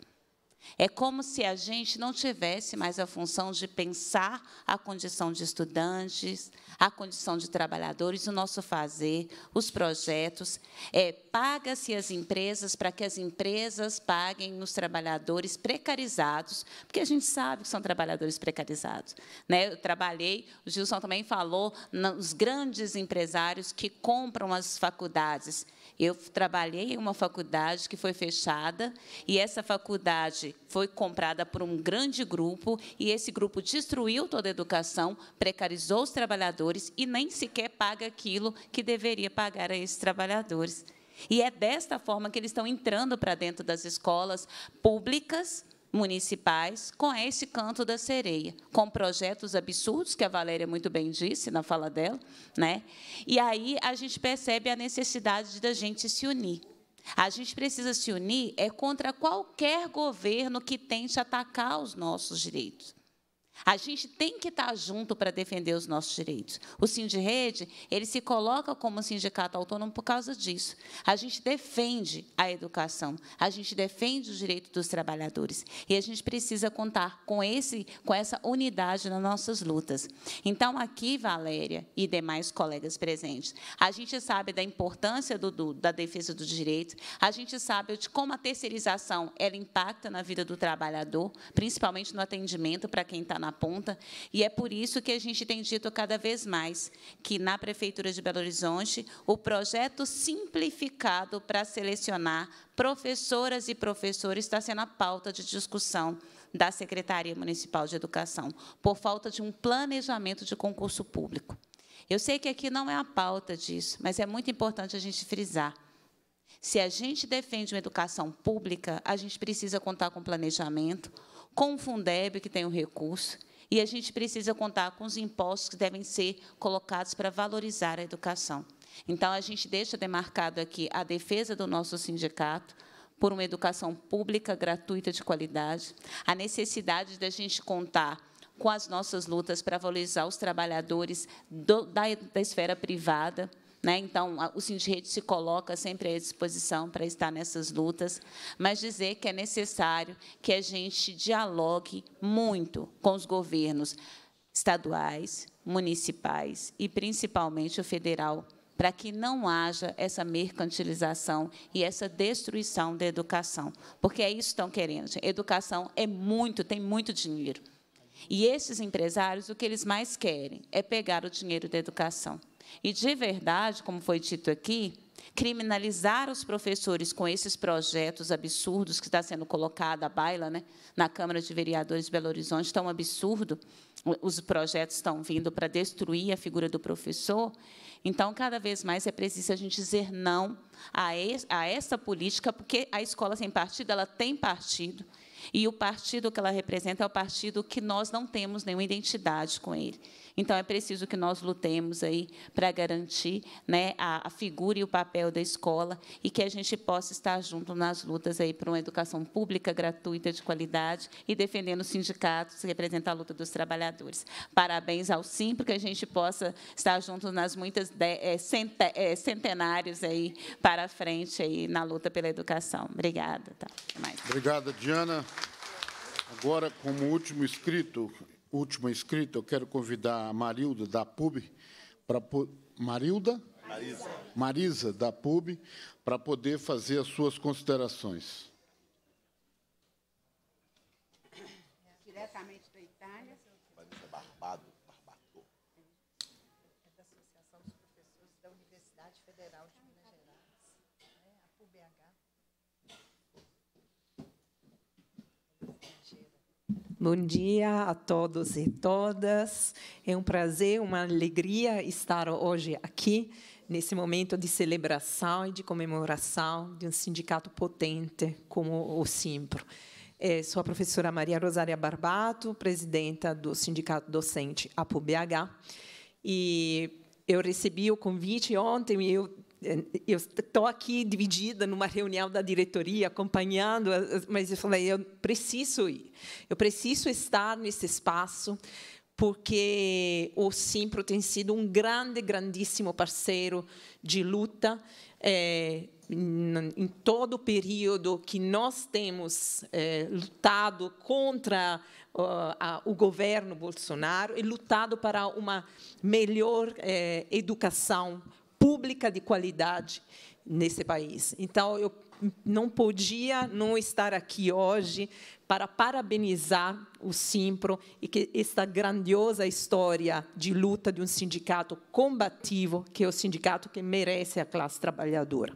É como se a gente não tivesse mais a função de pensar a condição de estudantes, a condição de trabalhadores, o nosso fazer, os projetos. É, Paga-se as empresas para que as empresas paguem os trabalhadores precarizados, porque a gente sabe que são trabalhadores precarizados. Né? Eu trabalhei, o Gilson também falou, nos grandes empresários que compram as faculdades eu trabalhei em uma faculdade que foi fechada e essa faculdade foi comprada por um grande grupo e esse grupo destruiu toda a educação, precarizou os trabalhadores e nem sequer paga aquilo que deveria pagar a esses trabalhadores. E é desta forma que eles estão entrando para dentro das escolas públicas municipais com esse canto da sereia, com projetos absurdos, que a Valéria muito bem disse na fala dela. Né? E aí a gente percebe a necessidade da gente se unir. A gente precisa se unir é contra qualquer governo que tente atacar os nossos direitos. A gente tem que estar junto para defender os nossos direitos. O Sindirede, ele se coloca como sindicato autônomo por causa disso. A gente defende a educação, a gente defende os direitos dos trabalhadores e a gente precisa contar com esse com essa unidade nas nossas lutas. Então aqui, Valéria e demais colegas presentes, a gente sabe da importância do, do, da defesa dos direitos, a gente sabe de como a terceirização ela impacta na vida do trabalhador, principalmente no atendimento para quem está na ponta, e é por isso que a gente tem dito cada vez mais que, na Prefeitura de Belo Horizonte, o projeto simplificado para selecionar professoras e professores está sendo a pauta de discussão da Secretaria Municipal de Educação, por falta de um planejamento de concurso público. Eu sei que aqui não é a pauta disso, mas é muito importante a gente frisar. Se a gente defende uma educação pública, a gente precisa contar com planejamento, com o Fundeb, que tem o um recurso, e a gente precisa contar com os impostos que devem ser colocados para valorizar a educação. Então, a gente deixa demarcado aqui a defesa do nosso sindicato, por uma educação pública gratuita de qualidade, a necessidade da gente contar com as nossas lutas para valorizar os trabalhadores do, da, da esfera privada, né? Então, o Sindirrede se coloca sempre à disposição para estar nessas lutas, mas dizer que é necessário que a gente dialogue muito com os governos estaduais, municipais e, principalmente, o federal, para que não haja essa mercantilização e essa destruição da educação, porque é isso que estão querendo. Educação é muito, tem muito dinheiro. E esses empresários, o que eles mais querem é pegar o dinheiro da educação. E, de verdade, como foi dito aqui, criminalizar os professores com esses projetos absurdos que está sendo colocado à baila né, na Câmara de Vereadores de Belo Horizonte, tão absurdo, os projetos estão vindo para destruir a figura do professor. Então, cada vez mais é preciso a gente dizer não a, essa política, porque a escola sem partido, ela tem partido, e o partido que ela representa é o partido que nós não temos nenhuma identidade com ele. Então, é preciso que nós lutemos aí para garantir né, a, a, figura e o papel da escola e que a gente possa estar junto nas lutas aí para uma educação pública gratuita, de qualidade, e defendendo os sindicatos, que representam a luta dos trabalhadores. Parabéns ao SIM, porque a gente possa estar junto nas muitas de, é, é, centenários aí para frente aí na luta pela educação. Obrigada. Tá, Obrigada, Diana. Agora, como último escrito, última escrita, eu quero convidar a Marilda da PUB para Marilda Marisa, Marisa da PUB para poder fazer as suas considerações. Bom dia a todos e todas. É um prazer, uma alegria estar hoje aqui, nesse momento de celebração e de comemoração de um sindicato potente como o Simpro. É, sou a professora Maria Rosária Barbato, presidenta do Sindicato Docente APUBH. E eu recebi o convite ontem e eu eu estou aqui dividida numa reunião da diretoria, acompanhando, mas eu falei, eu preciso ir, eu preciso estar nesse espaço, porque o Simpro tem sido um grande, grandíssimo parceiro de luta é, em todo o período que nós temos é, lutado contra uh, a, o governo Bolsonaro e lutado para uma melhor é, educação pública de qualidade nesse país. Então, eu não podia não estar aqui hoje para parabenizar o Simpro e que esta grandiosa história de luta de um sindicato combativo, que é o sindicato que merece a classe trabalhadora.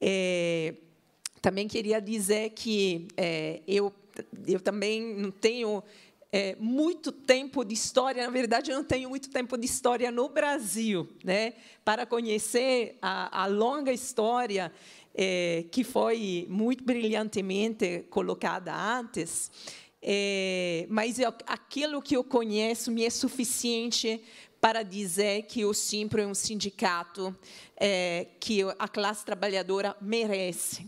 É, também queria dizer que é, eu, eu também não tenho é, muito tempo de história, na verdade, eu não tenho muito tempo de história no Brasil, né, para conhecer a, a longa história é, que foi muito brilhantemente colocada antes. É, mas eu, aquilo que eu conheço me é suficiente para dizer que o Simpro é um sindicato é, que a classe trabalhadora merece.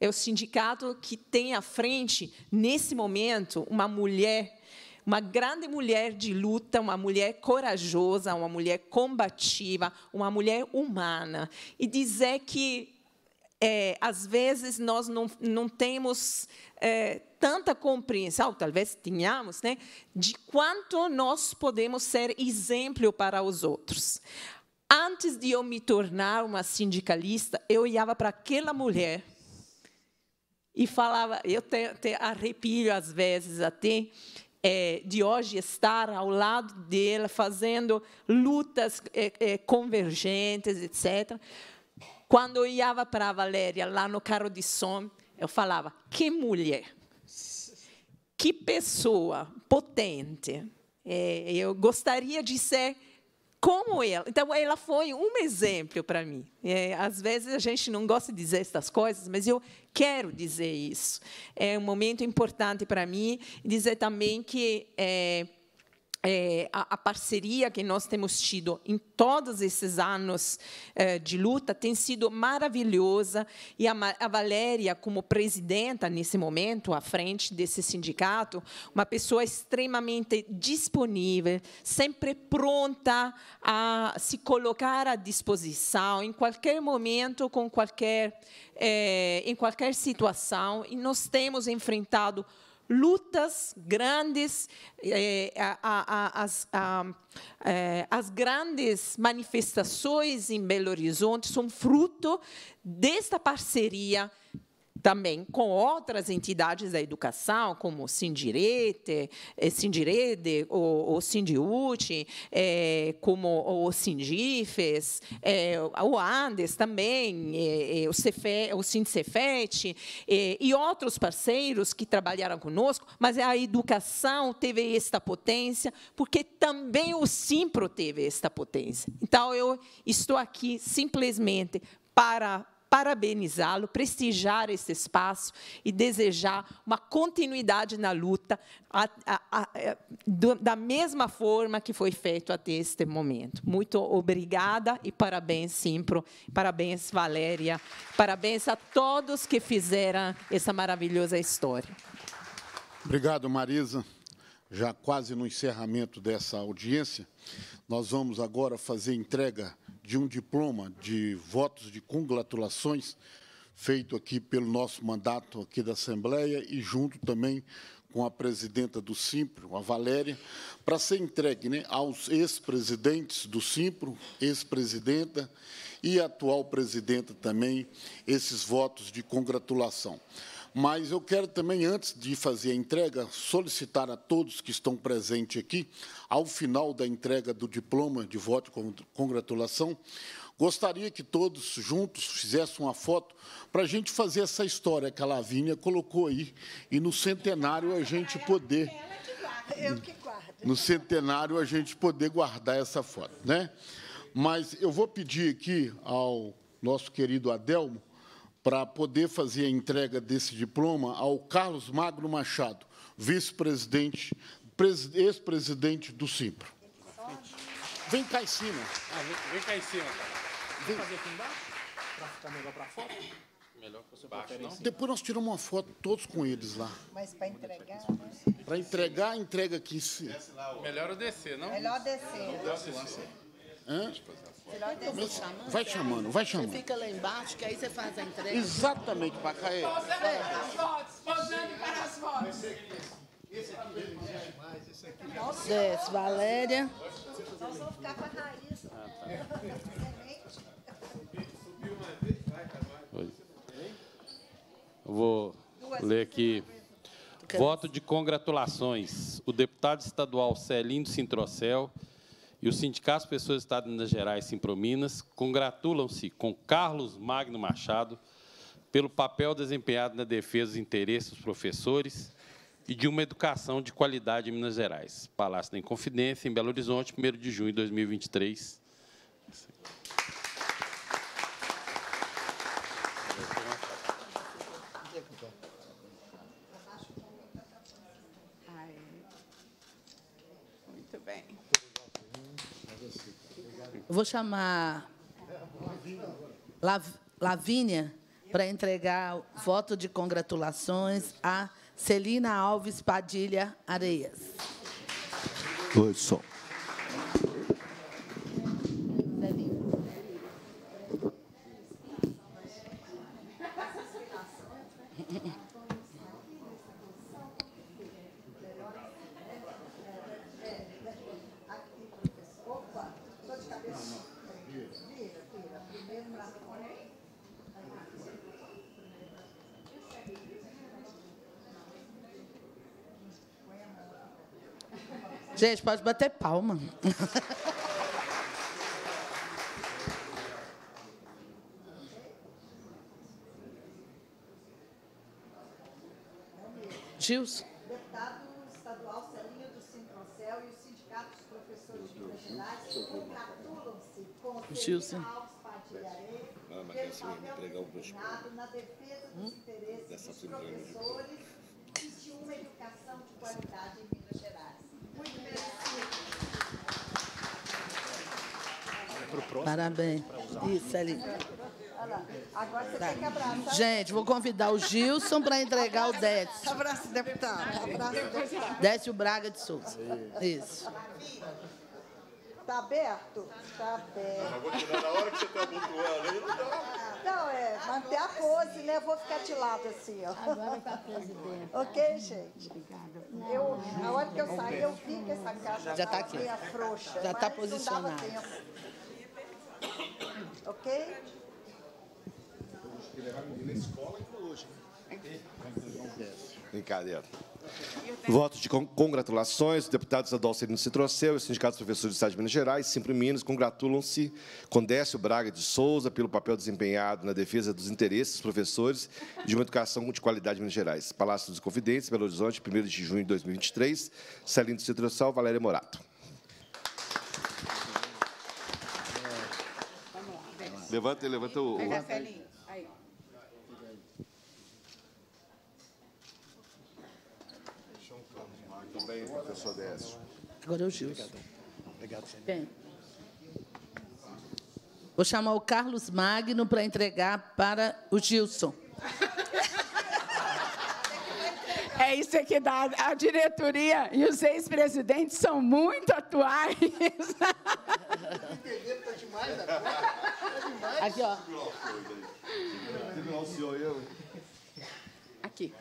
É o sindicato que tem à frente, nesse momento, uma mulher uma grande mulher de luta, uma mulher corajosa, uma mulher combativa, uma mulher humana. E dizer que, é, às vezes, nós não, não temos é, tanta compreensão, talvez tenhamos, né, de quanto nós podemos ser exemplo para os outros. Antes de eu me tornar uma sindicalista, eu olhava para aquela mulher e falava, eu até arrepio às vezes até, é, de hoje estar ao lado dela, fazendo lutas é, é convergentes, etc. Quando eu olhava para a Valéria lá no carro de som, eu falava: que mulher, que pessoa potente. É, eu gostaria de ser como ela. Então, ela foi um exemplo para mim. É, às vezes a gente não gosta de dizer estas coisas, mas eu quero dizer isso. É um momento importante para mim dizer também que. É, é, a, a, parceria que nós temos tido em todos esses anos é, de luta tem sido maravilhosa e a, a, Valéria, como presidenta nesse momento, à frente desse sindicato, uma pessoa extremamente disponível, sempre pronta a se colocar à disposição em qualquer momento, com qualquer, é, em qualquer situação, e nós temos enfrentado lutas grandes, eh, eh a, a, as, a, eh, as grandes manifestações em Belo Horizonte são fruto desta parceria também com outras entidades da educação, como o Sindirete, eh, Sindirede, o, o Sindiute, eh, é, como o Sindifes, é, o Andes também, é, o, Cefe, o Sindcefet, e outros parceiros que trabalharam conosco, mas a educação teve esta potência, porque também o Simpro teve esta potência. Então, eu estou aqui simplesmente para parabenizá-lo, prestigiar esse espaço e desejar uma continuidade na luta a, a, a, é, do, da mesma forma que foi feito até este momento. Muito obrigada e parabéns, Simpro, parabéns, Valéria, parabéns a todos que fizeram essa maravilhosa história. Obrigado, Marisa. Já quase no encerramento dessa audiência, nós vamos agora fazer entrega de um diploma de votos de congratulações feito aqui pelo nosso mandato aqui da Assembleia e junto também com a presidenta do Simpro, a Valéria, para ser entregue né, aos ex-presidentes do Simpro, ex-presidenta e atual presidenta também, esses votos de congratulação. Mas eu quero também, antes de fazer a entrega, solicitar a todos que estão presentes aqui, ao final da entrega do diploma de voto de congratulação, gostaria que todos juntos fizessem uma foto para a gente fazer essa história que a Lavínia colocou aí e no centenário a gente poder. Eu que guardo. No centenário a gente poder guardar essa foto, né? Mas eu vou pedir aqui ao nosso querido Adelmo para poder fazer a entrega desse diploma ao Carlos Magno Machado, vice-presidente, ex-presidente do CIPRO. Vem cá em cima. Ah, vem, vem, cá em cima, Vem fazer aqui embaixo? Para ficar melhor para a foto? Melhor você baixo, Depois nós tiramos uma foto todos com eles lá. Mas para entregar, né? Para entregar, entrega aqui. Melhor eu descer, não? Melhor descer. Não, não descer. Hã? Vai chamando, vai chamando. Você fica lá embaixo, que aí você faz a entrega. Exatamente, para Pacaé. Posando para as fotos, posando para as fotos. É Desce, é Valéria. Nós vamos ficar com a raiz. Ah, tá. Vou ler aqui. Voto de congratulações. O deputado estadual Celindo Sintrocel e o Sindicato Pessoas do Estado de Minas Gerais, Simprominas, congratulam-se com Carlos Magno Machado pelo papel desempenhado na defesa dos interesses dos professores e de uma educação de qualidade em Minas Gerais. Palácio da Inconfidência, em Belo Horizonte, 1 de junho de 2023. Eu vou chamar Lav Lavínia para entregar o voto de congratulações a Celina Alves Padilha Areias. Oi, som. Gente, pode bater palma. Gilson. Deputado estadual Celinha do Sintroncel e os sindicatos professores de Minas Gerais congratulam-se com o Gilson. Alves Padilha Areia pelo é papel na defesa dos hum? interesses dos né? professores e de uma educação de qualidade em Minas Gerais. Parabéns. Isso ali. Agora você tá. tem que abraçar. Gente, vou convidar o Gilson para entregar o Décio. Abraço, deputado. Abraço, deputado. Décio Braga de Souza. Isso. Maravilha. Tá aberto? Tá aberto. Tá vou tirar na hora que você tá abotoando aí, não dá. Ah, não, é, manter a pose, né? Vou ficar de lado assim, ó. Agora tá dentro. Ok, gente? Obrigada. Eu, a hora que eu saí, eu vi que essa casa já tá aqui. meio frouxa. Já tá posicionada. Ok? Ele vai é morrer na escola e no hoje. Brincadeira. Votos de congratulações, os deputados Adolcelino Citroceu e o Sindicato dos Professores do Estado de Minas Gerais, Simpro Minas, congratulam-se com Décio Braga de Souza pelo papel desempenhado na defesa dos interesses dos professores e de uma educação de qualidade em Minas Gerais. Palácio dos Confidentes, Belo Horizonte, 1 de junho de 2023. Celino Citroceu, Valéria Morato. Levanta, levanta o... o... também, professor Décio. Agora é o Gilson. Obrigado, Obrigado Bem, vou chamar o Carlos Magno para entregar para o Gilson. É isso que dá. a diretoria e os ex-presidentes são muito atuais. está demais agora. Está demais. Aqui, ó. Aqui.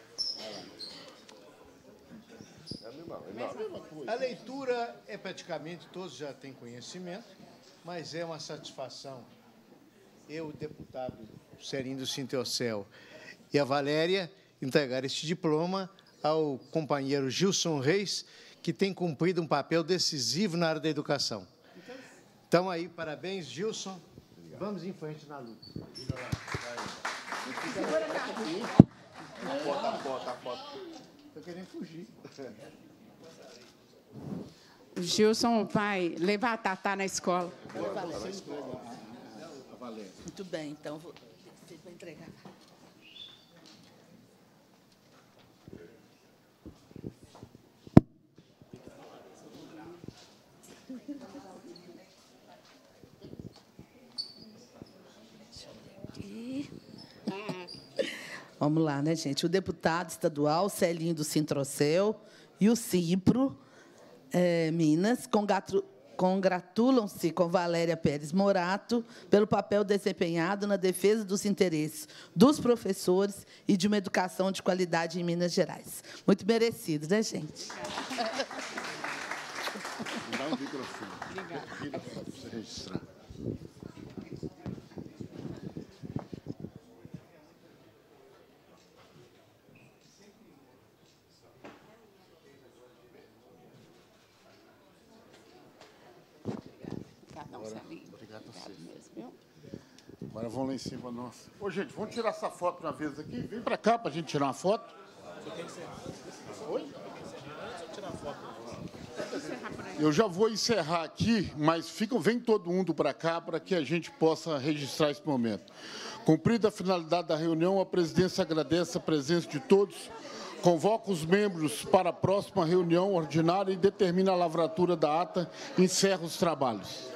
Não, é a mesma coisa. A leitura é praticamente, todos já têm conhecimento, mas é uma satisfação. Eu, deputado Serindo Sinteocel e a Valéria entregar este diploma ao companheiro Gilson Reis, que tem cumprido um papel decisivo na área da educação. Então, aí, parabéns, Gilson. Obrigado. Vamos em frente na luta. Segura a foto, foto, a foto. Estou querendo fugir. O Gilson vai levar a Tatá na escola. Muito bem, então vou entregar. Vamos lá, né, gente? O deputado estadual Celinho do Sintrocel e o Cipro é, Minas, congratulam-se com Valéria Pérez Morato pelo papel desempenhado na defesa dos interesses dos professores e de uma educação de qualidade em Minas Gerais. Muito merecido, né, gente? Dá um microfone. Obrigada. Agora vão lá em cima, nossa. Ô, gente, vamos tirar essa foto uma vez aqui? Vem para cá para a gente tirar uma foto. Oi? Eu já vou encerrar aqui, mas fica, vem todo mundo para cá para que a gente possa registrar esse momento. Cumprida a finalidade da reunião, a presidência agradece a presença de todos, convoca os membros para a próxima reunião ordinária e determina a lavratura da ata e encerra os trabalhos.